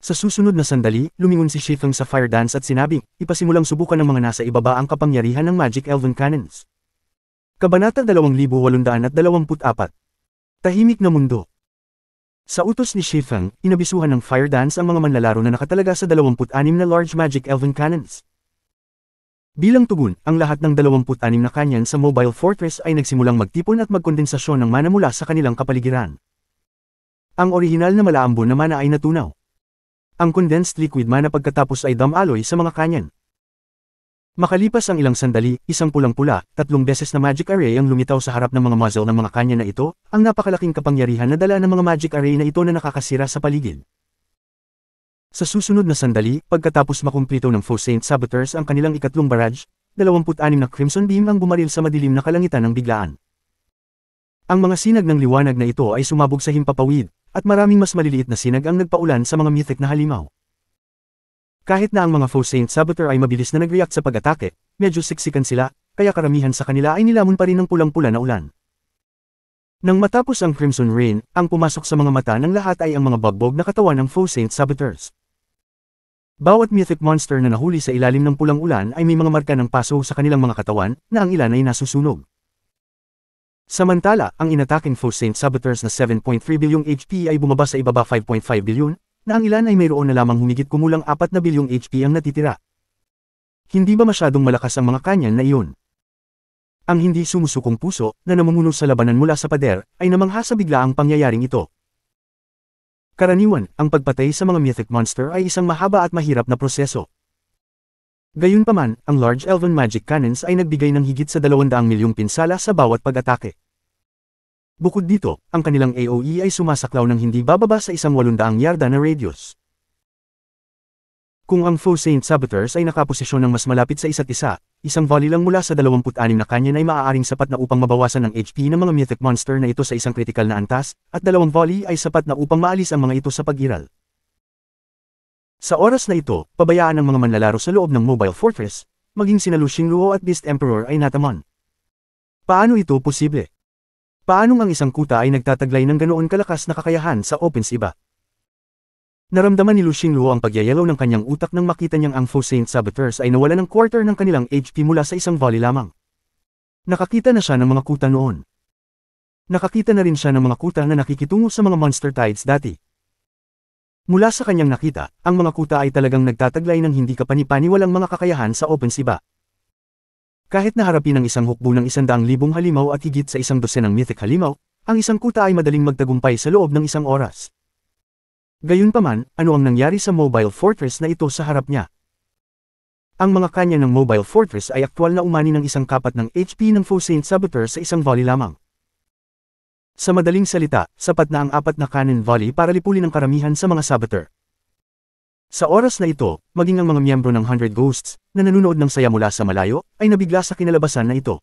Sa susunod na sandali, lumingon si Shifeng sa fire dance at sinabing, ipasimulang subukan ng mga nasa ibaba ang kapangyarihan ng Magic Elven Cannons. Kabanata 2824 Tahimik na Mundo sa utos ni Shifang, inabisuhan ng Fire Dance ang mga manlalaro na nakatalaga sa 26 na Large Magic Elven Cannons. Bilang tugon, ang lahat ng 26 na kanyan sa Mobile Fortress ay nagsimulang magtipon at magkondensasyon ng mana mula sa kanilang kapaligiran. Ang orihinal na malaambon na mana ay natunaw. Ang condensed liquid mana pagkatapos ay dam sa mga kanyan. Makalipas ang ilang sandali, isang pulang-pula, tatlong beses na magic array ang lumitaw sa harap ng mga muzzle ng mga kanya na ito, ang napakalaking kapangyarihan na dala ng mga magic array na ito na nakakasira sa paligid. Sa susunod na sandali, pagkatapos makumplito ng Faux Saint Saboteurs ang kanilang ikatlong barrage, 26 na Crimson Beam ang bumaril sa madilim na kalangitan ng biglaan. Ang mga sinag ng liwanag na ito ay sumabog sa himpapawid, at maraming mas maliliit na sinag ang nagpaulan sa mga mythic na halimaw. Kahit na ang mga faux saint saboteur ay mabilis na nag-react sa pag-atake, medyo siksikan sila, kaya karamihan sa kanila ay nilamon pa rin ng pulang-pula na ulan. Nang matapos ang Crimson Rain, ang pumasok sa mga mata ng lahat ay ang mga bagbog na katawan ng faux saint saboteurs. Bawat mythic monster na nahuli sa ilalim ng pulang ulan ay may mga marka ng paso sa kanilang mga katawan, na ang ilan ay nasusunog. Samantala, ang inatake ng faux saint saboteurs na 7.3 bilyong HP ay bumaba sa ibaba 5.5 bilyon, na ang ilan ay mayroon na lamang humigit kumulang 4 na bilyong HP ang natitira. Hindi ba masyadong malakas ang mga kanyan na iyon? Ang hindi sumusukong puso na namumuno sa labanan mula sa pader ay namangha sa bigla ang pangyayaring ito. Karaniwan, ang pagpatay sa mga mythic monster ay isang mahaba at mahirap na proseso. Gayunpaman, ang large elven magic cannons ay nagbigay ng higit sa 200 milyong pinsala sa bawat pag-atake. Bukod dito, ang kanilang AOE ay sumasaklaw ng hindi bababa sa isang 800 yarda na radius. Kung ang foe Saint Saboteurs ay nakaposisyon ng mas malapit sa isa't isa, isang volley lang mula sa 26 na kanyon ay maaaring sapat na upang mabawasan ng HP ng mga mythic monster na ito sa isang critical na antas, at dalawang volley ay sapat na upang maalis ang mga ito sa pag-iral. Sa oras na ito, pabayaan ang mga manlalaro sa loob ng Mobile Fortress, maging sina Luo at Beast Emperor ay nataman. Paano ito posible? Paanong ang isang kuta ay nagtataglay ng ganoon kalakas na kakayahan sa opens iba? Naramdaman ni Lu Xingluo ang pagyayalaw ng kanyang utak nang makita niyang ang Faux Saint Saboteurs ay nawala ng quarter ng kanilang HP mula sa isang volley lamang. Nakakita na siya ng mga kuta noon. Nakakita na rin siya ng mga kuta na nakikitungo sa mga monster tides dati. Mula sa kanyang nakita, ang mga kuta ay talagang nagtataglay ng hindi kapanipaniwalang mga kakayahan sa opens iba. Kahit na harapin ng isang hukbo ng isandaang libong halimaw at higit sa isang dosenang mythic halimaw, ang isang kuta ay madaling magtagumpay sa loob ng isang oras. Gayunpaman, ano ang nangyari sa Mobile Fortress na ito sa harap niya? Ang mga kanya ng Mobile Fortress ay aktwal na umani ng isang kapat ng HP ng Fosaint Saboteur sa isang volley lamang. Sa madaling salita, sapat na ang apat na cannon volley para lipulin ang karamihan sa mga saboteur. Sa oras na ito, maging ang mga miyembro ng 100 Ghosts, na nanonood ng saya mula sa malayo, ay nabigla sa kinalabasan na ito.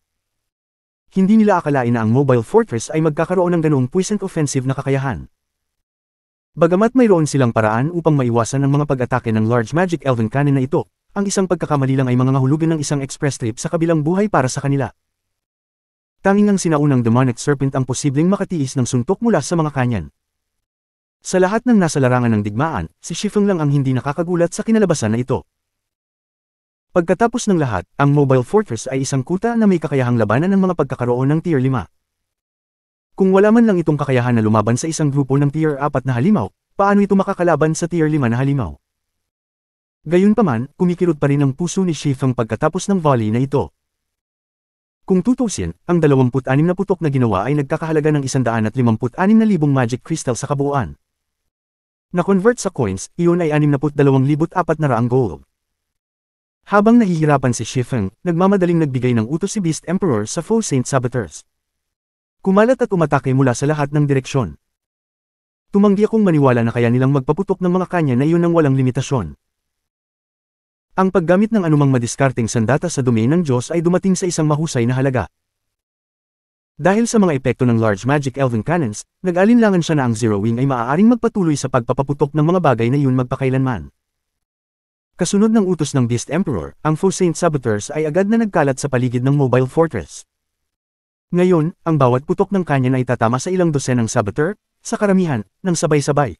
Hindi nila akalain na ang Mobile Fortress ay magkakaroon ng ganong puissant offensive na kakayahan. Bagamat mayroon silang paraan upang maiwasan ang mga pag-atake ng large magic elven cannon na ito, ang isang pagkakamali lang ay mga ngahulugan ng isang express trip sa kabilang buhay para sa kanila. Tanging ang sinaunang demonic serpent ang posibleng makatiis ng suntok mula sa mga kanyan. Sa lahat ng nasa larangan ng digmaan, si Shifeng lang ang hindi nakakagulat sa kinalabasan na ito. Pagkatapos ng lahat, ang Mobile Fortress ay isang kuta na may kakayahang labanan ng mga pagkakaroon ng Tier 5. Kung wala man lang itong kakayahan na lumaban sa isang grupo ng Tier 4 na halimaw, paano ito makakalaban sa Tier 5 na halimaw? Gayunpaman, kumikirot pa rin ang puso ni Shifang pagkatapos ng volley na ito. Kung tutusin, ang 26 na putok na ginawa ay nagkakahalaga ng 156,000 magic crystal sa kabuuan. Na-convert sa coins, iyon ay 62,400 gold. Habang nahihirapan si Shifeng, nagmamadaling nagbigay ng utos si Beast Emperor sa foe Saint Saboteurs. Kumalat at umatake mula sa lahat ng direksyon. Tumanggi akong maniwala na kaya nilang magpaputok ng mga kanya na iyon ng walang limitasyon. Ang paggamit ng anumang madiskarteng sandata sa domain ng Diyos ay dumating sa isang mahusay na halaga. Dahil sa mga epekto ng large magic elven cannons, nag-alinlangan siya na ang Zero Wing ay maaaring magpatuloy sa pagpapaputok ng mga bagay na iyon magpakailanman. Kasunod ng utos ng Beast Emperor, ang Faux Saint Saboteurs ay agad na nagkalat sa paligid ng Mobile Fortress. Ngayon, ang bawat putok ng kanyon ay tatama sa ilang dosen ng saboteur, sa karamihan, ng sabay-sabay.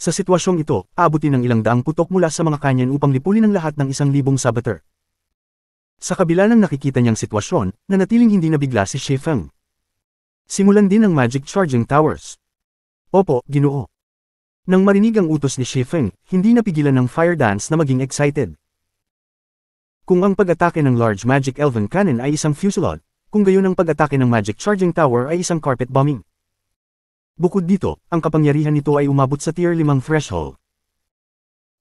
Sa sitwasyong ito, aabutin ng ilang daang putok mula sa mga kanyon upang lipulin ang lahat ng isang libong saboteur. Sa kabila ng nakikita niyang sitwasyon, nanatiling hindi nabigla si Shifeng. Simulan din ang Magic Charging Towers. Opo, ginoo. Nang marinig ang utos ni Shifeng, hindi napigilan ng fire dance na maging excited. Kung ang pag-atake ng large magic elven cannon ay isang fusillade, kung gayon ang pag-atake ng magic charging tower ay isang carpet bombing. Bukod dito, ang kapangyarihan nito ay umabot sa tier 5 threshold.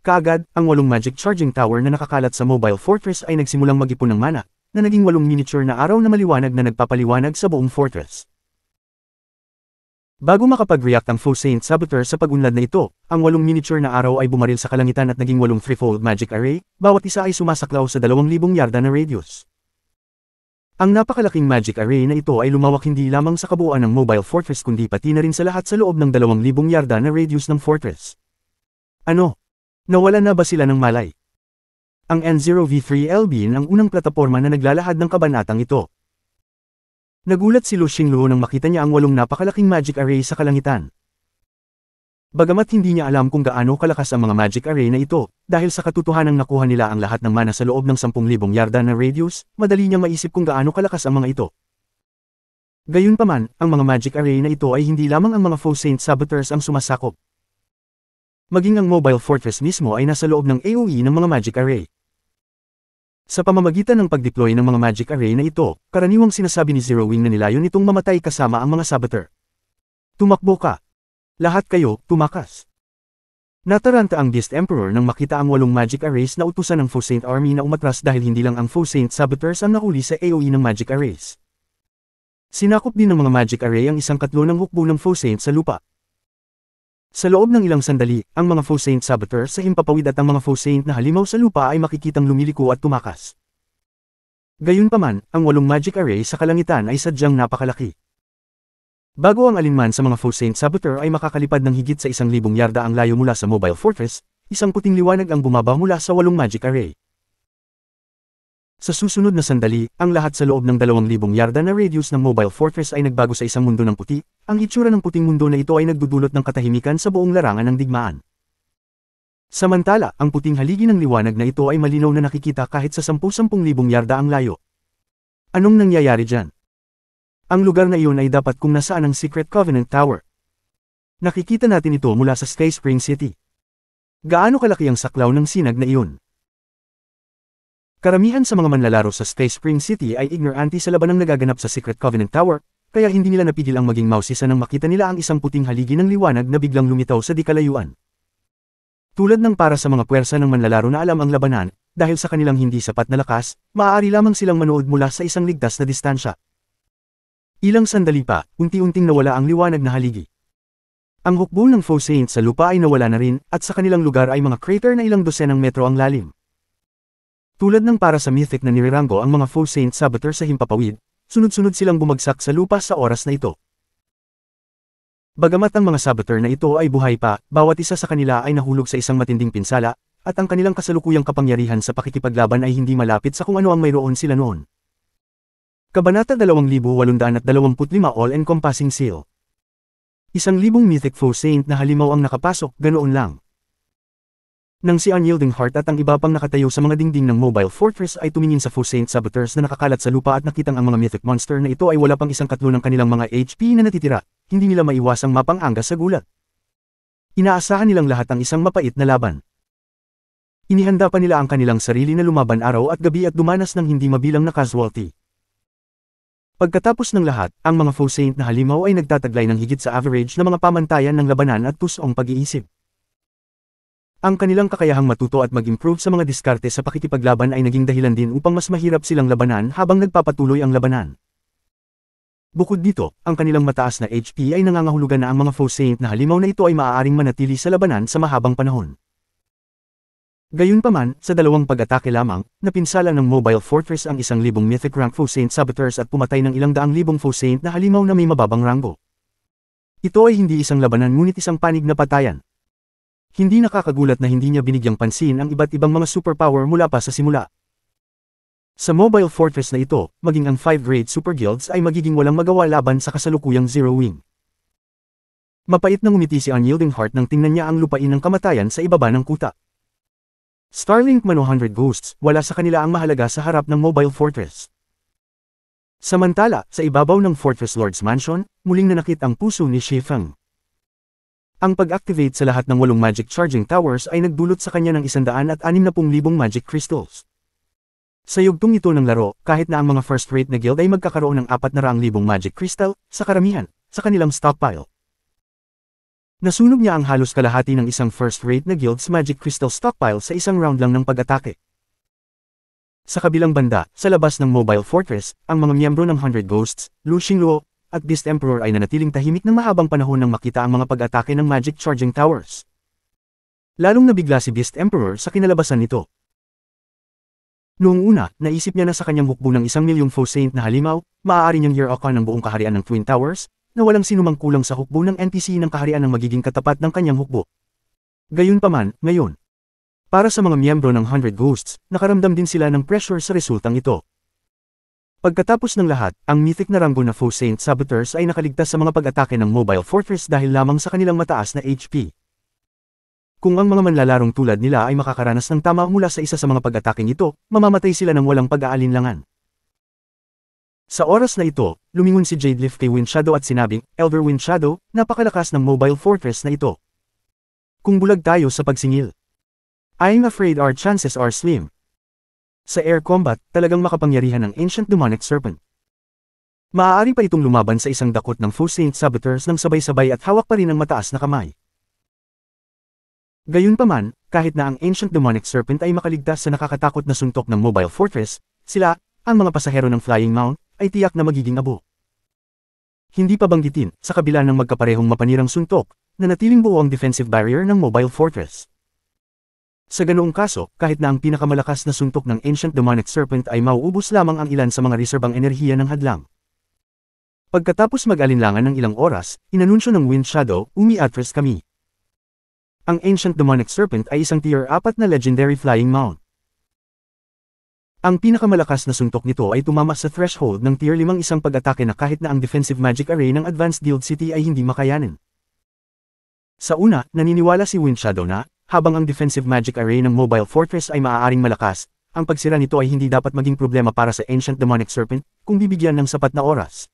Kaagad, ang walong magic charging tower na nakakalat sa mobile fortress ay nagsimulang magipon ng mana, na naging walong miniature na araw na maliwanag na nagpapaliwanag sa buong fortress. Bago makapag-react ang Faux Saint Saboteur sa pagunlad na ito, ang walong miniature na araw ay bumaril sa kalangitan at naging walong threefold magic array, bawat isa ay sumasaklaw sa 2,000 yarda na radius. Ang napakalaking magic array na ito ay lumawak hindi lamang sa kabuuan ng mobile fortress kundi pati na rin sa lahat sa loob ng 2,000 yarda na radius ng fortress. Ano? Nawala na ba sila ng malay? Ang N0V3 lb ang unang plataforma na naglalahad ng kabanatang ito. Nagulat si Lu Xingluo nang makita niya ang walong napakalaking magic array sa kalangitan. Bagamat hindi niya alam kung gaano kalakas ang mga magic array na ito, dahil sa katotohanang nakuha nila ang lahat ng mana sa loob ng 10,000 yarda na radius, madali niyang maisip kung gaano kalakas ang mga ito. Gayunpaman, ang mga magic array na ito ay hindi lamang ang mga foe saint saboteurs ang sumasakop. Maging ang mobile fortress mismo ay nasa loob ng AoE ng mga magic array. Sa pamamagitan ng pagdeploy ng mga magic array na ito, karaniwang sinasabi ni Zero Wing na nilayon itong mamatay kasama ang mga saboteur. Tumakbo ka. Lahat kayo, tumakas. Nataranta ang Beast Emperor nang makita ang walong magic arrays na utusan ng Faux Saint Army na umatras dahil hindi lang ang Faux Saint saboteurs ang nahuli sa AoE ng magic arrays. Sinakop din ng mga magic array ang isang katlo ng hukbo ng Faux Saint sa lupa, sa loob ng ilang sandali, ang mga faux saint saboteur sa himpapawid at ang mga faux saint na halimaw sa lupa ay makikitang lumiliko at tumakas. Gayunpaman, ang walong magic array sa kalangitan ay sadyang napakalaki. Bago ang alinman sa mga faux saint saboteur ay makakalipad ng higit sa isang libong yarda ang layo mula sa mobile fortress, isang puting liwanag ang bumabaw mula sa walong magic array. Sa susunod na sandali, ang lahat sa loob ng 2,000 yarda na radius ng Mobile Fortress ay nagbago sa isang mundo ng puti, ang itsura ng puting mundo na ito ay nagdudulot ng katahimikan sa buong larangan ng digmaan. Samantala, ang puting haligi ng liwanag na ito ay malinaw na nakikita kahit sa 10-10,000 yarda ang layo. Anong nangyayari dyan? Ang lugar na iyon ay dapat kung nasaan ang Secret Covenant Tower. Nakikita natin ito mula sa Space Spring City. Gaano kalaki ang saklaw ng sinag na iyon? Karamihan sa mga manlalaro sa Space Spring City ay ignoranti sa labanang nagaganap sa Secret Covenant Tower, kaya hindi nila napigil ang maging mausisa nang makita nila ang isang puting haligi ng liwanag na biglang lumitaw sa dikalayuan. Tulad ng para sa mga puwersa ng manlalaro na alam ang labanan, dahil sa kanilang hindi sapat na lakas, maaari lamang silang manood mula sa isang ligtas na distansya. Ilang sandali pa, unti-unting nawala ang liwanag na haligi. Ang hukbo ng Faux Saint sa lupa ay nawala na rin, at sa kanilang lugar ay mga crater na ilang dosenang metro ang lalim. Tulad ng para sa mythic na nirirango ang mga faux saint saboteur sa himpapawid, sunod-sunod silang bumagsak sa lupa sa oras na ito. Bagamat ang mga saboteur na ito ay buhay pa, bawat isa sa kanila ay nahulog sa isang matinding pinsala, at ang kanilang kasalukuyang kapangyarihan sa pakikipaglaban ay hindi malapit sa kung ano ang mayroon sila noon. Kabanata 2825 All-Encompassing Seal Isang libong mythic faux saint na halimaw ang nakapasok, ganoon lang. Nang si Unyielding Heart at ang iba pang nakatayo sa mga dingding ng Mobile Fortress ay tumingin sa Faux Saint Saboteurs na nakakalat sa lupa at nakitang ang mga mythic monster na ito ay wala pang isang katlo ng kanilang mga HP na natitira, hindi nila maiwasang mapanganga sa gulat. Inaasahan nilang lahat ang isang mapait na laban. Inihanda pa nila ang kanilang sarili na lumaban araw at gabi at dumanas ng hindi mabilang na casualty. Pagkatapos ng lahat, ang mga Faux Saint na halimaw ay nagtataglay ng higit sa average na mga pamantayan ng labanan at pusong pag-iisip. Ang kanilang kakayahang matuto at mag-improve sa mga diskarte sa pakikipaglaban ay naging dahilan din upang mas mahirap silang labanan habang nagpapatuloy ang labanan. Bukod dito, ang kanilang mataas na HP ay nangangahulugan na ang mga faux saint na halimaw na ito ay maaaring manatili sa labanan sa mahabang panahon. Gayunpaman, sa dalawang pag-atake lamang, napinsala ng Mobile Fortress ang isang libong mythic rank faux saint saboteurs at pumatay ng ilang daang libong faux saint na halimaw na may mababang rango. Ito ay hindi isang labanan ngunit isang panig na patayan, hindi nakakagulat na hindi niya binigyang pansin ang iba't ibang mga superpower mula pa sa simula. Sa Mobile Fortress na ito, maging ang 5-grade super guilds ay magiging walang magawa laban sa kasalukuyang Zero Wing. Mapait na umiti si Unyielding Heart nang tingnan niya ang lupain ng kamatayan sa ibaba ng kuta. Starlink man 100 ghosts, wala sa kanila ang mahalaga sa harap ng Mobile Fortress. Samantala, sa ibabaw ng Fortress Lord's Mansion, muling nanakit ang puso ni Shi ang pag-activate sa lahat ng walong magic charging towers ay nagdulot sa kanya ng at libong magic crystals. Sa yugtong ito ng laro, kahit na ang mga first-rate na guild ay magkakaroon ng libong magic crystal, sa karamihan, sa kanilang stockpile. Nasunog niya ang halos kalahati ng isang first-rate na guild's magic crystal stockpile sa isang round lang ng pag-atake. Sa kabilang banda, sa labas ng Mobile Fortress, ang mga miyembro ng 100 Ghosts, Lu Xingluo, at Beast Emperor ay nanatiling tahimik ng mahabang panahon nang makita ang mga pag-atake ng Magic Charging Towers. Lalong nabigla si Beast Emperor sa kinalabasan nito. Noong una, naisip niya na sa kanyang hukbo ng isang milyong faux saint na halimaw, maaari niyang year-okan ng buong kaharian ng Twin Towers, na walang sinumang kulang sa hukbo ng NPC ng kaharian ng magiging katapat ng kanyang hukbo. Gayunpaman, ngayon, para sa mga miyembro ng 100 Ghosts, nakaramdam din sila ng pressure sa resultang ito. Pagkatapos ng lahat, ang mythic na rambo na foe Saint Saboteurs ay nakaligtas sa mga pag-atake ng Mobile Fortress dahil lamang sa kanilang mataas na HP. Kung ang mga manlalarong tulad nila ay makakaranas ng tama mula sa isa sa mga pag atake nito, mamamatay sila ng walang pag-aalinlangan. Sa oras na ito, lumingon si Jade Leaf kay Windshadow at sinabing, Elder Windshadow, napakalakas ng mobile fortress na ito. Kung bulag tayo sa pagsingil. I'm afraid our chances are slim. Sa air combat, talagang makapangyarihan ang Ancient Demonic Serpent. Maaari pa itong lumaban sa isang dakot ng Foo Saint Saboteurs ng sabay-sabay at hawak pa rin ang mataas na kamay. Gayunpaman, kahit na ang Ancient Demonic Serpent ay makaligtas sa nakakatakot na suntok ng Mobile Fortress, sila, ang mga pasahero ng Flying Mount, ay tiyak na magiging abo. Hindi pa banggitin, sa kabila ng magkaparehong mapanirang suntok, na natiling buo ang defensive barrier ng Mobile Fortress. Sa ganoong kaso, kahit na ang pinakamalakas na suntok ng Ancient Demonic Serpent ay mauubos lamang ang ilan sa mga reserbang enerhiya ng hadlang. Pagkatapos mag-alinlangan ng ilang oras, inanunsyo ng Wind Shadow, umiatras kami. Ang Ancient Demonic Serpent ay isang tier 4 na legendary flying mount. Ang pinakamalakas na suntok nito ay tumama sa threshold ng tier 5 isang pag-atake na kahit na ang defensive magic array ng Advanced Guild City ay hindi makayanin. Sa una, naniniwala si Wind Shadow na, habang ang defensive magic array ng Mobile Fortress ay maaaring malakas, ang pagsira nito ay hindi dapat maging problema para sa Ancient Demonic Serpent kung bibigyan ng sapat na oras.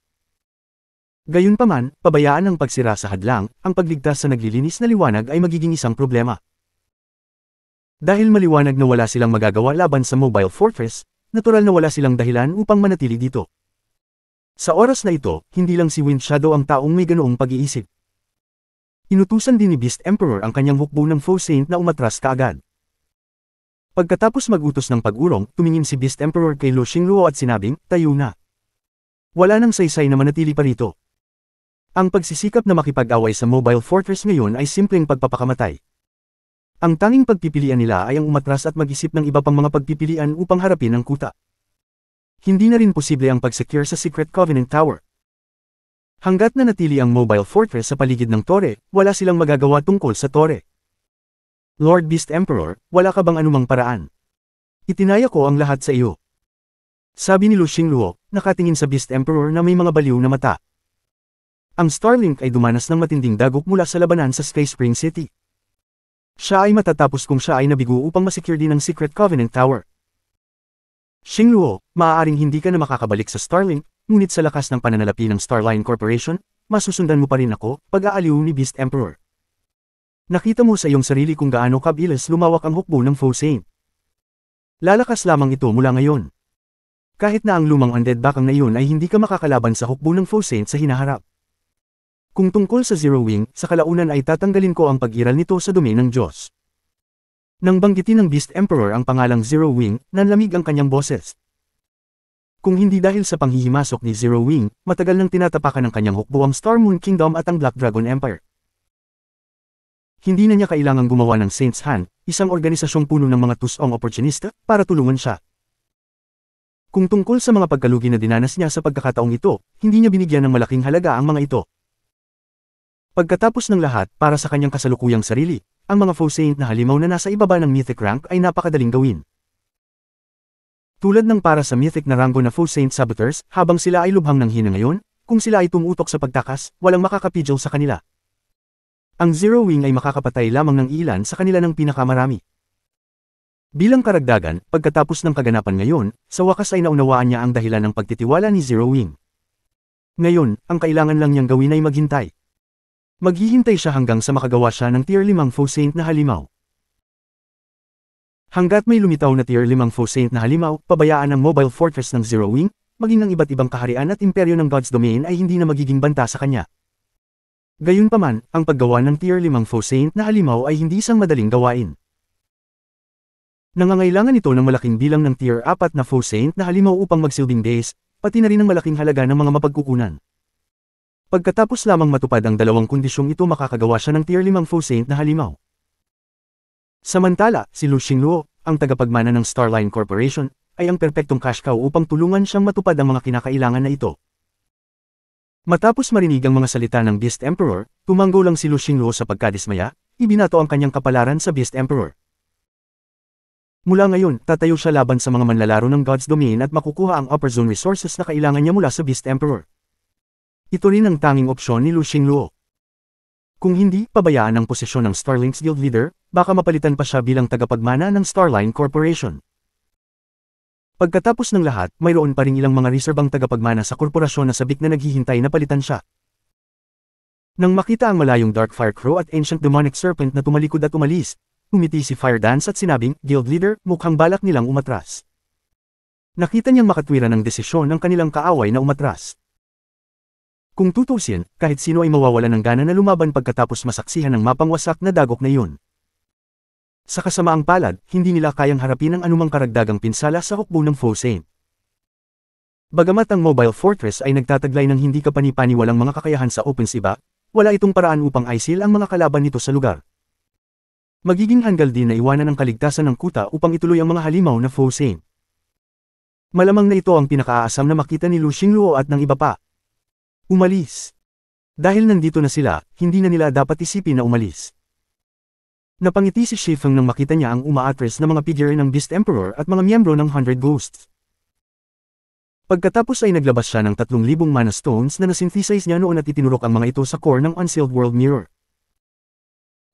Gayunpaman, pabayaan ang pagsira sa hadlang, ang pagligtas sa naglilinis na liwanag ay magiging isang problema. Dahil maliwanag na wala silang magagawa laban sa Mobile Fortress, natural na wala silang dahilan upang manatili dito. Sa oras na ito, hindi lang si Wind Shadow ang taong may ganoong pag-iisip. Inutusan din ni Beast Emperor ang kanyang hukbo ng Faux Saint na umatras kaagad. Pagkatapos magutos ng pag-urong, tumingin si Beast Emperor kay Lu Xingluo at sinabing, tayo na. Wala nang saysay na manatili pa rito. Ang pagsisikap na makipag-away sa Mobile Fortress ngayon ay simpleng pagpapakamatay. Ang tanging pagpipilian nila ay ang umatras at mag-isip ng iba pang mga pagpipilian upang harapin ang kuta. Hindi na rin posible ang pag-secure sa Secret Covenant Tower. Hanggat na natili ang Mobile Fortress sa paligid ng Tore, wala silang magagawa tungkol sa Tore. Lord Beast Emperor, wala ka bang anumang paraan? Itinaya ko ang lahat sa iyo. Sabi ni Lu Xingluo, nakatingin sa Beast Emperor na may mga baliw na mata. Ang Starlink ay dumanas ng matinding dagok mula sa labanan sa Space Spring City. Siya ay matatapos kung siya ay nabigo upang masecure din ang Secret Covenant Tower. Xingluo, maaaring hindi ka na makakabalik sa Starlink, ngunit sa lakas ng pananalapi ng Starline Corporation, masusundan mo pa rin ako, pag-aaliw ni Beast Emperor. Nakita mo sa iyong sarili kung gaano kabilis lumawak ang hukbo ng Faux Saint. Lalakas lamang ito mula ngayon. Kahit na ang lumang undead bakang na iyon ay hindi ka makakalaban sa hukbo ng Faux Saint sa hinaharap. Kung tungkol sa Zero Wing, sa kalaunan ay tatanggalin ko ang pag-iral nito sa dumi ng Diyos. Nang banggitin ng Beast Emperor ang pangalang Zero Wing, nanlamig ang kanyang boses. Kung hindi dahil sa panghihimasok ni Zero Wing, matagal nang tinatapakan ng kanyang hukbo ang Star Moon Kingdom at ang Black Dragon Empire. Hindi na niya kailangang gumawa ng Saints Hand, isang organisasyong puno ng mga tusong opportunista, para tulungan siya. Kung tungkol sa mga pagkalugi na dinanas niya sa pagkakataong ito, hindi niya binigyan ng malaking halaga ang mga ito. Pagkatapos ng lahat, para sa kanyang kasalukuyang sarili, ang mga faux saint na halimaw na nasa ibaba ng mythic rank ay napakadaling gawin. Tulad ng para sa mythic na Rango na full saint saboteurs, habang sila ay lubhang ng hina ngayon, kung sila ay tumutok sa pagtakas, walang makakapidyaw sa kanila. Ang Zero Wing ay makakapatay lamang ng ilan sa kanila ng pinakamarami. Bilang karagdagan, pagkatapos ng kaganapan ngayon, sa wakas ay naunawaan niya ang dahilan ng pagtitiwala ni Zero Wing. Ngayon, ang kailangan lang niyang gawin ay maghintay. Maghihintay siya hanggang sa makagawa siya ng tier 5 full saint na halimaw. Hanggat may lumitaw na tier 5 Fossaint na halimaw, pabayaan ang Mobile Fortress ng Zero Wing, maging ng iba't ibang kaharian at imperyo ng God's Domain ay hindi na magiging banta sa kanya. Gayunpaman, ang paggawa ng tier 5 Fossaint na halimaw ay hindi isang madaling gawain. Nangangailangan ito ng malaking bilang ng tier 4 na Fossaint na halimaw upang magsilbing base, pati na rin ang malaking halaga ng mga mapagkukunan. Pagkatapos lamang matupad ang dalawang kondisyong ito makakagawa siya ng tier 5 Fossaint na halimaw. Samantala, si Lu Xingluo, ang tagapagmana ng Starline Corporation, ay ang perpektong cash cow upang tulungan siyang matupad ang mga kinakailangan na ito. Matapos marinig ang mga salita ng Beast Emperor, tumango lang si Lu Xingluo sa pagkadismaya, ibinato ang kanyang kapalaran sa Beast Emperor. Mula ngayon, tatayo siya laban sa mga manlalaro ng God's Domain at makukuha ang upper zone resources na kailangan niya mula sa Beast Emperor. Ito rin ang tanging opsyon ni Lu Xingluo. Kung hindi, pabayaan ang posisyon ng Starlink's Guild Leader, baka mapalitan pa siya bilang tagapagmana ng Starline Corporation. Pagkatapos ng lahat, mayroon pa rin ilang mga reserbang tagapagmana sa korporasyon na sabik na naghihintay na palitan siya. Nang makita ang malayong Darkfire Crow at Ancient Demonic Serpent na tumalikod at umalis, umiti si Fire Dance at sinabing, Guild Leader, mukhang balak nilang umatras. Nakita niyang makatwiran ng desisyon ng kanilang kaaway na umatras. Kung tutusin, kahit sino ay mawawala ng gana na lumaban pagkatapos masaksihan ng mapangwasak na dagok na yun. Sa kasamaang palad, hindi nila kayang harapin ang anumang karagdagang pinsala sa hukbo ng Fosain. Bagamat ang Mobile Fortress ay nagtataglay ng hindi kapanipaniwalang mga kakayahan sa Open Siba, wala itong paraan upang isil ang mga kalaban nito sa lugar. Magiging hanggal din na iwanan ang kaligtasan ng kuta upang ituloy ang mga halimaw na Fosain. Malamang na ito ang pinakaasam na makita ni Lu Xingluo at ng iba pa. Umalis. Dahil nandito na sila, hindi na nila dapat isipin na umalis. Napangiti si Shifeng nang makita niya ang umaatres na mga figure ng Beast Emperor at mga miyembro ng Hundred Ghosts. Pagkatapos ay naglabas siya ng 3,000 mana stones na nasynthesize niya noon at itinurok ang mga ito sa core ng Unsealed World Mirror.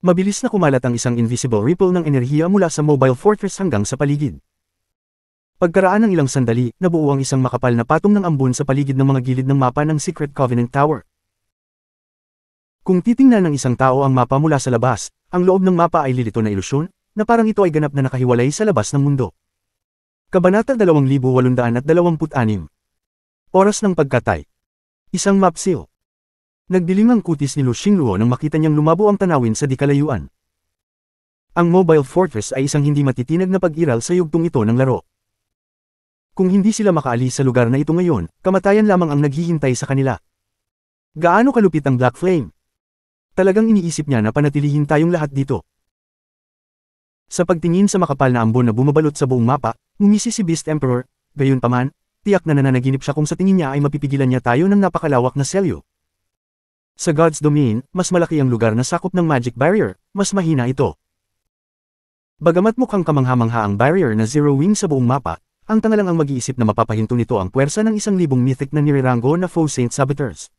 Mabilis na kumalat ang isang invisible ripple ng enerhiya mula sa Mobile Fortress hanggang sa paligid. Pagkaraan ng ilang sandali, nabuo ang isang makapal na patong ng ambon sa paligid ng mga gilid ng mapa ng Secret Covenant Tower. Kung titingnan ng isang tao ang mapa mula sa labas, ang loob ng mapa ay lilito na ilusyon, na parang ito ay ganap na nakahiwalay sa labas ng mundo. Kabanata 2826 Oras ng Pagkatay Isang map seal Nagdilim ang kutis ni Lu Xingluo nang makita niyang lumabo ang tanawin sa dikalayuan. Ang Mobile Fortress ay isang hindi matitinag na pag-iral sa yugtong ito ng laro. Kung hindi sila makaalis sa lugar na ito ngayon, kamatayan lamang ang naghihintay sa kanila. Gaano kalupit ang Black Flame? Talagang iniisip niya na panatilihin tayong lahat dito. Sa pagtingin sa makapal na ambon na bumabalot sa buong mapa, ngumisi si Beast Emperor, gayunpaman, tiyak na nananaginip siya kung sa tingin niya ay mapipigilan niya tayo ng napakalawak na selyo. Sa God's Domain, mas malaki ang lugar na sakop ng Magic Barrier, mas mahina ito. Bagamat mukhang kamanghamangha ang barrier na zero wing sa buong mapa, ang tanga lang ang mag-iisip na mapapahinto nito ang puwersa ng isang libong mythic na nirirango na foe Saint Saboteurs.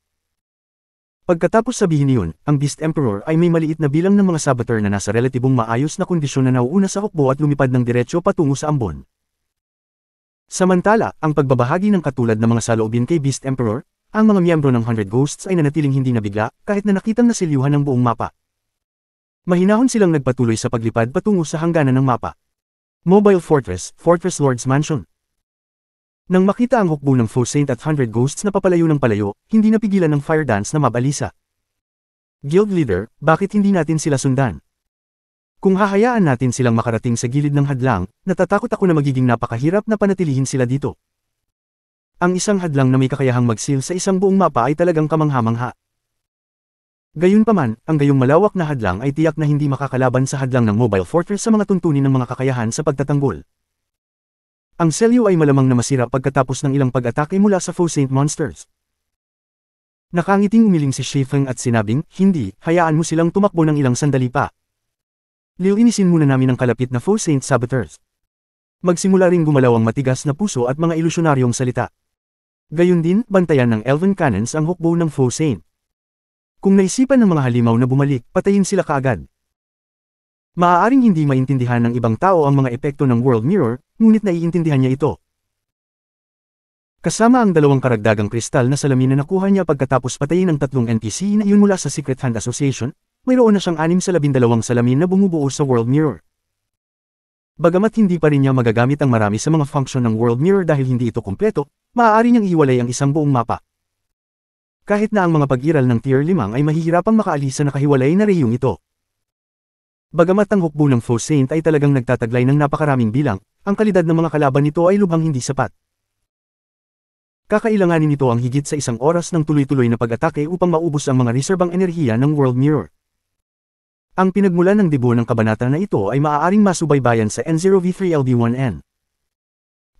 Pagkatapos sabihin niyon, ang Beast Emperor ay may maliit na bilang ng mga saboteur na nasa relatibong maayos na kondisyon na nauuna sa hukbo at lumipad ng diretsyo patungo sa ambon. Samantala, ang pagbabahagi ng katulad ng mga saloobin kay Beast Emperor, ang mga miyembro ng 100 Ghosts ay nanatiling hindi nabigla kahit na nakitang nasilyuhan ng buong mapa. Mahinahon silang nagpatuloy sa paglipad patungo sa hangganan ng mapa. Mobile Fortress, Fortress Lord's Mansion. Nang makita ang hukbo ng Faux Saint at 100 Ghosts na papalayo ng palayo, hindi napigilan ng fire dance na mabalisa. Guild leader, bakit hindi natin sila sundan? Kung hahayaan natin silang makarating sa gilid ng hadlang, natatakot ako na magiging napakahirap na panatilihin sila dito. Ang isang hadlang na may kakayahang magsil sa isang buong mapa ay talagang kamangha-mangha. Gayunpaman, ang gayong malawak na hadlang ay tiyak na hindi makakalaban sa hadlang ng Mobile Fortress sa mga tuntunin ng mga kakayahan sa pagtatanggol. Ang Celio ay malamang na masira pagkatapos ng ilang pag-atake mula sa Faux Saint Monsters. Nakangiting umiling si Shifeng at sinabing, hindi, hayaan mo silang tumakbo ng ilang sandali pa. Liwinisin muna namin ang kalapit na Faux Saint Saboteurs. Magsimula ring gumalaw ang matigas na puso at mga ilusyonaryong salita. Gayun din, bantayan ng Elven Cannons ang hukbo ng Faux Saint. Kung naisipan ng mga halimaw na bumalik, patayin sila kaagad. Maaaring hindi maintindihan ng ibang tao ang mga epekto ng World Mirror, ngunit naiintindihan niya ito. Kasama ang dalawang karagdagang kristal na salamin na nakuha niya pagkatapos patayin ang tatlong NPC na iyon mula sa Secret Hand Association, mayroon na siyang anim sa labindalawang salamin na bumubuo sa World Mirror. Bagamat hindi pa rin niya magagamit ang marami sa mga function ng World Mirror dahil hindi ito kumpleto, maaari niyang ihiwalay ang isang buong mapa. Kahit na ang mga pag-iral ng Tier 5 ay mahihirapang makaalis sa nakahiwalay na rehiyong ito. Bagamat ang hukbo ng Faux Saint ay talagang nagtataglay ng napakaraming bilang, ang kalidad ng mga kalaban nito ay lubhang hindi sapat. Kakailanganin nito ang higit sa isang oras ng tuloy-tuloy na pag-atake upang maubos ang mga reserbang enerhiya ng World Mirror. Ang pinagmulan ng debo ng kabanata na ito ay maaaring masubaybayan sa N0V3LB1N.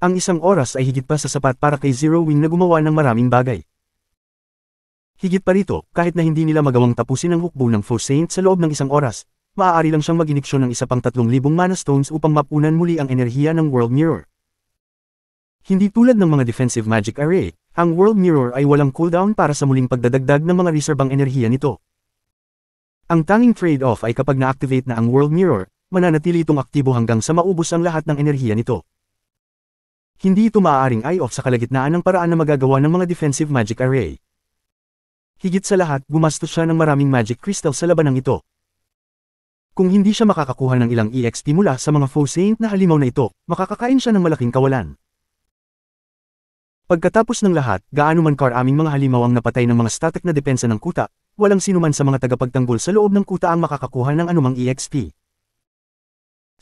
Ang isang oras ay higit pa sa sapat para kay Zero Wing na gumawa ng maraming bagay. Higit pa rito, kahit na hindi nila magawang tapusin ang hukbo ng Four Saints sa loob ng isang oras, maaari lang siyang mag-iniksyon ng isa pang 3,000 mana stones upang mapunan muli ang enerhiya ng World Mirror. Hindi tulad ng mga defensive magic array, ang World Mirror ay walang cooldown para sa muling pagdadagdag ng mga reserbang enerhiya nito. Ang tanging trade-off ay kapag na-activate na ang World Mirror, mananatili itong aktibo hanggang sa maubos ang lahat ng enerhiya nito. Hindi ito maaaring eye-off sa kalagitnaan ng paraan na magagawa ng mga defensive magic array. Higit sa lahat, gumastos siya ng maraming magic crystal sa labanang ito. Kung hindi siya makakakuha ng ilang EXP mula sa mga faux saint na halimaw na ito, makakakain siya ng malaking kawalan. Pagkatapos ng lahat, gaano man karaming mga halimaw ang napatay ng mga static na depensa ng kuta, walang sinuman sa mga tagapagtanggol sa loob ng kuta ang makakakuha ng anumang EXP.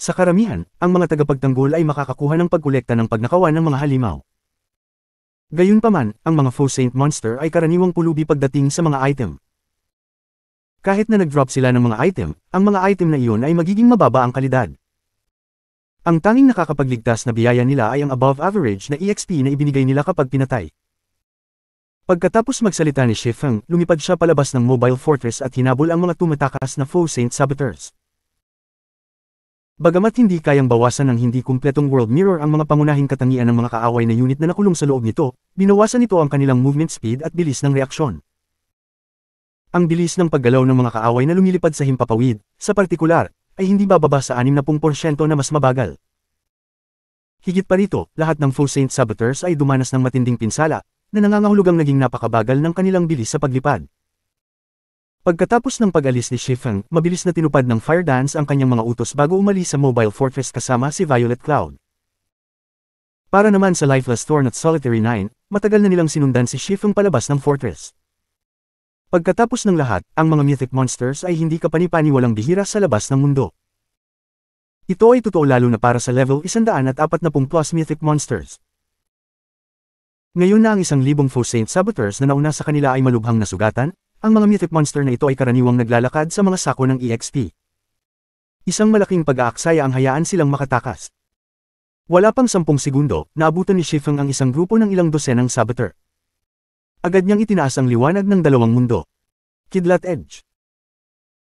Sa karamihan, ang mga tagapagtanggol ay makakakuha ng pagkolekta ng pagnakawan ng mga halimaw. Gayunpaman, ang mga faux saint monster ay karaniwang pulubi pagdating sa mga item. Kahit na nag-drop sila ng mga item, ang mga item na iyon ay magiging mababa ang kalidad. Ang tanging nakakapagligtas na biyaya nila ay ang above average na EXP na ibinigay nila kapag pinatay. Pagkatapos magsalita ni Shifeng, lumipad siya palabas ng Mobile Fortress at hinabol ang mga tumatakas na faux Saint Saboteurs. Bagamat hindi kayang bawasan ng hindi kumpletong world mirror ang mga pangunahing katangian ng mga kaaway na unit na nakulong sa loob nito, binawasan nito ang kanilang movement speed at bilis ng reaksyon. Ang bilis ng paggalaw ng mga kaaway na lumilipad sa himpapawid, sa partikular, ay hindi bababa sa 60% na mas mabagal. Higit pa rito, lahat ng full saint saboteurs ay dumanas ng matinding pinsala, na nangangahulugang naging napakabagal ng kanilang bilis sa paglipad. Pagkatapos ng pag-alis ni Shifeng, mabilis na tinupad ng Fire Dance ang kanyang mga utos bago umalis sa Mobile Fortress kasama si Violet Cloud. Para naman sa Lifeless Thorn at Solitary 9, matagal na nilang sinundan si Shifeng palabas ng Fortress. Pagkatapos ng lahat, ang mga mythic monsters ay hindi kapanipani kapanipaniwalang bihira sa labas ng mundo. Ito ay totoo lalo na para sa level 140 plus mythic monsters. Ngayon na ang isang libong faux saint saboteurs na nauna sa kanila ay malubhang nasugatan, ang mga mythic monster na ito ay karaniwang naglalakad sa mga sako ng EXP. Isang malaking pag-aaksaya ang hayaan silang makatakas. Wala pang sampung segundo, naabutan ni Shifeng ang isang grupo ng ilang dosenang saboteur. Agad niyang itinaas ang liwanag ng dalawang mundo. Kidlat Edge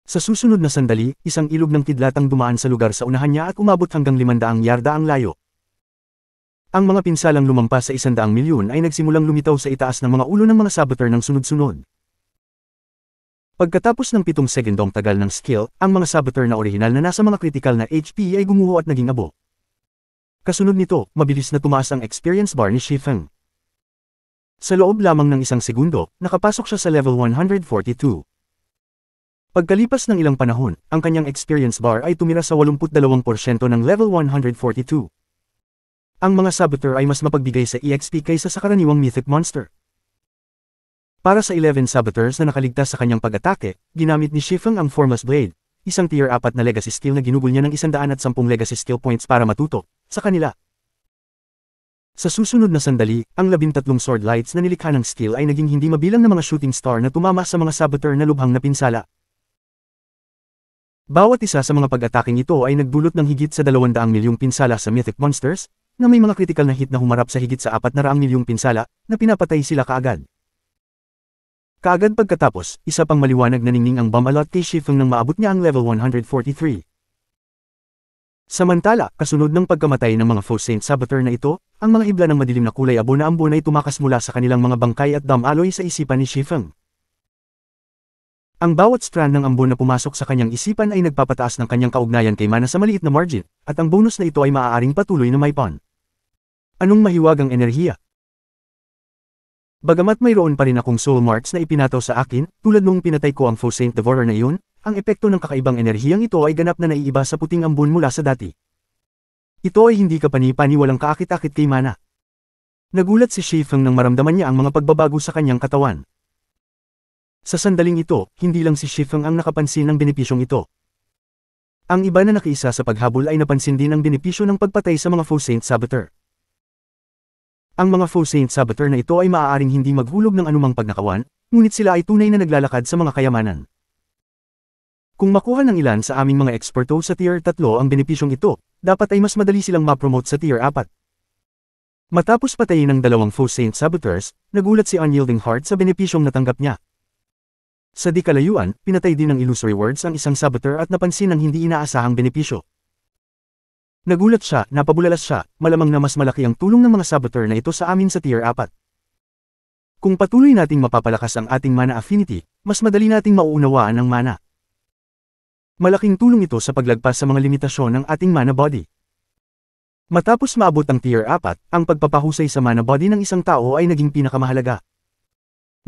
Sa susunod na sandali, isang ilog ng kidlat ang dumaan sa lugar sa unahan niya at umabot hanggang limandaang yarda ang layo. Ang mga pinsalang lumampas sa isandaang milyon ay nagsimulang lumitaw sa itaas ng mga ulo ng mga saboteur ng sunod-sunod. Pagkatapos ng pitong segundong tagal ng skill, ang mga saboteur na orihinal na nasa mga critical na HP ay gumuho at naging abo. Kasunod nito, mabilis na tumaas ang experience bar ni Shifeng. Sa loob lamang ng isang segundo, nakapasok siya sa level 142. Pagkalipas ng ilang panahon, ang kanyang experience bar ay tumira sa 82% ng level 142. Ang mga saboteur ay mas mapagbigay sa EXP kaysa sa karaniwang mythic monster. Para sa 11 saboteurs na nakaligtas sa kanyang pag-atake, ginamit ni Shifeng ang Formless Blade, isang tier 4 na legacy skill na ginugol niya ng 110 legacy skill points para matutok sa kanila. Sa susunod na sandali, ang 13 sword lights na nilikha ng skill ay naging hindi mabilang na mga shooting star na tumama sa mga saboteur na lubhang na pinsala. Bawat isa sa mga pag-ataking ito ay nagdulot ng higit sa 200 milyong pinsala sa mythic monsters, na may mga critical na hit na humarap sa higit sa 400 milyong pinsala, na pinapatay sila kaagad. Kaagad pagkatapos, isa pang maliwanag na ningning ang Bamalot T-Shifeng nang maabot niya ang level 143. Samantala, kasunod ng pagkamatay ng mga faux saint saboteur na ito, ang mga hibla ng madilim na kulay abo na ambon ay tumakas mula sa kanilang mga bangkay at damaloy sa isipan ni Shifeng. Ang bawat strand ng ambon na pumasok sa kanyang isipan ay nagpapataas ng kanyang kaugnayan kay Mana sa maliit na margin, at ang bonus na ito ay maaaring patuloy na may pawn. Anong mahiwagang enerhiya, Bagamat mayroon pa rin akong soul marks na ipinato sa akin, tulad nung pinatay ko ang faux saint devourer na yun, ang epekto ng kakaibang enerhiyang ito ay ganap na naiiba sa puting ambon mula sa dati. Ito ay hindi kapani-paniwalang kaakit-akit kay Mana. Nagulat si Shifeng nang maramdaman niya ang mga pagbabago sa kanyang katawan. Sa sandaling ito, hindi lang si Shifeng ang nakapansin ng benepisyong ito. Ang iba na nakiisa sa paghabol ay napansin din ang benepisyo ng pagpatay sa mga faux saint saboteur. Ang mga faux saint saboteur na ito ay maaaring hindi maghulog ng anumang pagnakawan, ngunit sila ay tunay na naglalakad sa mga kayamanan. Kung makuha ng ilan sa aming mga eksperto sa Tier 3 ang benepisyong ito, dapat ay mas madali silang mapromote sa Tier 4. Matapos patayin ng dalawang faux saint saboteurs, nagulat si Unyielding Heart sa benepisyong natanggap niya. Sa di kalayuan, pinatay din ng illusory words ang isang saboteur at napansin ang hindi inaasahang benepisyo. Nagulat siya, napabulalas siya, malamang na mas malaki ang tulong ng mga saboteur na ito sa amin sa tier 4. Kung patuloy nating mapapalakas ang ating mana affinity, mas madali nating mauunawaan ang mana. Malaking tulong ito sa paglagpas sa mga limitasyon ng ating mana body. Matapos maabot ang tier 4, ang pagpapahusay sa mana body ng isang tao ay naging pinakamahalaga.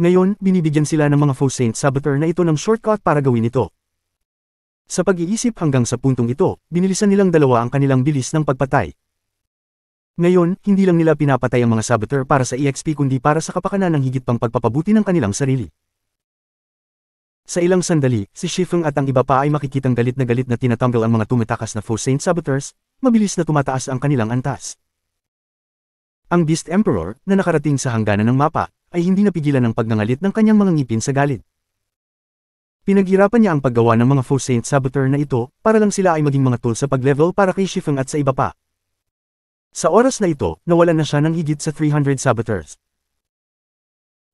Ngayon, binibigyan sila ng mga faux saint saboteur na ito ng shortcut para gawin ito. Sa pag-iisip hanggang sa puntong ito, binilisan nilang dalawa ang kanilang bilis ng pagpatay. Ngayon, hindi lang nila pinapatay ang mga saboteur para sa EXP kundi para sa kapakanan ng higit pang pagpapabuti ng kanilang sarili. Sa ilang sandali, si Shifeng at ang iba pa ay makikitang galit na galit na tinatanggal ang mga tumatakas na Faux Saint Saboteurs, mabilis na tumataas ang kanilang antas. Ang Beast Emperor, na nakarating sa hangganan ng mapa, ay hindi napigilan ng pagnangalit ng kanyang mga ngipin sa galit. Pinaghirapan niya ang paggawa ng mga faux saint saboteur na ito, para lang sila ay maging mga tool sa paglevel para kay Shifeng at sa iba pa. Sa oras na ito, nawalan na siya ng higit sa 300 saboteurs.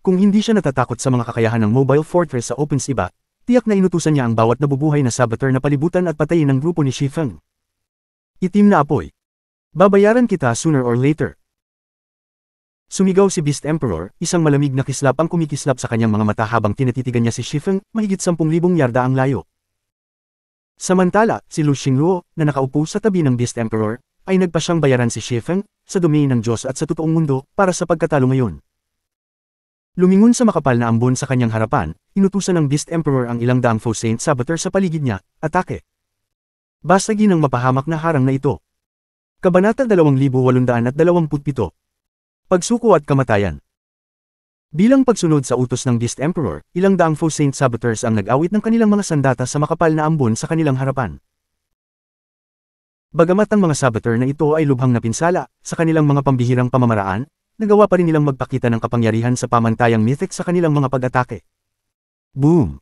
Kung hindi siya natatakot sa mga kakayahan ng Mobile Fortress sa Open's Siba, tiyak na inutusan niya ang bawat nabubuhay na saboteur na palibutan at patayin ang grupo ni Shifeng. Itim na apoy. Babayaran kita sooner or later. Sumigaw si Beast Emperor, isang malamig na kislap ang kumikislap sa kanyang mga mata habang tinititigan niya si Shifeng, mahigit 10,000 yarda ang layo. Samantala, si Lu Xingluo, na nakaupo sa tabi ng Beast Emperor, ay nagpa siyang bayaran si Shifeng, sa dumi ng Diyos at sa totoong mundo, para sa pagkatalo ngayon. Lumingon sa makapal na ambon sa kanyang harapan, inutusan ng Beast Emperor ang ilang daang Faux Saint Saboteur sa paligid niya, atake. Basagi ng mapahamak na harang na ito. Kabanata 2827 Pagsuko at kamatayan Bilang pagsunod sa utos ng Beast Emperor, ilang daang faux Saint Saboteurs ang nag-awit ng kanilang mga sandata sa makapal na ambon sa kanilang harapan. Bagamat ang mga saboteur na ito ay lubhang napinsala, sa kanilang mga pambihirang pamamaraan, nagawa pa rin nilang magpakita ng kapangyarihan sa pamantayang mythic sa kanilang mga pag-atake. Boom!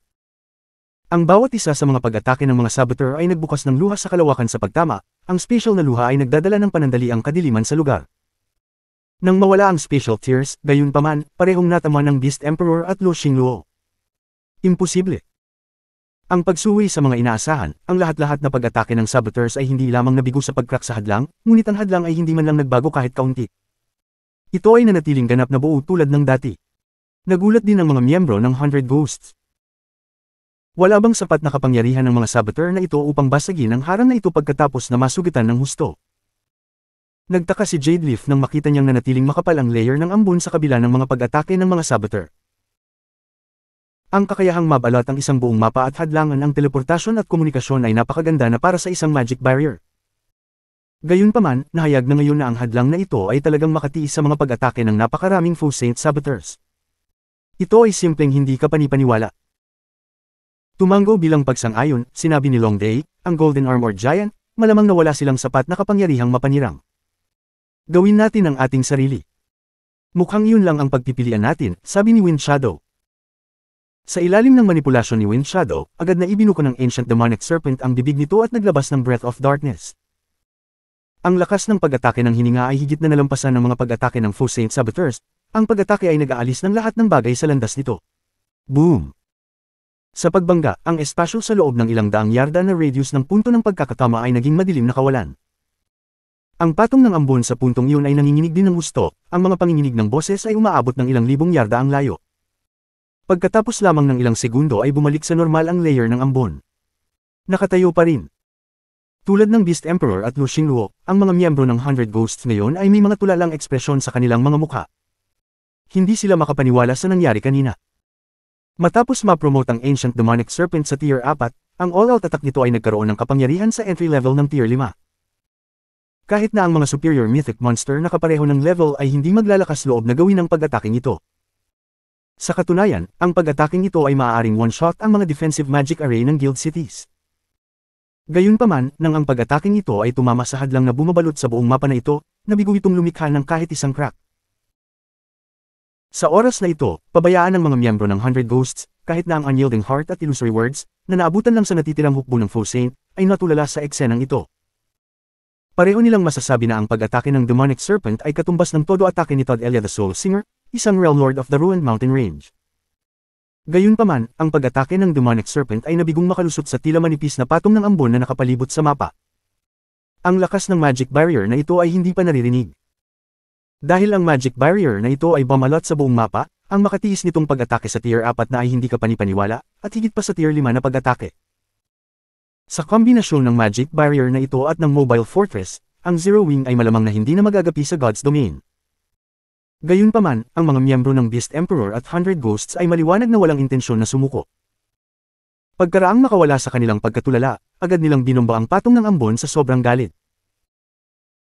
Ang bawat isa sa mga pag-atake ng mga saboteur ay nagbukas ng luha sa kalawakan sa pagtama, ang special na luha ay nagdadala ng panandaliang kadiliman sa lugar. Nang mawala ang special tears, gayunpaman, parehong natama ng Beast Emperor at Lu Xingluo. Imposible. Ang pagsuwi sa mga inaasahan, ang lahat-lahat na pag-atake ng saboteurs ay hindi lamang nabigo sa pagkrak sa hadlang, ngunit ang hadlang ay hindi man lang nagbago kahit kaunti. Ito ay nanatiling ganap na buo tulad ng dati. Nagulat din ang mga miyembro ng Hundred Ghosts. Wala bang sapat na kapangyarihan ng mga saboteur na ito upang basagin ang harang na ito pagkatapos na masugitan ng husto? Nagtaka si Jade Leaf nang makita niyang nanatiling makapal ang layer ng ambon sa kabila ng mga pag-atake ng mga saboteur. Ang kakayahang mabalat ang isang buong mapa at hadlangan ang teleportasyon at komunikasyon ay napakaganda na para sa isang magic barrier. Gayunpaman, nahayag na ngayon na ang hadlang na ito ay talagang makatiis sa mga pag-atake ng napakaraming faux saint saboteurs. Ito ay simpleng hindi kapanipaniwala. Tumango bilang pagsang-ayon, sinabi ni Long Day, ang Golden Armor Giant, malamang nawala silang sapat na kapangyarihang mapanirang. Gawin natin ang ating sarili. Mukhang iyon lang ang pagpipilian natin, sabi ni Wind Shadow. Sa ilalim ng manipulasyon ni Wind Shadow, agad na ibinuko ng Ancient Demonic Serpent ang bibig nito at naglabas ng Breath of Darkness. Ang lakas ng pag-atake ng hininga ay higit na nalampasan ng mga pag-atake ng Faux Saint Saboteurs, ang pag-atake ay nag-aalis ng lahat ng bagay sa landas nito. Boom! Sa pagbangga, ang espasyo sa loob ng ilang daang yarda na radius ng punto ng pagkakatama ay naging madilim na kawalan. Ang patong ng ambon sa puntong iyon ay nanginginig din ng gusto, ang mga panginginig ng boses ay umaabot ng ilang libong yarda ang layo. Pagkatapos lamang ng ilang segundo ay bumalik sa normal ang layer ng ambon. Nakatayo pa rin. Tulad ng Beast Emperor at Lu Xingluo, ang mga miyembro ng Hundred Ghosts ngayon ay may mga tulalang ekspresyon sa kanilang mga mukha. Hindi sila makapaniwala sa nangyari kanina. Matapos ma-promote ang Ancient Demonic Serpent sa Tier 4, ang all-out attack nito ay nagkaroon ng kapangyarihan sa entry level ng Tier 5. Kahit na ang mga superior mythic monster na kapareho ng level ay hindi maglalakas loob na gawin ang pag-ataking ito. Sa katunayan, ang pag-ataking ito ay maaaring one-shot ang mga defensive magic array ng guild cities. Gayunpaman, nang ang pag-ataking ito ay tumama sa hadlang na bumabalot sa buong mapa na ito, nabigo itong lumikha ng kahit isang crack. Sa oras na ito, pabayaan ng mga miyembro ng Hundred Ghosts, kahit na ang unyielding heart at illusory words, na naabutan lang sa natitirang hukbo ng foe saint, ay natulala sa eksenang ito. Pareho nilang masasabi na ang pag-atake ng Demonic Serpent ay katumbas ng todo atake ni Todd Elia the Soul Singer, isang realm Lord of the Ruined Mountain Range. Gayunpaman, ang pag-atake ng Demonic Serpent ay nabigong makalusot sa tila manipis na patong ng ambon na nakapalibot sa mapa. Ang lakas ng magic barrier na ito ay hindi pa naririnig. Dahil ang magic barrier na ito ay bumalot sa buong mapa, ang makatiis nitong pag-atake sa tier 4 na ay hindi ka panipaniwala, at higit pa sa tier 5 na pag-atake. Sa kombinasyon ng magic barrier na ito at ng mobile fortress, ang Zero Wing ay malamang na hindi na magagapi sa God's Domain. Gayunpaman, ang mga miyembro ng Beast Emperor at Hundred Ghosts ay maliwanag na walang intensyon na sumuko. Pagkaraang makawala sa kanilang pagkatulala, agad nilang binomba ang patong ng ambon sa sobrang galit.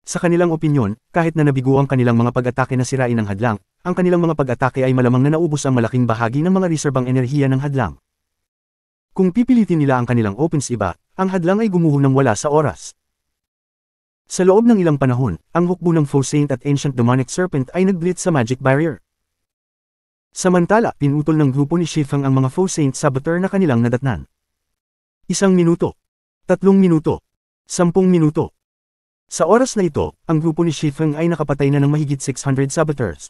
Sa kanilang opinyon, kahit na nabigo ang kanilang mga pag-atake na sirain ng hadlang, ang kanilang mga pag-atake ay malamang na naubos ang malaking bahagi ng mga reserbang enerhiya ng hadlang. Kung pipilitin nila ang kanilang opens iba, ang hadlang ay gumuho ng wala sa oras. Sa loob ng ilang panahon, ang hukbo ng Faux Saint at Ancient Demonic Serpent ay nag naglit sa Magic Barrier. Samantala, pinutol ng grupo ni Shifang ang mga Faux Saint Saboteur na kanilang nadatnan. Isang minuto. Tatlong minuto. Sampung minuto. Sa oras na ito, ang grupo ni Shifang ay nakapatay na ng mahigit 600 saboteurs.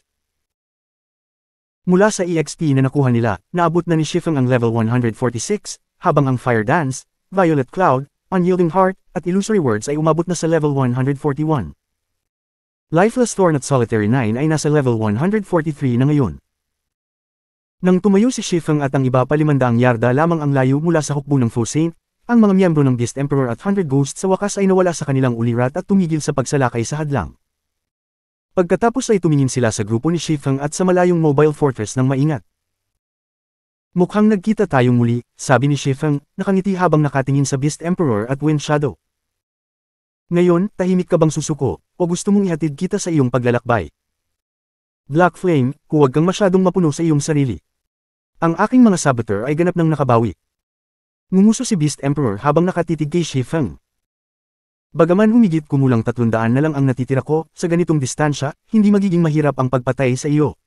Mula sa EXP na nakuha nila, naabot na ni Shifang ang level 146, habang ang Fire Dance, Violet Cloud, Unyielding Heart, at Illusory Words ay umabot na sa level 141. Lifeless Thorn at Solitary 9 ay nasa level 143 na ngayon. Nang tumayo si Shifeng at ang iba pa limandaang yarda lamang ang layo mula sa hukbo ng Faux Saint, ang mga miyembro ng Beast Emperor at Hundred Ghosts sa wakas ay nawala sa kanilang ulirat at tumigil sa pagsalakay sa hadlang. Pagkatapos ay tumingin sila sa grupo ni Shifeng at sa malayong mobile fortress ng maingat. Mukhang nagkita tayong muli, sabi ni Shifeng, nakangiti habang nakatingin sa Beast Emperor at Wind Shadow. Ngayon, tahimik ka bang susuko, o gusto mong ihatid kita sa iyong paglalakbay? Black Flame, huwag kang masyadong mapuno sa iyong sarili. Ang aking mga saboteur ay ganap ng nakabawi. Ngumuso si Beast Emperor habang nakatitig kay Shifeng. Bagaman humigit kumulang tatlundaan na lang ang natitira ko, sa ganitong distansya, hindi magiging mahirap ang pagpatay sa iyo.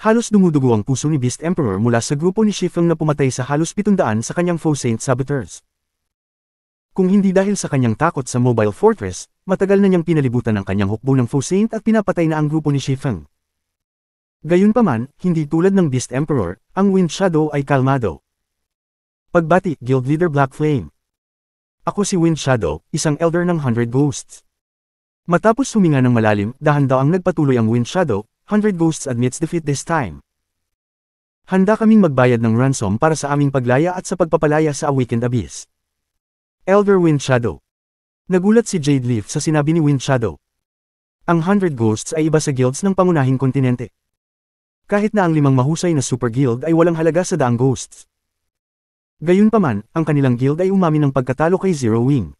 Halos dumudugo ang puso ni Beast Emperor mula sa grupo ni Shifeng na pumatay sa halos 700 sa kanyang foe Saint Saboteurs. Kung hindi dahil sa kanyang takot sa Mobile Fortress, matagal na niyang pinalibutan ang kanyang hukbo ng foe Saint at pinapatay na ang grupo ni Shifeng. Gayunpaman, hindi tulad ng Beast Emperor, ang Wind Shadow ay kalmado. Pagbati, Guild Leader Black Flame. Ako si Wind Shadow, isang elder ng 100 Ghosts. Matapos huminga ng malalim, dahan daw ang nagpatuloy ang Wind Shadow, 100 Ghosts admits defeat this time. Handa kaming magbayad ng ransom para sa aming paglaya at sa pagpapalaya sa Awakened Abyss. Elder Wind Shadow Nagulat si Jade Leaf sa sinabi ni Wind Shadow. Ang 100 Ghosts ay iba sa guilds ng pangunahing kontinente. Kahit na ang limang mahusay na super guild ay walang halaga sa daang ghosts. Gayunpaman, ang kanilang guild ay umamin ng pagkatalo kay Zero Wing.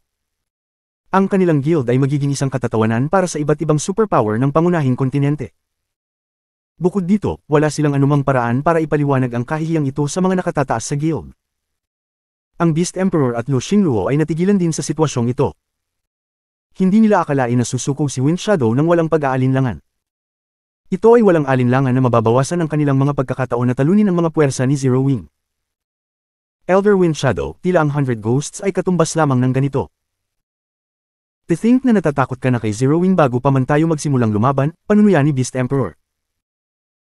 Ang kanilang guild ay magiging isang katatawanan para sa iba't ibang superpower ng pangunahing kontinente. Bukod dito, wala silang anumang paraan para ipaliwanag ang kahihiyang ito sa mga nakatataas sa guild. Ang Beast Emperor at Lu Xingluo ay natigilan din sa sitwasyong ito. Hindi nila akalain na susuko si Wind Shadow nang walang pag-aalinlangan. Ito ay walang alinlangan na mababawasan ang kanilang mga pagkakataon na talunin ng mga puwersa ni Zero Wing. Elder Wind Shadow, tila ang Hundred Ghosts ay katumbas lamang ng ganito. To think na natatakot ka na kay Zero Wing bago pa man tayo magsimulang lumaban, panunuya ni Beast Emperor.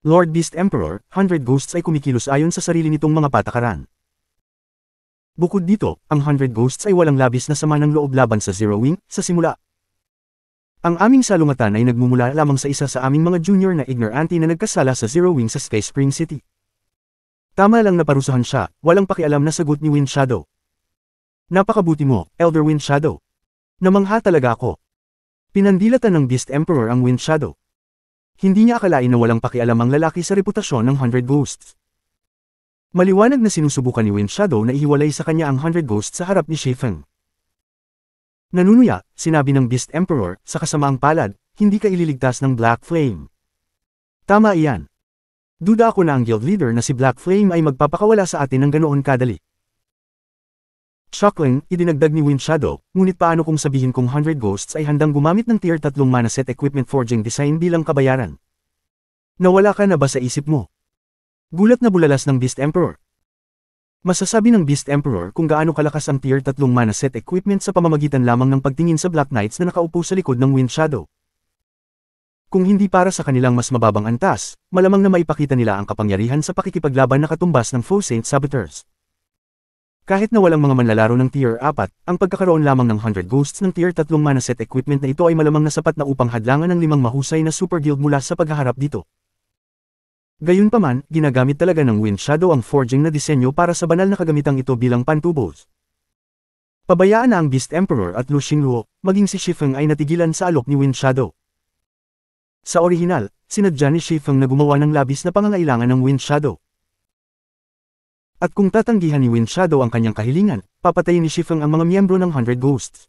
Lord Beast Emperor, 100 Ghosts ay kumikilos ayon sa sarili nitong mga patakaran. Bukod dito, ang 100 Ghosts ay walang labis na sama ng loob laban sa Zero Wing, sa simula. Ang aming salungatan ay nagmumula lamang sa isa sa aming mga junior na ignorante na nagkasala sa Zero Wing sa Space Spring City. Tama lang naparusahan siya, walang pakialam na sagot ni Wind Shadow. Napakabuti mo, Elder Wind Shadow. Namangha talaga ako. Pinandilatan ng Beast Emperor ang Wind Shadow. Hindi niya akalain na walang pakialam ang lalaki sa reputasyon ng 100 Ghosts. Maliwanag na sinusubukan ni Wind Shadow na ihiwalay sa kanya ang 100 Ghosts sa harap ni Shifeng. Nanunuya, sinabi ng Beast Emperor, sa kasamaang palad, hindi ka ililigtas ng Black Flame. Tama iyan. Duda ako na ang guild leader na si Black Flame ay magpapakawala sa atin ng ganoon kadali. Chuckling, idinagdag ni Wind Shadow, ngunit paano kung sabihin kong 100 Ghosts ay handang gumamit ng tier 3 mana set equipment forging design bilang kabayaran? Nawala ka na ba sa isip mo? Gulat na bulalas ng Beast Emperor. Masasabi ng Beast Emperor kung gaano kalakas ang tier 3 mana set equipment sa pamamagitan lamang ng pagtingin sa Black Knights na nakaupo sa likod ng Wind Shadow. Kung hindi para sa kanilang mas mababang antas, malamang na maipakita nila ang kapangyarihan sa pakikipaglaban na katumbas ng foe Saint Saboteurs. Kahit na walang mga manlalaro ng Tier 4, ang pagkakaroon lamang ng 100 Ghosts ng Tier 3 mana set equipment na ito ay malamang na sapat na upang hadlangan ng limang mahusay na Super Guild mula sa pagharap dito. Gayunpaman, ginagamit talaga ng Wind Shadow ang forging na disenyo para sa banal na kagamitang ito bilang pantubos. Pabayaan na ang Beast Emperor at Lu Xingluo, maging si Shifeng ay natigilan sa alok ni Wind Shadow. Sa orihinal, sinadya ni Shifeng na gumawa ng labis na pangangailangan ng Wind Shadow. At kung tatanggihan ni Wind Shadow ang kanyang kahilingan, papatayin ni Shifeng ang mga miyembro ng Hundred Ghosts.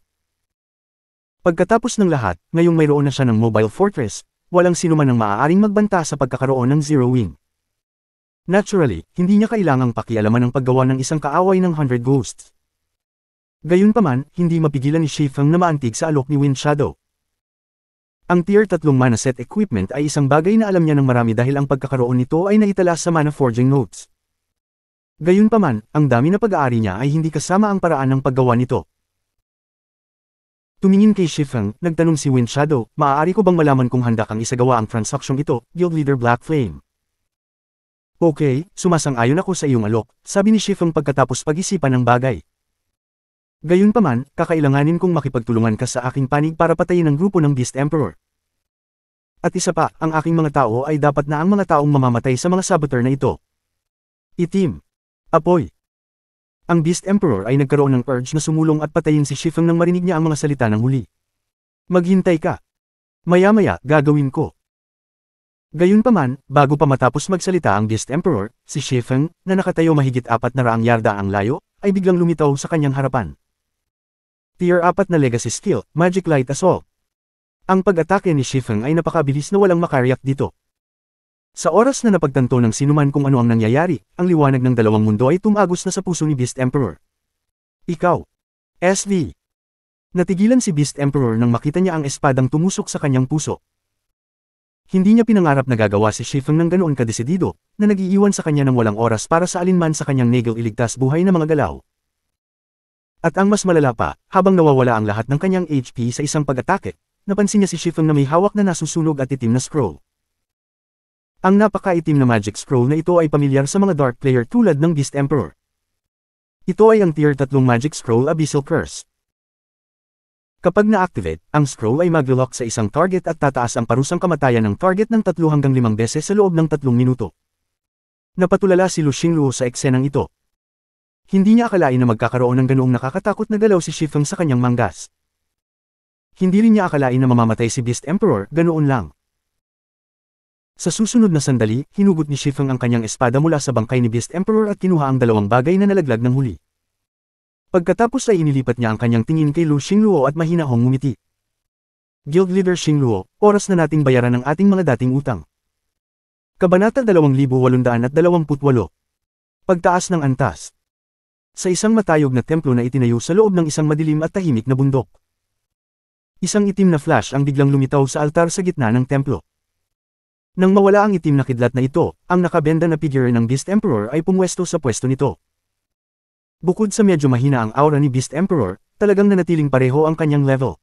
Pagkatapos ng lahat, ngayong mayroon na siya ng Mobile Fortress, walang sinuman ang maaaring magbanta sa pagkakaroon ng Zero Wing. Naturally, hindi niya kailangang pakialaman ang paggawa ng isang kaaway ng Hundred Ghosts. Gayunpaman, hindi mapigilan ni Shifeng na maantig sa alok ni Wind Shadow. Ang Tier 3 Mana Set Equipment ay isang bagay na alam niya ng marami dahil ang pagkakaroon nito ay naitala sa Mana Forging Notes. Gayunpaman, ang dami na pag-aari niya ay hindi kasama ang paraan ng paggawa nito. Tumingin kay Shifeng, nagtanong si Wind Shadow, maaari ko bang malaman kung handa kang isagawa ang transaksyong ito, Guild Leader Black Flame? Okay, sumasang-ayon ako sa iyong alok, sabi ni Shifeng pagkatapos pag-isipan ng bagay. Gayunpaman, kakailanganin kong makipagtulungan ka sa aking panig para patayin ang grupo ng Beast Emperor. At isa pa, ang aking mga tao ay dapat na ang mga taong mamamatay sa mga saboteur na ito. Itim. Apoy! Ang Beast Emperor ay nagkaroon ng urge na sumulong at patayin si Shifeng nang marinig niya ang mga salita ng huli. Maghintay ka. Maya-maya, gagawin ko. Gayunpaman, bago pa matapos magsalita ang Beast Emperor, si Shifeng, na nakatayo mahigit apat na raang yarda ang layo, ay biglang lumitaw sa kanyang harapan. Tier 4 na Legacy Skill, Magic Light Assault. Ang pag-atake ni Shifeng ay napakabilis na walang makaryak dito. Sa oras na napagtanto ng sinuman kung ano ang nangyayari, ang liwanag ng dalawang mundo ay tumagos na sa puso ni Beast Emperor. Ikaw. SV. Natigilan si Beast Emperor nang makita niya ang espadang tumusok sa kanyang puso. Hindi niya pinangarap na gagawa si Shifeng ng ganoon kadesidido, na nagiiwan sa kanya ng walang oras para sa alinman sa kanyang negel iligtas buhay na mga galaw. At ang mas malala pa, habang nawawala ang lahat ng kanyang HP sa isang pag-atake, napansin niya si Shifeng na may hawak na nasusunog at itim na scroll. Ang napakaitim na magic scroll na ito ay pamilyar sa mga dark player tulad ng Beast Emperor. Ito ay ang tier 3 magic scroll Abyssal Curse. Kapag na-activate, ang scroll ay maglo-lock sa isang target at tataas ang parusang kamatayan ng target ng 3 hanggang 5 beses sa loob ng 3 minuto. Napatulala si Lu Xingluo sa eksenang ito. Hindi niya akalain na magkakaroon ng ganoong nakakatakot na galaw si Shifeng sa kanyang manggas. Hindi rin niya akalain na mamamatay si Beast Emperor, ganoon lang. Sa susunod na sandali, hinugot ni Shifeng ang kanyang espada mula sa bangkay ni Beast Emperor at kinuha ang dalawang bagay na nalaglag ng huli. Pagkatapos ay inilipat niya ang kanyang tingin kay Lu Xingluo at mahinahong ngumiti. Guild Leader Xingluo, oras na nating bayaran ang ating mga dating utang. Kabanata 2828 Pagtaas ng Antas Sa isang matayog na templo na itinayo sa loob ng isang madilim at tahimik na bundok. Isang itim na flash ang biglang lumitaw sa altar sa gitna ng templo. Nang mawala ang itim na kidlat na ito, ang nakabenda na figure ng Beast Emperor ay pumwesto sa pwesto nito. Bukod sa medyo mahina ang aura ni Beast Emperor, talagang nanatiling pareho ang kanyang level.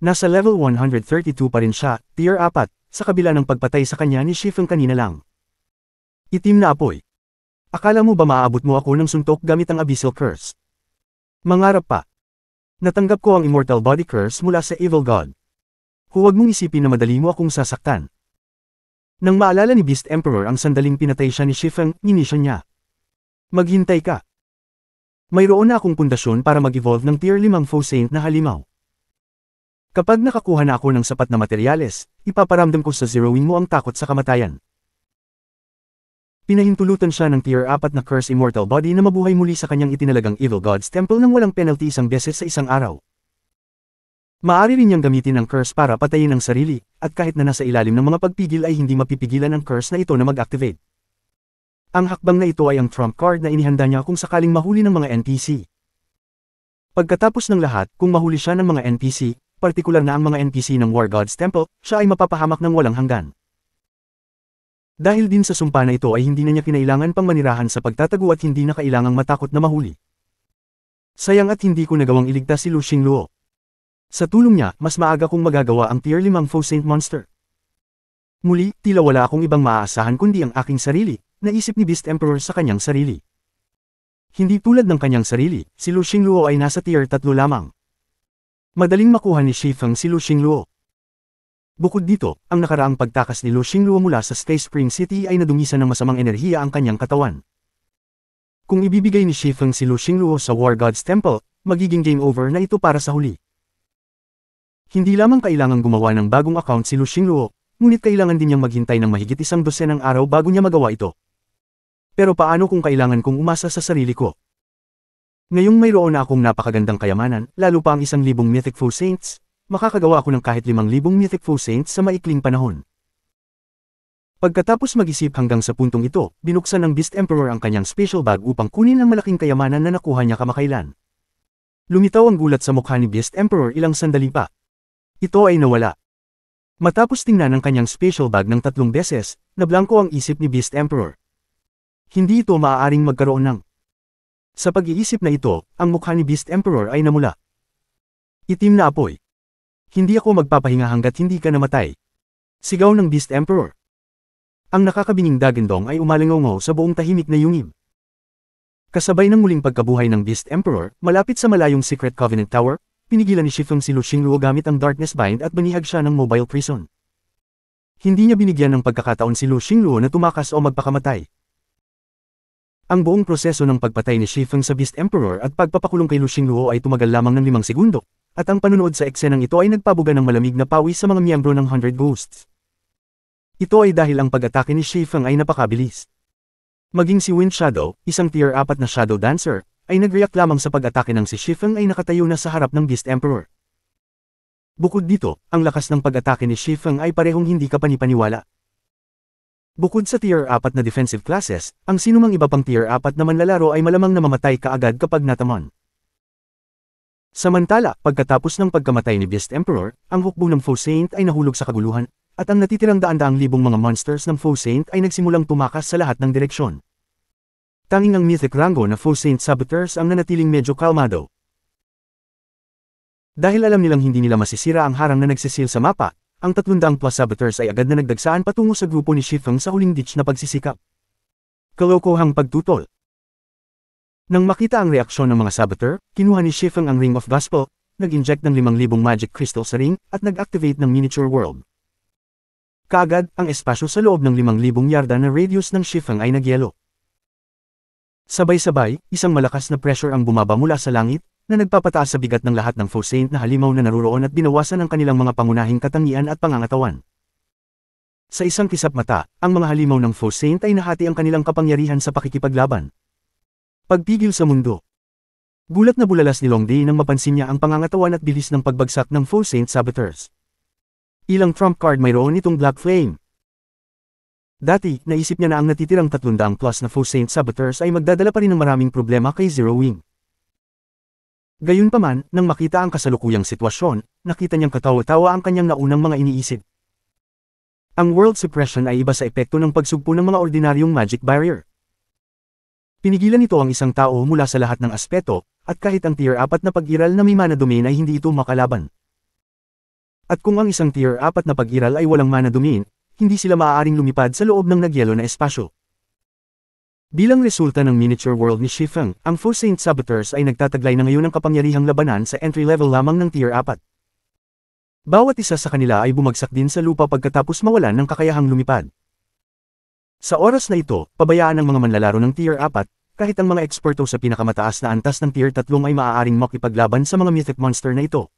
Nasa level 132 pa rin siya, tier 4, sa kabila ng pagpatay sa kanya ni Shifeng kanina lang. Itim na apoy. Akala mo ba maaabot mo ako ng suntok gamit ang Abyssal Curse? Mangarap pa. Natanggap ko ang Immortal Body Curse mula sa Evil God. Huwag mong isipin na madali mo akong sasaktan, nang maalala ni Beast Emperor ang sandaling pinatay siya ni Shifeng, ninisyon niya. Maghintay ka. Mayroon na akong pundasyon para mag-evolve ng Tier 5 Faux Saint na halimaw. Kapag nakakuha na ako ng sapat na materyales, ipaparamdam ko sa zeroing mo ang takot sa kamatayan. Pinahintulutan siya ng Tier 4 na Curse Immortal Body na mabuhay muli sa kanyang itinalagang Evil Gods Temple nang walang penalty isang beses sa isang araw. Maari rin niyang gamitin ang curse para patayin ang sarili, at kahit na nasa ilalim ng mga pagpigil ay hindi mapipigilan ang curse na ito na mag-activate. Ang hakbang na ito ay ang trump card na inihanda niya kung sakaling mahuli ng mga NPC. Pagkatapos ng lahat, kung mahuli siya ng mga NPC, partikular na ang mga NPC ng War Gods Temple, siya ay mapapahamak ng walang hanggan. Dahil din sa sumpa na ito ay hindi na niya kinailangan pang manirahan sa pagtatago at hindi na kailangang matakot na mahuli. Sayang at hindi ko nagawang iligtas si Lu Xingluo. Sa tulong niya, mas maaga kong magagawa ang Tier 5 Faux Saint Monster. Muli, tila wala akong ibang maaasahan kundi ang aking sarili, naisip ni Beast Emperor sa kanyang sarili. Hindi tulad ng kanyang sarili, si Lu Xingluo ay nasa Tier 3 lamang. Madaling makuha ni Shifeng si Lu Xingluo. Bukod dito, ang nakaraang pagtakas ni Lu Xingluo mula sa Space Spring City ay nadungisan ng masamang enerhiya ang kanyang katawan. Kung ibibigay ni Shifeng si Lu Xingluo sa War Gods Temple, magiging game over na ito para sa huli. Hindi lamang kailangan gumawa ng bagong account si Lu Xingluo, ngunit kailangan din niyang maghintay ng mahigit isang dosenang araw bago niya magawa ito. Pero paano kung kailangan kong umasa sa sarili ko? Ngayong mayroon na akong napakagandang kayamanan, lalo pa ang isang libong Mythic Foe Saints, makakagawa ako ng kahit limang libong Mythic Foe Saints sa maikling panahon. Pagkatapos mag-isip hanggang sa puntong ito, binuksan ng Beast Emperor ang kanyang special bag upang kunin ang malaking kayamanan na nakuha niya kamakailan. Lumitaw ang gulat sa mukha ni Beast Emperor ilang sandali pa, ito ay nawala. Matapos tingnan ang kanyang special bag ng tatlong beses, nablangko ang isip ni Beast Emperor. Hindi ito maaaring magkaroon ng. Sa pag-iisip na ito, ang mukha ni Beast Emperor ay namula. Itim na apoy. Hindi ako magpapahinga hanggat hindi ka namatay. Sigaw ng Beast Emperor. Ang nakakabinging dagandong ay umalingaw sa buong tahimik na yungib. Kasabay ng muling pagkabuhay ng Beast Emperor, malapit sa malayong Secret Covenant Tower, Pinigilan ni Shifeng si Lu Xingluo gamit ang Darkness Bind at banihag siya ng mobile prison. Hindi niya binigyan ng pagkakataon si Lu Xingluo na tumakas o magpakamatay. Ang buong proseso ng pagpatay ni Shifeng sa Beast Emperor at pagpapakulong kay Lu Xingluo ay tumagal lamang ng limang segundo, at ang panunood sa eksenang ito ay nagpabuga ng malamig na pawis sa mga miyembro ng Hundred Ghosts. Ito ay dahil ang pag-atake ni Shifeng ay napakabilis. Maging si Wind Shadow, isang tier 4 na Shadow Dancer, ay nagreact lamang sa pag-atake ng si Shifeng ay nakatayo na sa harap ng Beast Emperor. Bukod dito, ang lakas ng pag-atake ni Shifeng ay parehong hindi kapanipaniwala. Bukod sa tier 4 na defensive classes, ang sinumang iba pang tier 4 na manlalaro ay malamang na mamatay kaagad kapag natamon. Samantala, pagkatapos ng pagkamatay ni Beast Emperor, ang hukbo ng Foe Saint ay nahulog sa kaguluhan, at ang natitirang daan-daang libong mga monsters ng Foe Saint ay nagsimulang tumakas sa lahat ng direksyon. Tanging ang mythic rango na full saint saboteurs ang nanatiling medyo kalmado. Dahil alam nilang hindi nila masisira ang harang na nagsisil sa mapa, ang 300 plus saboteurs ay agad na nagdagsaan patungo sa grupo ni Shifeng sa huling ditch na pagsisikap. Kalokohang pagtutol Nang makita ang reaksyon ng mga saboteur, kinuha ni Shifeng ang Ring of Gospel, nag-inject ng 5,000 magic crystal sa ring, at nag-activate ng miniature world. Kagad, ang espasyo sa loob ng 5,000 yarda na radius ng Shifeng ay nagyelo. Sabay-sabay, isang malakas na pressure ang bumaba mula sa langit, na nagpapataas sa bigat ng lahat ng faux na halimaw na naruroon at binawasan ang kanilang mga pangunahing katangian at pangangatawan. Sa isang kisap mata, ang mga halimaw ng faux ay nahati ang kanilang kapangyarihan sa pakikipaglaban. Pagpigil sa mundo Gulat na bulalas ni Longday nang mapansin niya ang pangangatawan at bilis ng pagbagsak ng faux saboteurs. Ilang trump card mayroon itong Black Flame. Dati, naisip niya na ang natitirang 300 plus na faux saint saboteurs ay magdadala pa rin ng maraming problema kay Zero Wing. Gayunpaman, nang makita ang kasalukuyang sitwasyon, nakita niyang katawa-tawa ang kanyang naunang mga iniisip. Ang world suppression ay iba sa epekto ng pagsugpo ng mga ordinaryong magic barrier. Pinigilan nito ang isang tao mula sa lahat ng aspeto, at kahit ang tier 4 na pag-iral na may mana domain ay hindi ito makalaban. At kung ang isang tier 4 na pag-iral ay walang mana domain, hindi sila maaaring lumipad sa loob ng nagyelo na espasyo. Bilang resulta ng miniature world ni Shifeng, ang Four Saint Saboteurs ay nagtataglay na ngayon ng kapangyarihang labanan sa entry-level lamang ng Tier 4. Bawat isa sa kanila ay bumagsak din sa lupa pagkatapos mawalan ng kakayahang lumipad. Sa oras na ito, pabayaan ng mga manlalaro ng Tier 4, kahit ang mga eksperto sa pinakamataas na antas ng Tier 3 ay maaaring makipaglaban sa mga mythic monster na ito.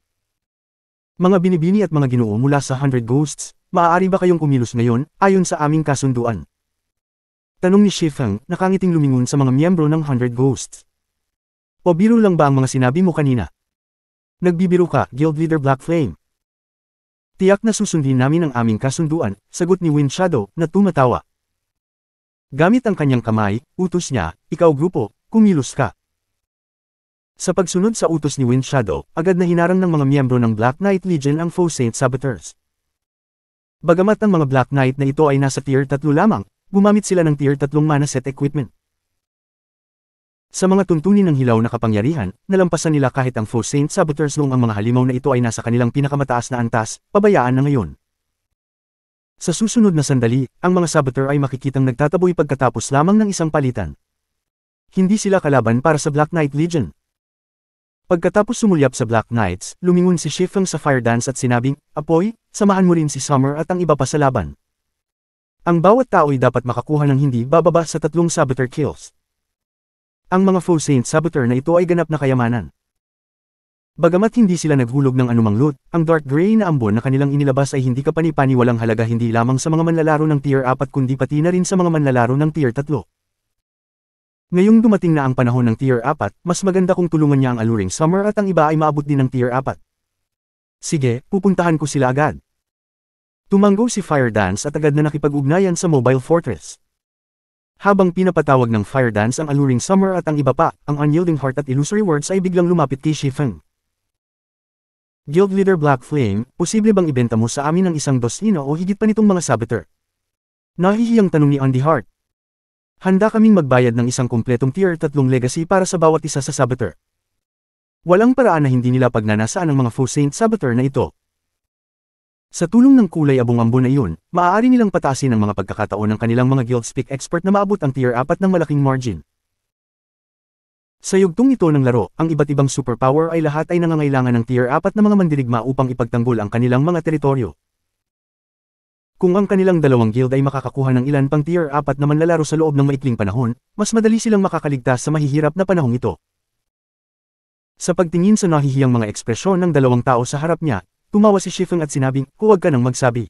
Mga binibini at mga ginoo mula sa 100 Ghosts, maaari ba kayong kumilos ngayon, ayon sa aming kasunduan? Tanong ni Shifang, nakangiting lumingon sa mga miyembro ng Hundred Ghosts. O biro lang ba ang mga sinabi mo kanina? Nagbibiro ka, Guild Leader Black Flame. Tiyak na susundin namin ang aming kasunduan, sagot ni Wind Shadow, na tumatawa. Gamit ang kanyang kamay, utos niya, ikaw grupo, kumilos ka. Sa pagsunod sa utos ni Wind Shadow, agad na hinarang ng mga miyembro ng Black Knight Legion ang faux Saint Saboteurs. Bagamat ang mga Black Knight na ito ay nasa tier 3 lamang, gumamit sila ng tier 3 mana set equipment. Sa mga tuntunin ng hilaw na kapangyarihan, nalampasan nila kahit ang foe Saint Saboteurs noong ang mga halimaw na ito ay nasa kanilang pinakamataas na antas, pabayaan na ngayon. Sa susunod na sandali, ang mga Saboteur ay makikitang nagtataboy pagkatapos lamang ng isang palitan. Hindi sila kalaban para sa Black Knight Legion, Pagkatapos sumulyap sa Black Knights, lumingon si Shifeng sa fire dance at sinabing, Apoy, samahan mo rin si Summer at ang iba pa sa laban. Ang bawat tao ay dapat makakuha ng hindi bababa sa tatlong saboteur kills. Ang mga faux saint saboteur na ito ay ganap na kayamanan. Bagamat hindi sila naghulog ng anumang loot, ang dark gray na ambon na kanilang inilabas ay hindi kapanipani kapanipaniwalang halaga hindi lamang sa mga manlalaro ng tier 4 kundi pati na rin sa mga manlalaro ng tier 3. Ngayong dumating na ang panahon ng Tier 4, mas maganda kung tulungan niya ang alluring summer at ang iba ay maabot din ng Tier 4. Sige, pupuntahan ko sila agad. Tumanggo si Fire Dance at agad na nakipag-ugnayan sa Mobile Fortress. Habang pinapatawag ng Fire Dance ang alluring summer at ang iba pa, ang unyielding heart at illusory words ay biglang lumapit kay Shifeng. Guild Leader Black Flame, posible bang ibenta mo sa amin ang isang dosino o higit pa nitong mga saboteur? Nahihiyang tanong ni Andy Heart. Handa kaming magbayad ng isang kumpletong tier 3 legacy para sa bawat isa sa saboteur. Walang paraan na hindi nila pagnanasaan ang mga faux saint saboteur na ito. Sa tulong ng kulay abong-ambon na iyon, maaari nilang pataasin ang mga pagkakataon ng kanilang mga guild speak expert na maabot ang tier 4 ng malaking margin. Sa yugtong ito ng laro, ang iba't ibang superpower ay lahat ay nangangailangan ng tier 4 na mga mandirigma upang ipagtanggol ang kanilang mga teritoryo. Kung ang kanilang dalawang guild ay makakakuha ng ilan pang tier 4 na manlalaro sa loob ng maikling panahon, mas madali silang makakaligtas sa mahihirap na panahong ito. Sa pagtingin sa nahihiyang mga ekspresyon ng dalawang tao sa harap niya, tumawa si Shifeng at sinabing, huwag ka nang magsabi.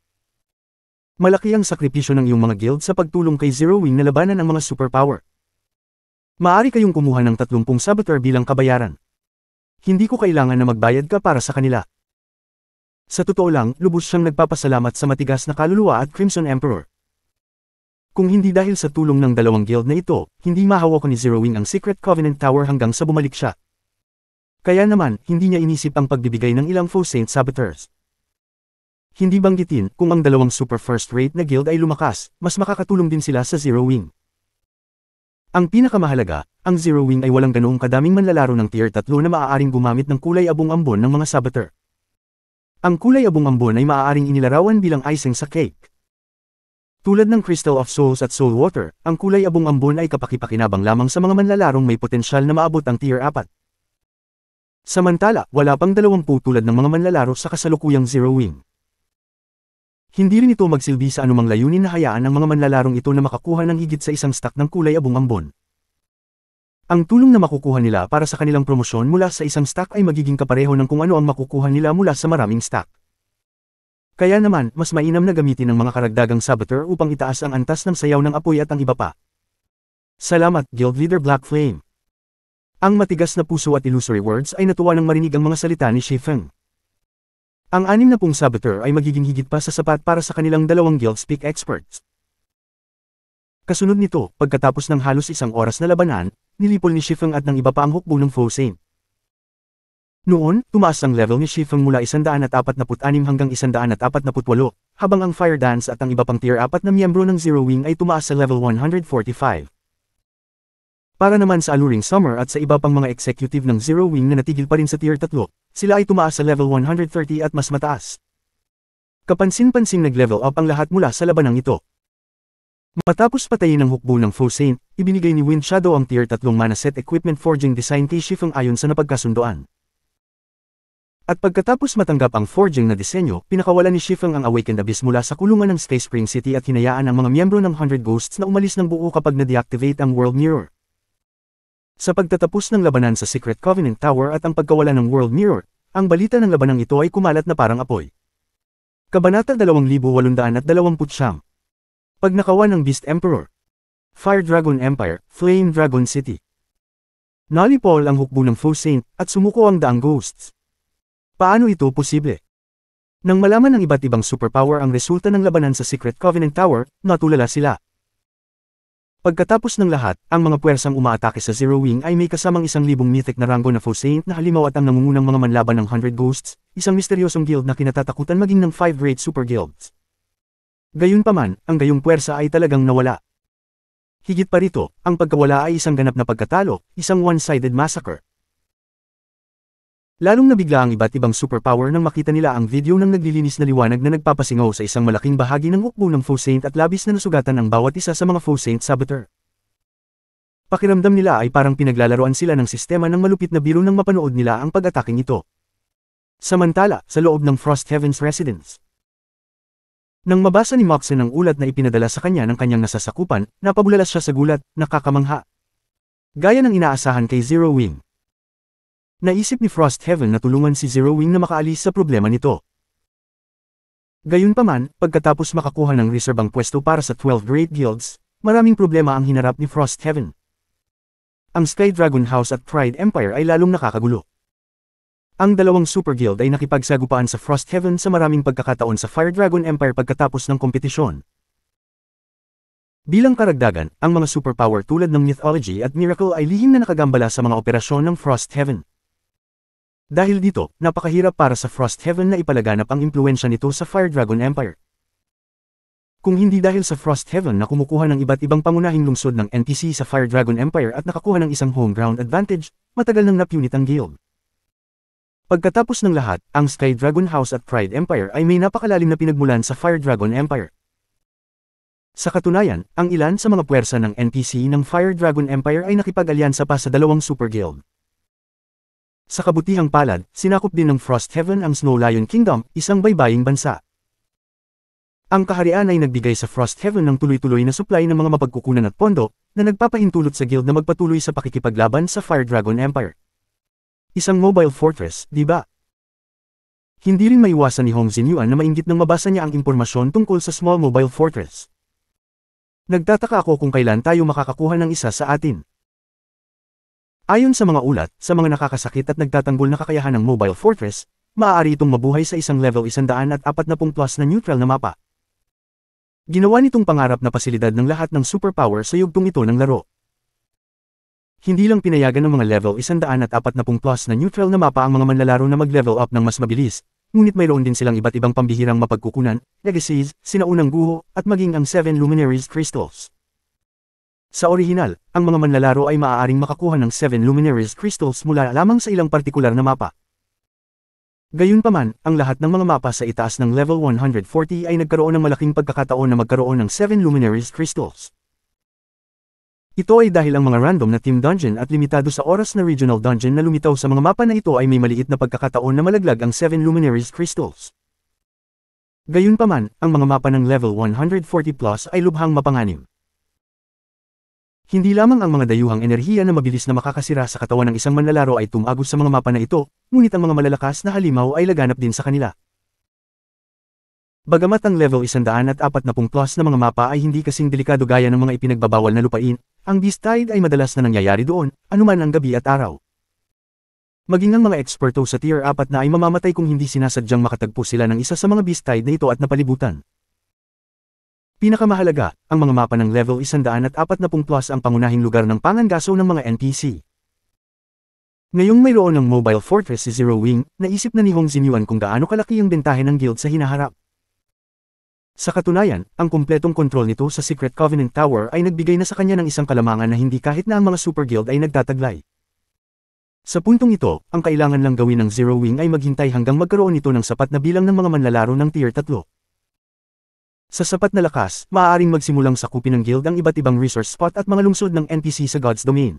Malaki ang sakripisyo ng iyong mga guild sa pagtulong kay Zero Wing na labanan ang mga superpower. Maari kayong kumuha ng 30 saboteur bilang kabayaran. Hindi ko kailangan na magbayad ka para sa kanila. Sa totoo lang, lubos siyang nagpapasalamat sa matigas na kaluluwa at Crimson Emperor. Kung hindi dahil sa tulong ng dalawang guild na ito, hindi mahawakan ni Zero Wing ang Secret Covenant Tower hanggang sa bumalik siya. Kaya naman, hindi niya inisip ang pagbibigay ng ilang faux saint saboteurs. Hindi banggitin, kung ang dalawang super first-rate na guild ay lumakas, mas makakatulong din sila sa Zero Wing. Ang pinakamahalaga, ang Zero Wing ay walang ganoong kadaming manlalaro ng tier 3 na maaaring gumamit ng kulay abong-ambon ng mga saboteur. Ang kulay abong ambon ay maaaring inilarawan bilang icing sa cake. Tulad ng Crystal of Souls at Soul Water, ang kulay abong ambon ay kapakipakinabang lamang sa mga manlalarong may potensyal na maabot ang tier 4. Samantala, wala pang dalawang dalawampu tulad ng mga manlalaro sa kasalukuyang Zero Wing. Hindi rin ito magsilbi sa anumang layunin na hayaan ang mga manlalarong ito na makakuha ng higit sa isang stack ng kulay abong ambon. Ang tulong na makukuha nila para sa kanilang promosyon mula sa isang stack ay magiging kapareho ng kung ano ang makukuha nila mula sa maraming stack. Kaya naman, mas mainam na gamitin ng mga karagdagang saboteur upang itaas ang antas ng sayaw ng apoy at ang iba pa. Salamat, Guild Leader Black Flame. Ang matigas na puso at illusory words ay natuwa nang marinig ang mga salita ni Shifeng. Ang anim na pong saboteur ay magiging higit pa sa sapat para sa kanilang dalawang guild speak experts. Kasunod nito, pagkatapos ng halos isang oras na labanan, nilipol ni Shifeng at ng iba pa ang hukbo ng Fosin. Noon, tumaas ang level ni Shifeng mula 146 hanggang 148, habang ang Fire Dance at ang iba pang tier 4 na miyembro ng Zero Wing ay tumaas sa level 145. Para naman sa Alluring Summer at sa iba pang mga executive ng Zero Wing na natigil pa rin sa tier 3, sila ay tumaas sa level 130 at mas mataas. Kapansin-pansing nag-level up ang lahat mula sa labanang ito. Matapos patayin ang hukbo ng Fosin, ibinigay ni Wind Shadow ang Tier 3 Manaset Equipment Forging Design kay Shifeng ayon sa napagkasundoan. At pagkatapos matanggap ang forging na disenyo, pinakawalan ni Shifeng ang Awakened Abyss mula sa kulungan ng Space Spring City at hinayaan ang mga miyembro ng 100 Ghosts na umalis ng buo kapag na-deactivate ang World Mirror. Sa pagtatapos ng labanan sa Secret Covenant Tower at ang pagkawala ng World Mirror, ang balita ng labanang ito ay kumalat na parang apoy. Kabanata 2829 Pagnakawan ng Beast Emperor. Fire Dragon Empire, Flame Dragon City. Nalipol ang hukbo ng Four Saint at sumuko ang daang ghosts. Paano ito posible? Nang malaman ng iba't ibang superpower ang resulta ng labanan sa Secret Covenant Tower, natulala sila. Pagkatapos ng lahat, ang mga puwersang umaatake sa Zero Wing ay may kasamang isang libong mythic na ranggo na Four Fosaint na halimaw at ang nangungunang mga manlaban ng 100 Ghosts, isang misteryosong guild na kinatatakutan maging ng Five Great Super Guilds. Gayunpaman, ang gayong puwersa ay talagang nawala. Higit pa rito, ang pagkawala ay isang ganap na pagkatalo, isang one-sided massacre. Lalong nabigla ang iba't ibang superpower nang makita nila ang video ng naglilinis na liwanag na nagpapasingaw sa isang malaking bahagi ng hukbo ng Faux Saint at labis na nasugatan ang bawat isa sa mga Faux Saint Saboteur. Pakiramdam nila ay parang pinaglalaroan sila ng sistema ng malupit na biro nang mapanood nila ang pag-ataking ito. Samantala, sa loob ng Frost Heaven's Residence, nang mabasa ni Moxen ang ulat na ipinadala sa kanya ng kanyang nasasakupan, napabulalas siya sa gulat, nakakamangha. Gaya ng inaasahan kay Zero Wing. Naisip ni Frost Heaven na tulungan si Zero Wing na makaalis sa problema nito. Gayunpaman, pagkatapos makakuha ng reserbang pwesto para sa 12 Great Guilds, maraming problema ang hinarap ni Frost Heaven. Ang Sky Dragon House at Pride Empire ay lalong nakakagulo. Ang dalawang Super Guild ay nakipagsagupaan sa Frost Heaven sa maraming pagkakataon sa Fire Dragon Empire pagkatapos ng kompetisyon. Bilang karagdagan, ang mga superpower tulad ng Mythology at Miracle ay lihim na nakagambala sa mga operasyon ng Frost Heaven. Dahil dito, napakahirap para sa Frost Heaven na ipalaganap ang impluensya nito sa Fire Dragon Empire. Kung hindi dahil sa Frost Heaven na kumukuha ng iba't ibang pangunahing lungsod ng NPC sa Fire Dragon Empire at nakakuha ng isang home ground advantage, matagal nang napunit ang guild. Pagkatapos ng lahat, ang Sky Dragon House at Pride Empire ay may napakalalim na pinagmulan sa Fire Dragon Empire. Sa katunayan, ang ilan sa mga puwersa ng NPC ng Fire Dragon Empire ay nakipag-alyansa pa sa dalawang Super Guild. Sa kabutihang palad, sinakop din ng Frost Heaven ang Snow Lion Kingdom, isang baybaying bansa. Ang kaharian ay nagbigay sa Frost Heaven ng tuloy-tuloy na supply ng mga mapagkukunan at pondo, na nagpapahintulot sa guild na magpatuloy sa pakikipaglaban sa Fire Dragon Empire. Isang mobile fortress, di ba? Hindi rin maiwasan ni Hong Xinyuan na mainggit nang mabasa niya ang impormasyon tungkol sa small mobile fortress. Nagtataka ako kung kailan tayo makakakuha ng isa sa atin. Ayon sa mga ulat, sa mga nakakasakit at nagtatanggol na kakayahan ng mobile fortress, maaari itong mabuhay sa isang level 140 plus na neutral na mapa. Ginawa nitong pangarap na pasilidad ng lahat ng superpower sa yugtong ito ng laro. Hindi lang pinayagan ng mga level 140 plus na neutral na mapa ang mga manlalaro na mag-level up ng mas mabilis, ngunit mayroon din silang iba't ibang pambihirang mapagkukunan, legacies, sinaunang guho, at maging ang 7 luminaries crystals. Sa orihinal, ang mga manlalaro ay maaaring makakuha ng 7 luminaries crystals mula lamang sa ilang partikular na mapa, Gayunpaman, ang lahat ng mga mapa sa itaas ng level 140 ay nagkaroon ng malaking pagkakataon na magkaroon ng 7 Luminaries Crystals. Ito ay dahil ang mga random na team dungeon at limitado sa oras na regional dungeon na lumitaw sa mga mapa na ito ay may maliit na pagkakataon na malaglag ang 7 Luminaries Crystals. Gayunpaman, ang mga mapa ng level 140 plus ay lubhang mapanganim. Hindi lamang ang mga dayuhang enerhiya na mabilis na makakasira sa katawan ng isang manlalaro ay tumagos sa mga mapa na ito, ngunit ang mga malalakas na halimaw ay laganap din sa kanila. Bagamat ang level 140 plus na mga mapa ay hindi kasing delikado gaya ng mga ipinagbabawal na lupain, ang beastide ay madalas na nangyayari doon, anuman ang gabi at araw. Maging ang mga eksperto sa tier 4 na ay mamamatay kung hindi sinasadyang makatagpo sila ng isa sa mga beastide na ito at napalibutan. Pinakamahalaga, ang mga mapa ng level 140 plus ang pangunahing lugar ng pangangaso ng mga NPC. Ngayong mayroon ng Mobile Fortress si Zero Wing, naisip na ni Hong Zinyuan kung gaano kalaki ang bentahe ng guild sa hinaharap. Sa katunayan, ang kumpletong kontrol nito sa Secret Covenant Tower ay nagbigay na sa kanya ng isang kalamangan na hindi kahit na ang mga Super Guild ay nagtataglay. Sa puntong ito, ang kailangan lang gawin ng Zero Wing ay maghintay hanggang magkaroon ito ng sapat na bilang ng mga manlalaro ng Tier 3. Sa sapat na lakas, maaaring magsimulang sakupin ng guild ang iba't ibang resource spot at mga lungsod ng NPC sa God's Domain.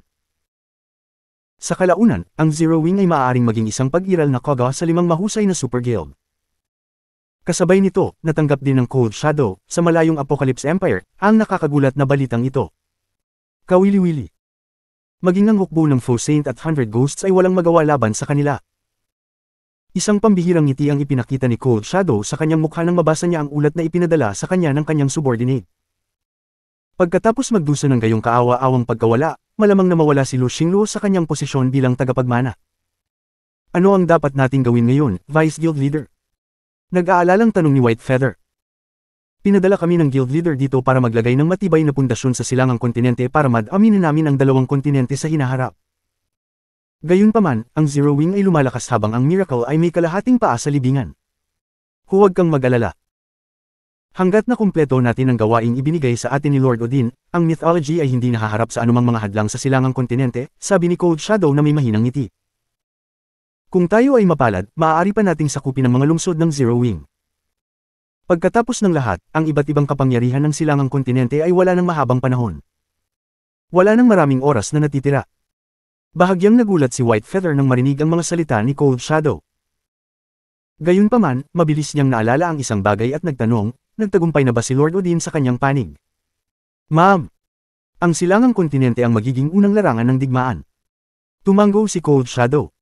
Sa kalaunan, ang Zero Wing ay maaaring maging isang pag-iral na koga sa limang mahusay na super guild. Kasabay nito, natanggap din ng Cold Shadow, sa malayong Apocalypse Empire, ang nakakagulat na balitang ito. Kawili-wili. Maging ang hukbo ng Faux Saint at Hundred Ghosts ay walang magawa laban sa kanila. Isang pambihirang ngiti ang ipinakita ni Cold Shadow sa kanyang mukha nang mabasa niya ang ulat na ipinadala sa kanya ng kanyang subordinate. Pagkatapos magdusa ng gayong kaawa-awang pagkawala, malamang na mawala si Lu Xinglu sa kanyang posisyon bilang tagapagmana. Ano ang dapat nating gawin ngayon, Vice Guild Leader? Nag-aalalang tanong ni Whitefeather. Pinadala kami ng guild leader dito para maglagay ng matibay na pundasyon sa silangang kontinente para mad-aminin namin ang dalawang kontinente sa hinaharap. Gayunpaman, ang Zero Wing ay lumalakas habang ang Miracle ay may kalahating paa sa libingan. Huwag kang mag-alala. Hanggat na kumpleto natin ang gawaing ibinigay sa atin ni Lord Odin, ang mythology ay hindi nahaharap sa anumang mga hadlang sa silangang kontinente, sabi ni Cold Shadow na may mahinang ngiti. Kung tayo ay mapalad, maaari pa nating sakupin ang mga lungsod ng Zero Wing. Pagkatapos ng lahat, ang iba't ibang kapangyarihan ng silangang kontinente ay wala ng mahabang panahon. Wala ng maraming oras na natitira. Bahagyang nagulat si White Feather nang marinig ang mga salita ni Cold Shadow. Gayunpaman, mabilis niyang naalala ang isang bagay at nagtanong, nagtagumpay na ba si Lord Odin sa kanyang panig? Ma'am! Ang silangang kontinente ang magiging unang larangan ng digmaan. Tumanggo si Cold Shadow.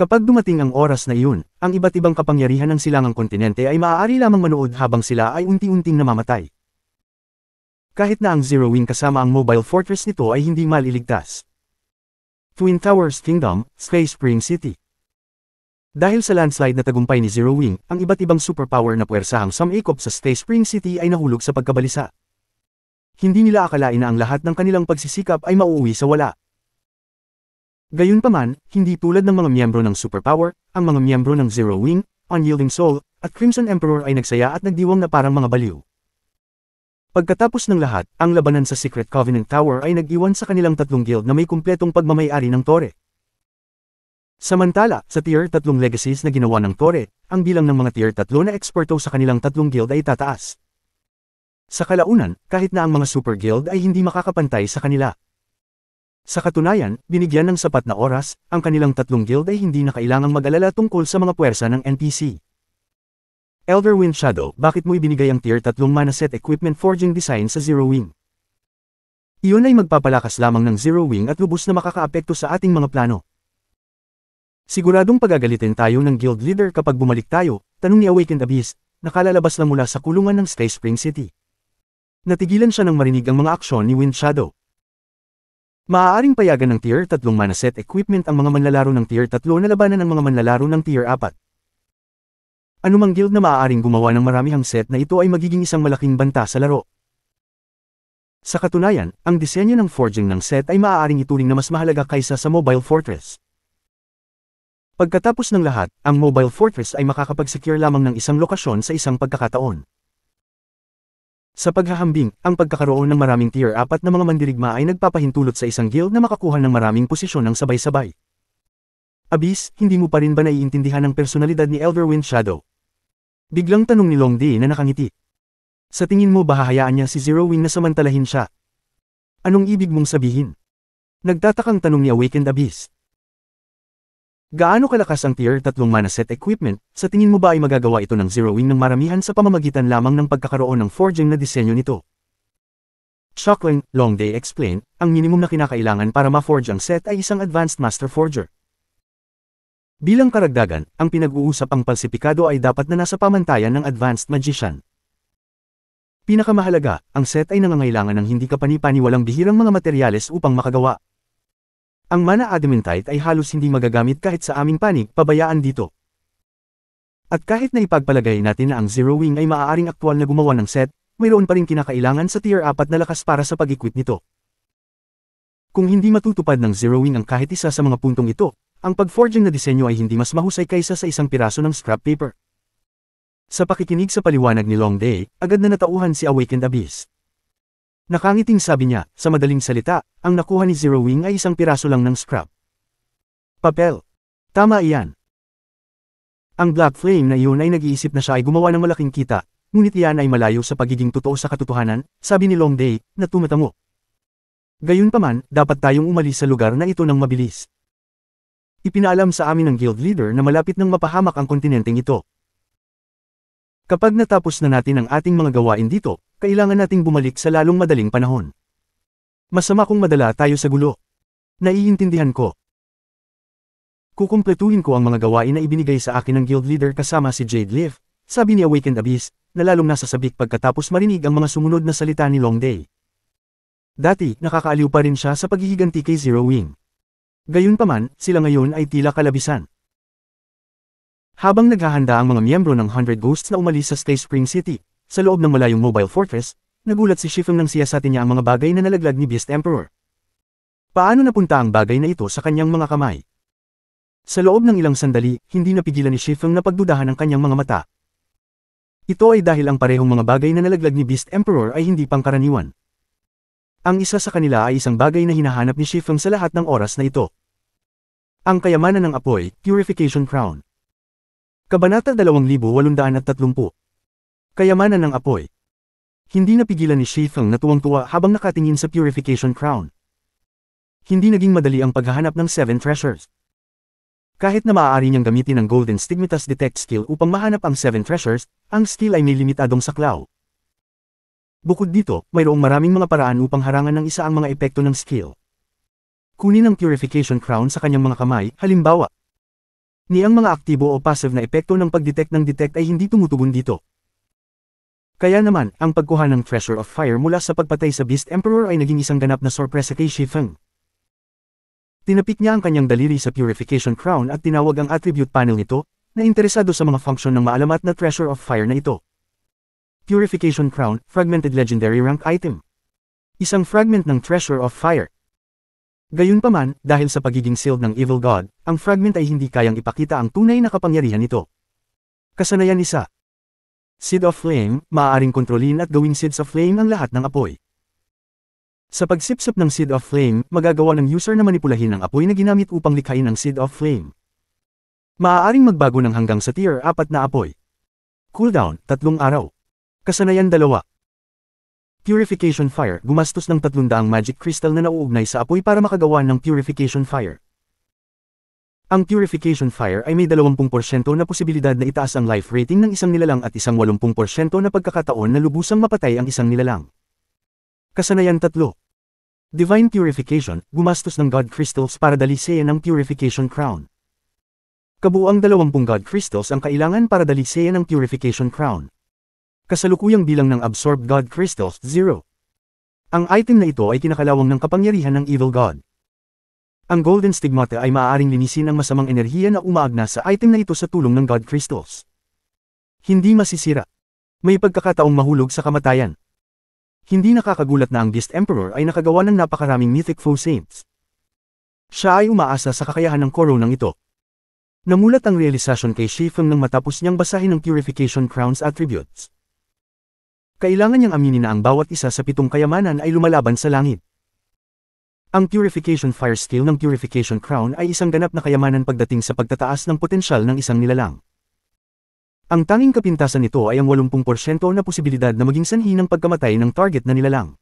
Kapag dumating ang oras na iyon, ang iba't ibang kapangyarihan ng silangang kontinente ay maaari lamang manood habang sila ay unti-unting namamatay. Kahit na ang Zero Wing kasama ang mobile fortress nito ay hindi maliligtas. Twin Towers Kingdom, Space Spring City Dahil sa landslide na tagumpay ni Zero Wing, ang iba't ibang superpower na puwersahang samayikop sa Space Spring City ay nahulog sa pagkabalisa. Hindi nila akalain na ang lahat ng kanilang pagsisikap ay mauuwi sa wala. Gayunpaman, hindi tulad ng mga miyembro ng Superpower, ang mga miyembro ng Zero Wing, Unyielding Soul, at Crimson Emperor ay nagsaya at nagdiwang na parang mga baliw. Pagkatapos ng lahat, ang labanan sa Secret Covenant Tower ay nag-iwan sa kanilang tatlong guild na may kumpletong pagmamayari ng Tore. Samantala, sa Tier 3 Legacies na ginawa ng Tore, ang bilang ng mga Tier 3 na eksperto sa kanilang tatlong guild ay tataas. Sa kalaunan, kahit na ang mga Super Guild ay hindi makakapantay sa kanila, sa katunayan, binigyan ng sapat na oras, ang kanilang tatlong guild ay hindi na kailangang mag-alala tungkol sa mga puwersa ng NPC. Elderwind Shadow, bakit mo ibinigay ang Tier 3 mana set Equipment Forging Design sa Zero Wing? Iyon ay magpapalakas lamang ng Zero Wing at lubos na makakaapekto sa ating mga plano. Siguradong pagagalitin tayo ng guild leader kapag bumalik tayo, tanong ni Awakened Abyss, nakalalabas na mula sa kulungan ng Sky Spring City. Natigilan siya nang marinig ang mga aksyon ni Wind Shadow. Maaaring payagan ng Tier 3 manaset equipment ang mga manlalaro ng Tier 3 na labanan ang mga manlalaro ng Tier 4. Anumang guild na maaaring gumawa ng maramihang set na ito ay magiging isang malaking banta sa laro. Sa katunayan, ang disenyo ng forging ng set ay maaaring ituring na mas mahalaga kaysa sa Mobile Fortress. Pagkatapos ng lahat, ang Mobile Fortress ay makakapag-secure lamang ng isang lokasyon sa isang pagkakataon. Sa paghahambing, ang pagkakaroon ng maraming tier 4 na mga mandirigma ay nagpapahintulot sa isang guild na makakuha ng maraming posisyon ng sabay-sabay. Abis, hindi mo pa rin ba naiintindihan ang personalidad ni Elderwind Shadow? Biglang tanong ni Long Day na nakangiti. Sa tingin mo ba hahayaan niya si Zero Wing na samantalahin siya? Anong ibig mong sabihin? Nagtatakang tanong ni Awakened Abyss. Gaano kalakas ang Tier 3 mana set equipment, sa tingin mo ba ay magagawa ito ng zeroing ng maramihan sa pamamagitan lamang ng pagkakaroon ng forging na disenyo nito? Chuckling, Long Day Explain, ang minimum na kinakailangan para ma-forge ang set ay isang advanced master forger. Bilang karagdagan, ang pinag-uusap ang palsipikado ay dapat na nasa pamantayan ng advanced magician. Pinakamahalaga, ang set ay nangangailangan ng hindi kapanipaniwalang bihirang mga materyales upang makagawa. Ang mana adamantite ay halos hindi magagamit kahit sa aming panig, pabayaan dito. At kahit na ipagpalagay natin na ang Zero Wing ay maaaring aktwal na gumawa ng set, mayroon pa rin kinakailangan sa tier 4 na lakas para sa pag-equip nito. Kung hindi matutupad ng Zero Wing ang kahit isa sa mga puntong ito, ang pag-forging na disenyo ay hindi mas mahusay kaysa sa isang piraso ng scrap paper. Sa pakikinig sa paliwanag ni Long Day, agad na natauhan si Awakened Abyss. Nakangiting sabi niya, sa madaling salita, ang nakuha ni Zero Wing ay isang piraso lang ng scrap. Papel. Tama iyan. Ang Black Flame na iyon ay nag-iisip na siya ay gumawa ng malaking kita, ngunit iyan ay malayo sa pagiging totoo sa katotohanan, sabi ni Long Day, na tumatango. Gayunpaman, dapat tayong umalis sa lugar na ito ng mabilis. Ipinalam sa amin ng guild leader na malapit ng mapahamak ang kontinenteng ito. Kapag natapos na natin ang ating mga gawain dito, kailangan nating bumalik sa lalong madaling panahon. Masama kung madala tayo sa gulo. Naiintindihan ko. Kukumpletuhin ko ang mga gawain na ibinigay sa akin ng guild leader kasama si Jade Leaf, sabi ni Awakened Abyss, na lalong nasasabik pagkatapos marinig ang mga sumunod na salita ni Long Day. Dati, nakakaaliw pa rin siya sa paghihiganti kay Zero Wing. Gayunpaman, sila ngayon ay tila kalabisan. Habang naghahanda ang mga miyembro ng 100 Ghosts na umalis sa Stay Spring City, sa loob ng malayong mobile fortress, nagulat si Shifeng nang siyasatin niya ang mga bagay na nalaglag ni Beast Emperor. Paano napunta ang bagay na ito sa kanyang mga kamay? Sa loob ng ilang sandali, hindi napigilan ni Shifeng na pagdudahan ang kanyang mga mata. Ito ay dahil ang parehong mga bagay na nalaglag ni Beast Emperor ay hindi pangkaraniwan. Ang isa sa kanila ay isang bagay na hinahanap ni Shifeng sa lahat ng oras na ito. Ang kayamanan ng apoy, Purification Crown. Kabanata 2830 Kayamanan ng apoy. Hindi napigilan ni Shifeng na tuwang-tuwa habang nakatingin sa purification crown. Hindi naging madali ang paghahanap ng seven treasures. Kahit na maaari niyang gamitin ang Golden Stigmatas Detect skill upang mahanap ang seven treasures, ang skill ay may limitadong saklaw. Bukod dito, mayroong maraming mga paraan upang harangan ng isa ang mga epekto ng skill. Kunin ang Purification Crown sa kanyang mga kamay, halimbawa. Ni ang mga aktibo o passive na epekto ng pagdetect ng detect ay hindi tumutugon dito. Kaya naman, ang pagkuha ng Treasure of Fire mula sa pagpatay sa Beast Emperor ay naging isang ganap na sorpresa kay Shifeng. Tinapik niya ang kanyang daliri sa Purification Crown at tinawag ang attribute panel nito, na interesado sa mga function ng maalamat na Treasure of Fire na ito. Purification Crown, Fragmented Legendary Rank Item. Isang fragment ng Treasure of Fire. Gayunpaman, dahil sa pagiging sealed ng Evil God, ang fragment ay hindi kayang ipakita ang tunay na kapangyarihan nito. Kasanayan isa, Seed of Flame, maaaring kontrolin at gawing Seeds of Flame ang lahat ng apoy. Sa pagsipsip ng Seed of Flame, magagawa ng user na manipulahin ang apoy na ginamit upang likhain ang Seed of Flame. Maaaring magbago ng hanggang sa tier 4 na apoy. Cooldown, 3 araw. Kasanayan 2. Purification Fire, gumastos ng 300 magic crystal na nauugnay sa apoy para makagawa ng Purification Fire. Ang purification fire ay may 20% na posibilidad na itaas ang life rating ng isang nilalang at isang 80% na pagkakataon na lubusang mapatay ang isang nilalang. Kasanayan 3. Divine Purification, gumastos ng God Crystals para dalisayan ang Purification Crown. Kabuang 20 God Crystals ang kailangan para dalisayan ang Purification Crown. Kasalukuyang bilang ng Absorbed God Crystals, 0. Ang item na ito ay kinakalawang ng kapangyarihan ng Evil God. Ang Golden Stigmata ay maaaring linisin ang masamang enerhiya na umaagna sa item na ito sa tulong ng God Crystals. Hindi masisira. May pagkakataong mahulog sa kamatayan. Hindi nakakagulat na ang Beast Emperor ay nakagawa ng napakaraming mythic foe saints. Siya ay umaasa sa kakayahan ng ng ito. Namulat ang realization kay Shifeng nang matapos niyang basahin ang Purification Crown's attributes. Kailangan niyang aminin na ang bawat isa sa pitong kayamanan ay lumalaban sa langit. Ang Purification Fire Skill ng Purification Crown ay isang ganap na kayamanan pagdating sa pagtataas ng potensyal ng isang nilalang. Ang tanging kapintasan nito ay ang 80% na posibilidad na maging sanhi ng pagkamatay ng target na nilalang.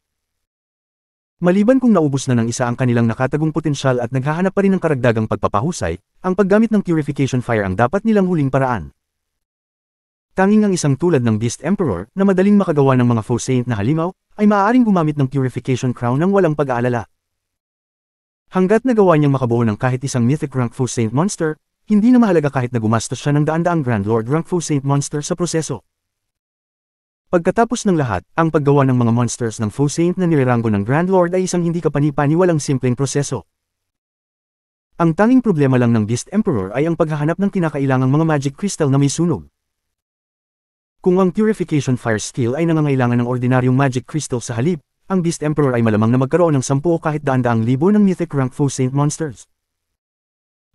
Maliban kung naubos na ng isa ang kanilang nakatagong potensyal at naghahanap pa rin ng karagdagang pagpapahusay, ang paggamit ng Purification Fire ang dapat nilang huling paraan. Tanging ang isang tulad ng Beast Emperor na madaling makagawa ng mga faux saint na halimaw, ay maaaring gumamit ng Purification Crown ng walang pag-aalala. Hanggat nagawa niyang makabuo ng kahit isang mythic rank Fu Saint Monster, hindi na mahalaga kahit na gumastos siya ng daan-daang Grand Lord rank Fu Saint Monster sa proseso. Pagkatapos ng lahat, ang paggawa ng mga monsters ng Fu Saint na nireranggo ng Grand Lord ay isang hindi kapanipaniwalang simpleng proseso. Ang tanging problema lang ng Beast Emperor ay ang paghahanap ng kinakailangang mga magic crystal na may sunog. Kung ang Purification Fire Skill ay nangangailangan ng ordinaryong magic crystal sa halip, ang Beast Emperor ay malamang na magkaroon ng sampu o kahit daan-daang libo ng mythic rank foe saint monsters.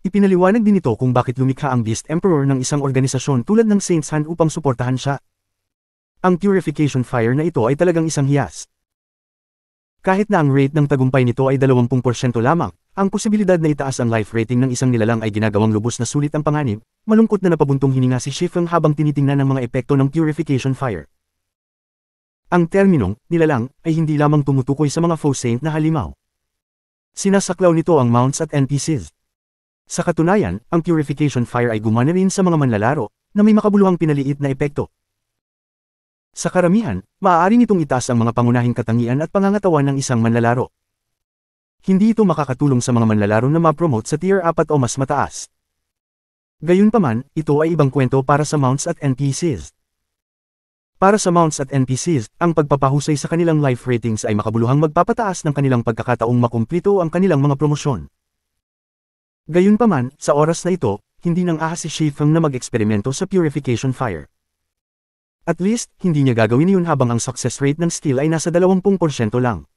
Ipinaliwanag din ito kung bakit lumikha ang Beast Emperor ng isang organisasyon tulad ng Saints Hand upang suportahan siya. Ang purification fire na ito ay talagang isang hiyas. Kahit na ang rate ng tagumpay nito ay 20% lamang, ang posibilidad na itaas ang life rating ng isang nilalang ay ginagawang lubos na sulit ang panganib, malungkot na napabuntong hininga si Shifeng habang tinitingnan ang mga epekto ng purification fire. Ang terminong, nilalang, ay hindi lamang tumutukoy sa mga faux saint na halimaw. Sinasaklaw nito ang mounts at NPCs. Sa katunayan, ang purification fire ay gumana rin sa mga manlalaro, na may makabuluhang pinaliit na epekto. Sa karamihan, maaari nitong itaas ang mga pangunahing katangian at pangangatawan ng isang manlalaro. Hindi ito makakatulong sa mga manlalaro na ma-promote sa tier 4 o mas mataas. Gayunpaman, ito ay ibang kwento para sa mounts at NPCs. Para sa mounts at NPCs, ang pagpapahusay sa kanilang life ratings ay makabuluhang magpapataas ng kanilang pagkakataong makumplito ang kanilang mga promosyon. Gayunpaman, sa oras na ito, hindi nang aasa si Shifeng na mag-eksperimento sa purification fire. At least, hindi niya gagawin yun habang ang success rate ng steel ay nasa 20% lang.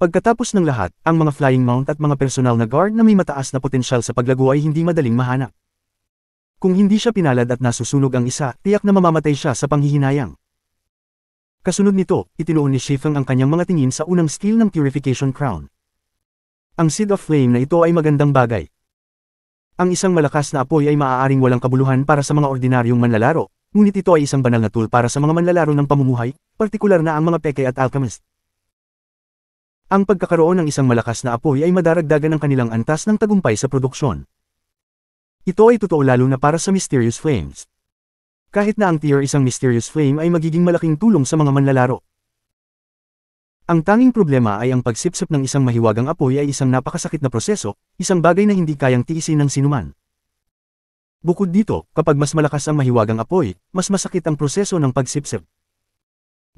Pagkatapos ng lahat, ang mga flying mount at mga personal na guard na may mataas na potensyal sa paglago ay hindi madaling mahanap. Kung hindi siya pinalad at nasusunog ang isa, tiyak na mamamatay siya sa panghihinayang. Kasunod nito, itinoon ni Shifeng ang kanyang mga tingin sa unang skill ng Purification Crown. Ang Seed of Flame na ito ay magandang bagay. Ang isang malakas na apoy ay maaaring walang kabuluhan para sa mga ordinaryong manlalaro, ngunit ito ay isang banal na tool para sa mga manlalaro ng pamumuhay, partikular na ang mga peke at alchemist. Ang pagkakaroon ng isang malakas na apoy ay madaragdagan ng kanilang antas ng tagumpay sa produksyon. Ito ay totoo lalo na para sa Mysterious Flames. Kahit na ang tier isang Mysterious Flame ay magiging malaking tulong sa mga manlalaro. Ang tanging problema ay ang pagsipsip ng isang mahiwagang apoy ay isang napakasakit na proseso, isang bagay na hindi kayang tiisin ng sinuman. Bukod dito, kapag mas malakas ang mahiwagang apoy, mas masakit ang proseso ng pagsipsip.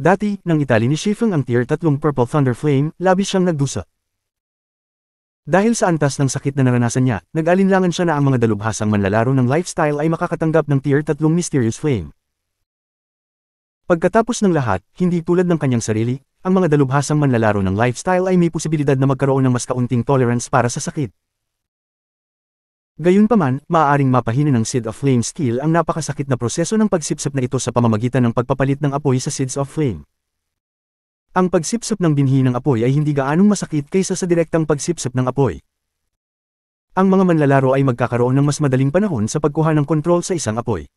Dati, nang itali ni Shifeng ang tier 3 Purple Thunder Flame, labis siyang nagdusa. Dahil sa antas ng sakit na naranasan niya, nag-alinlangan siya na ang mga dalubhasang manlalaro ng lifestyle ay makakatanggap ng Tier 3 Mysterious Flame. Pagkatapos ng lahat, hindi tulad ng kanyang sarili, ang mga dalubhasang manlalaro ng lifestyle ay may posibilidad na magkaroon ng mas kaunting tolerance para sa sakit. Gayunpaman, maaaring mapahina ng Seed of Flame skill ang napakasakit na proseso ng pagsipsip na ito sa pamamagitan ng pagpapalit ng apoy sa Seeds of Flame. Ang pagsipsip ng binhi ng apoy ay hindi gaanong masakit kaysa sa direktang pagsipsip ng apoy. Ang mga manlalaro ay magkakaroon ng mas madaling panahon sa pagkuha ng kontrol sa isang apoy.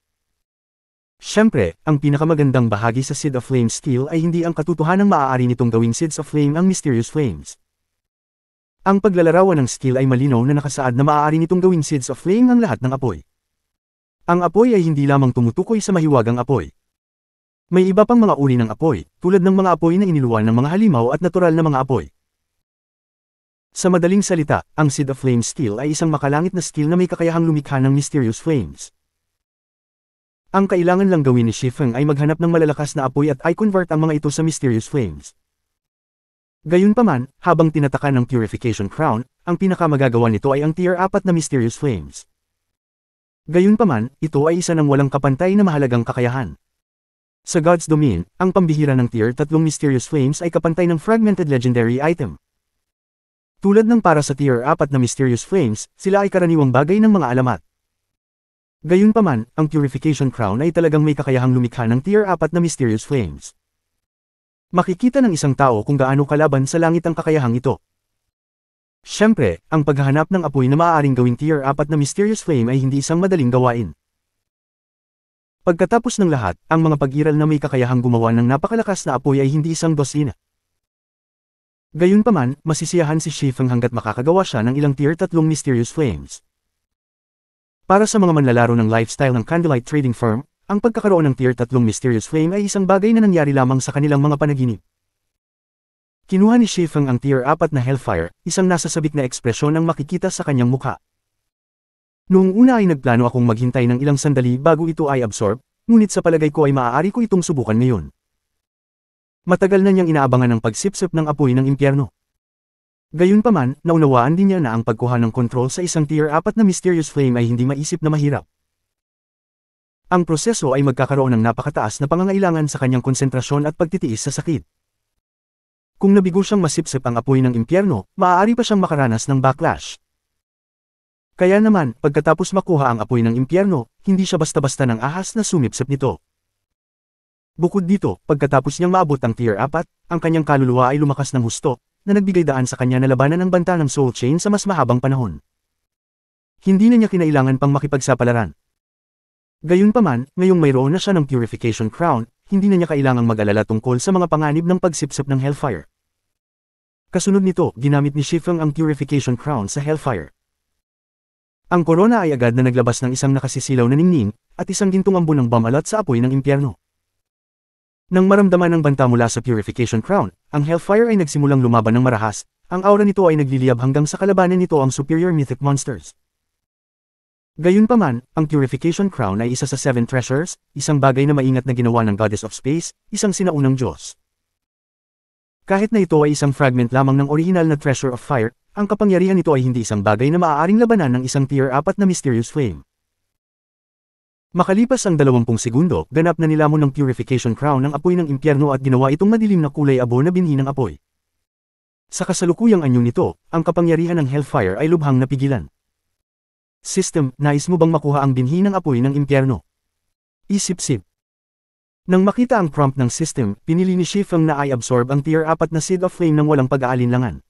Siyempre, ang pinakamagandang bahagi sa Seed of Flame skill ay hindi ang katutuhanang maaari nitong gawing Seeds of Flame ang Mysterious Flames. Ang paglalarawan ng skill ay malinaw na nakasaad na maaari nitong gawing Seeds of Flame ang lahat ng apoy. Ang apoy ay hindi lamang tumutukoy sa mahiwagang apoy. May iba pang mga uri ng apoy, tulad ng mga apoy na iniluwal ng mga halimaw at natural na mga apoy. Sa madaling salita, ang Seed of Flame Steel ay isang makalangit na steel na may kakayahang lumikha ng mysterious flames. Ang kailangan lang gawin ni Shifeng ay maghanap ng malalakas na apoy at i-convert ang mga ito sa mysterious flames. Gayunpaman, habang tinatakan ng Purification Crown, ang pinakamagagawa nito ay ang Tier 4 na mysterious flames. Gayunpaman, ito ay isa ng walang kapantay na mahalagang kakayahan. Sa God's Domain, ang pambihira ng Tier 3 Mysterious Flames ay kapantay ng Fragmented Legendary Item. Tulad ng para sa Tier 4 na Mysterious Flames, sila ay karaniwang bagay ng mga alamat. Gayunpaman, ang Purification Crown ay talagang may kakayahang lumikha ng Tier 4 na Mysterious Flames. Makikita ng isang tao kung gaano kalaban sa langit ang kakayahang ito. Siyempre, ang paghahanap ng apoy na maaaring gawing Tier 4 na Mysterious Flame ay hindi isang madaling gawain. Pagkatapos ng lahat, ang mga pagiral na may kakayahang gumawa ng napakalakas na apoy ay hindi isang dosina. Gayunpaman, masisiyahan si Shifeng hanggat makakagawa siya ng ilang tier 3 mysterious flames. Para sa mga manlalaro ng lifestyle ng Candlelight Trading Firm, ang pagkakaroon ng tier 3 mysterious flame ay isang bagay na nangyari lamang sa kanilang mga panaginip. Kinuha ni Shifeng ang tier 4 na Hellfire, isang nasa sabik na ekspresyon ang makikita sa kanyang mukha. Noong una ay nagplano akong maghintay ng ilang sandali bago ito ay absorb, ngunit sa palagay ko ay maaari ko itong subukan ngayon. Matagal na niyang inaabangan ang pagsipsip ng apoy ng impyerno. Gayunpaman, naunawaan din niya na ang pagkuha ng kontrol sa isang tier 4 na mysterious flame ay hindi maisip na mahirap. Ang proseso ay magkakaroon ng napakataas na pangangailangan sa kanyang konsentrasyon at pagtitiis sa sakit. Kung nabigo siyang masipsip ang apoy ng impyerno, maaari pa siyang makaranas ng backlash. Kaya naman, pagkatapos makuha ang apoy ng impyerno, hindi siya basta-basta ng ahas na sumipsip nito. Bukod dito, pagkatapos niyang maabot ang tier 4, ang kanyang kaluluwa ay lumakas ng husto, na nagbigay daan sa kanya na labanan ang banta ng Soul Chain sa mas mahabang panahon. Hindi na niya kinailangan pang makipagsapalaran. Gayunpaman, ngayong mayroon na siya ng Purification Crown, hindi na niya kailangang mag-alala tungkol sa mga panganib ng pagsipsip ng Hellfire. Kasunod nito, ginamit ni Shifeng ang Purification Crown sa Hellfire. Ang corona ay agad na naglabas ng isang nakasisilaw na ningning, at isang gintong ambon ng bamalat sa apoy ng impyerno. Nang maramdaman ang banta mula sa Purification Crown, ang Hellfire ay nagsimulang lumaban ng marahas, ang aura nito ay nagliliyab hanggang sa kalabanan nito ang superior mythic monsters. Gayunpaman, ang Purification Crown ay isa sa Seven Treasures, isang bagay na maingat na ginawa ng Goddess of Space, isang sinaunang Diyos. Kahit na ito ay isang fragment lamang ng orihinal na Treasure of Fire, ang kapangyarihan nito ay hindi isang bagay na maaaring labanan ng isang tier 4 na mysterious flame. Makalipas ang 20 segundo, ganap na nilamon ng Purification Crown ng apoy ng impyerno at ginawa itong madilim na kulay abo na binhi ng apoy. Sa kasalukuyang anyo nito, ang kapangyarihan ng Hellfire ay lubhang napigilan. System, nais mo bang makuha ang binhi ng apoy ng impyerno? Isip-sip. Nang makita ang prompt ng system, pinili ni Shifeng na ay absorb ang tier 4 na Seed of Flame ng walang pag-aalinlangan.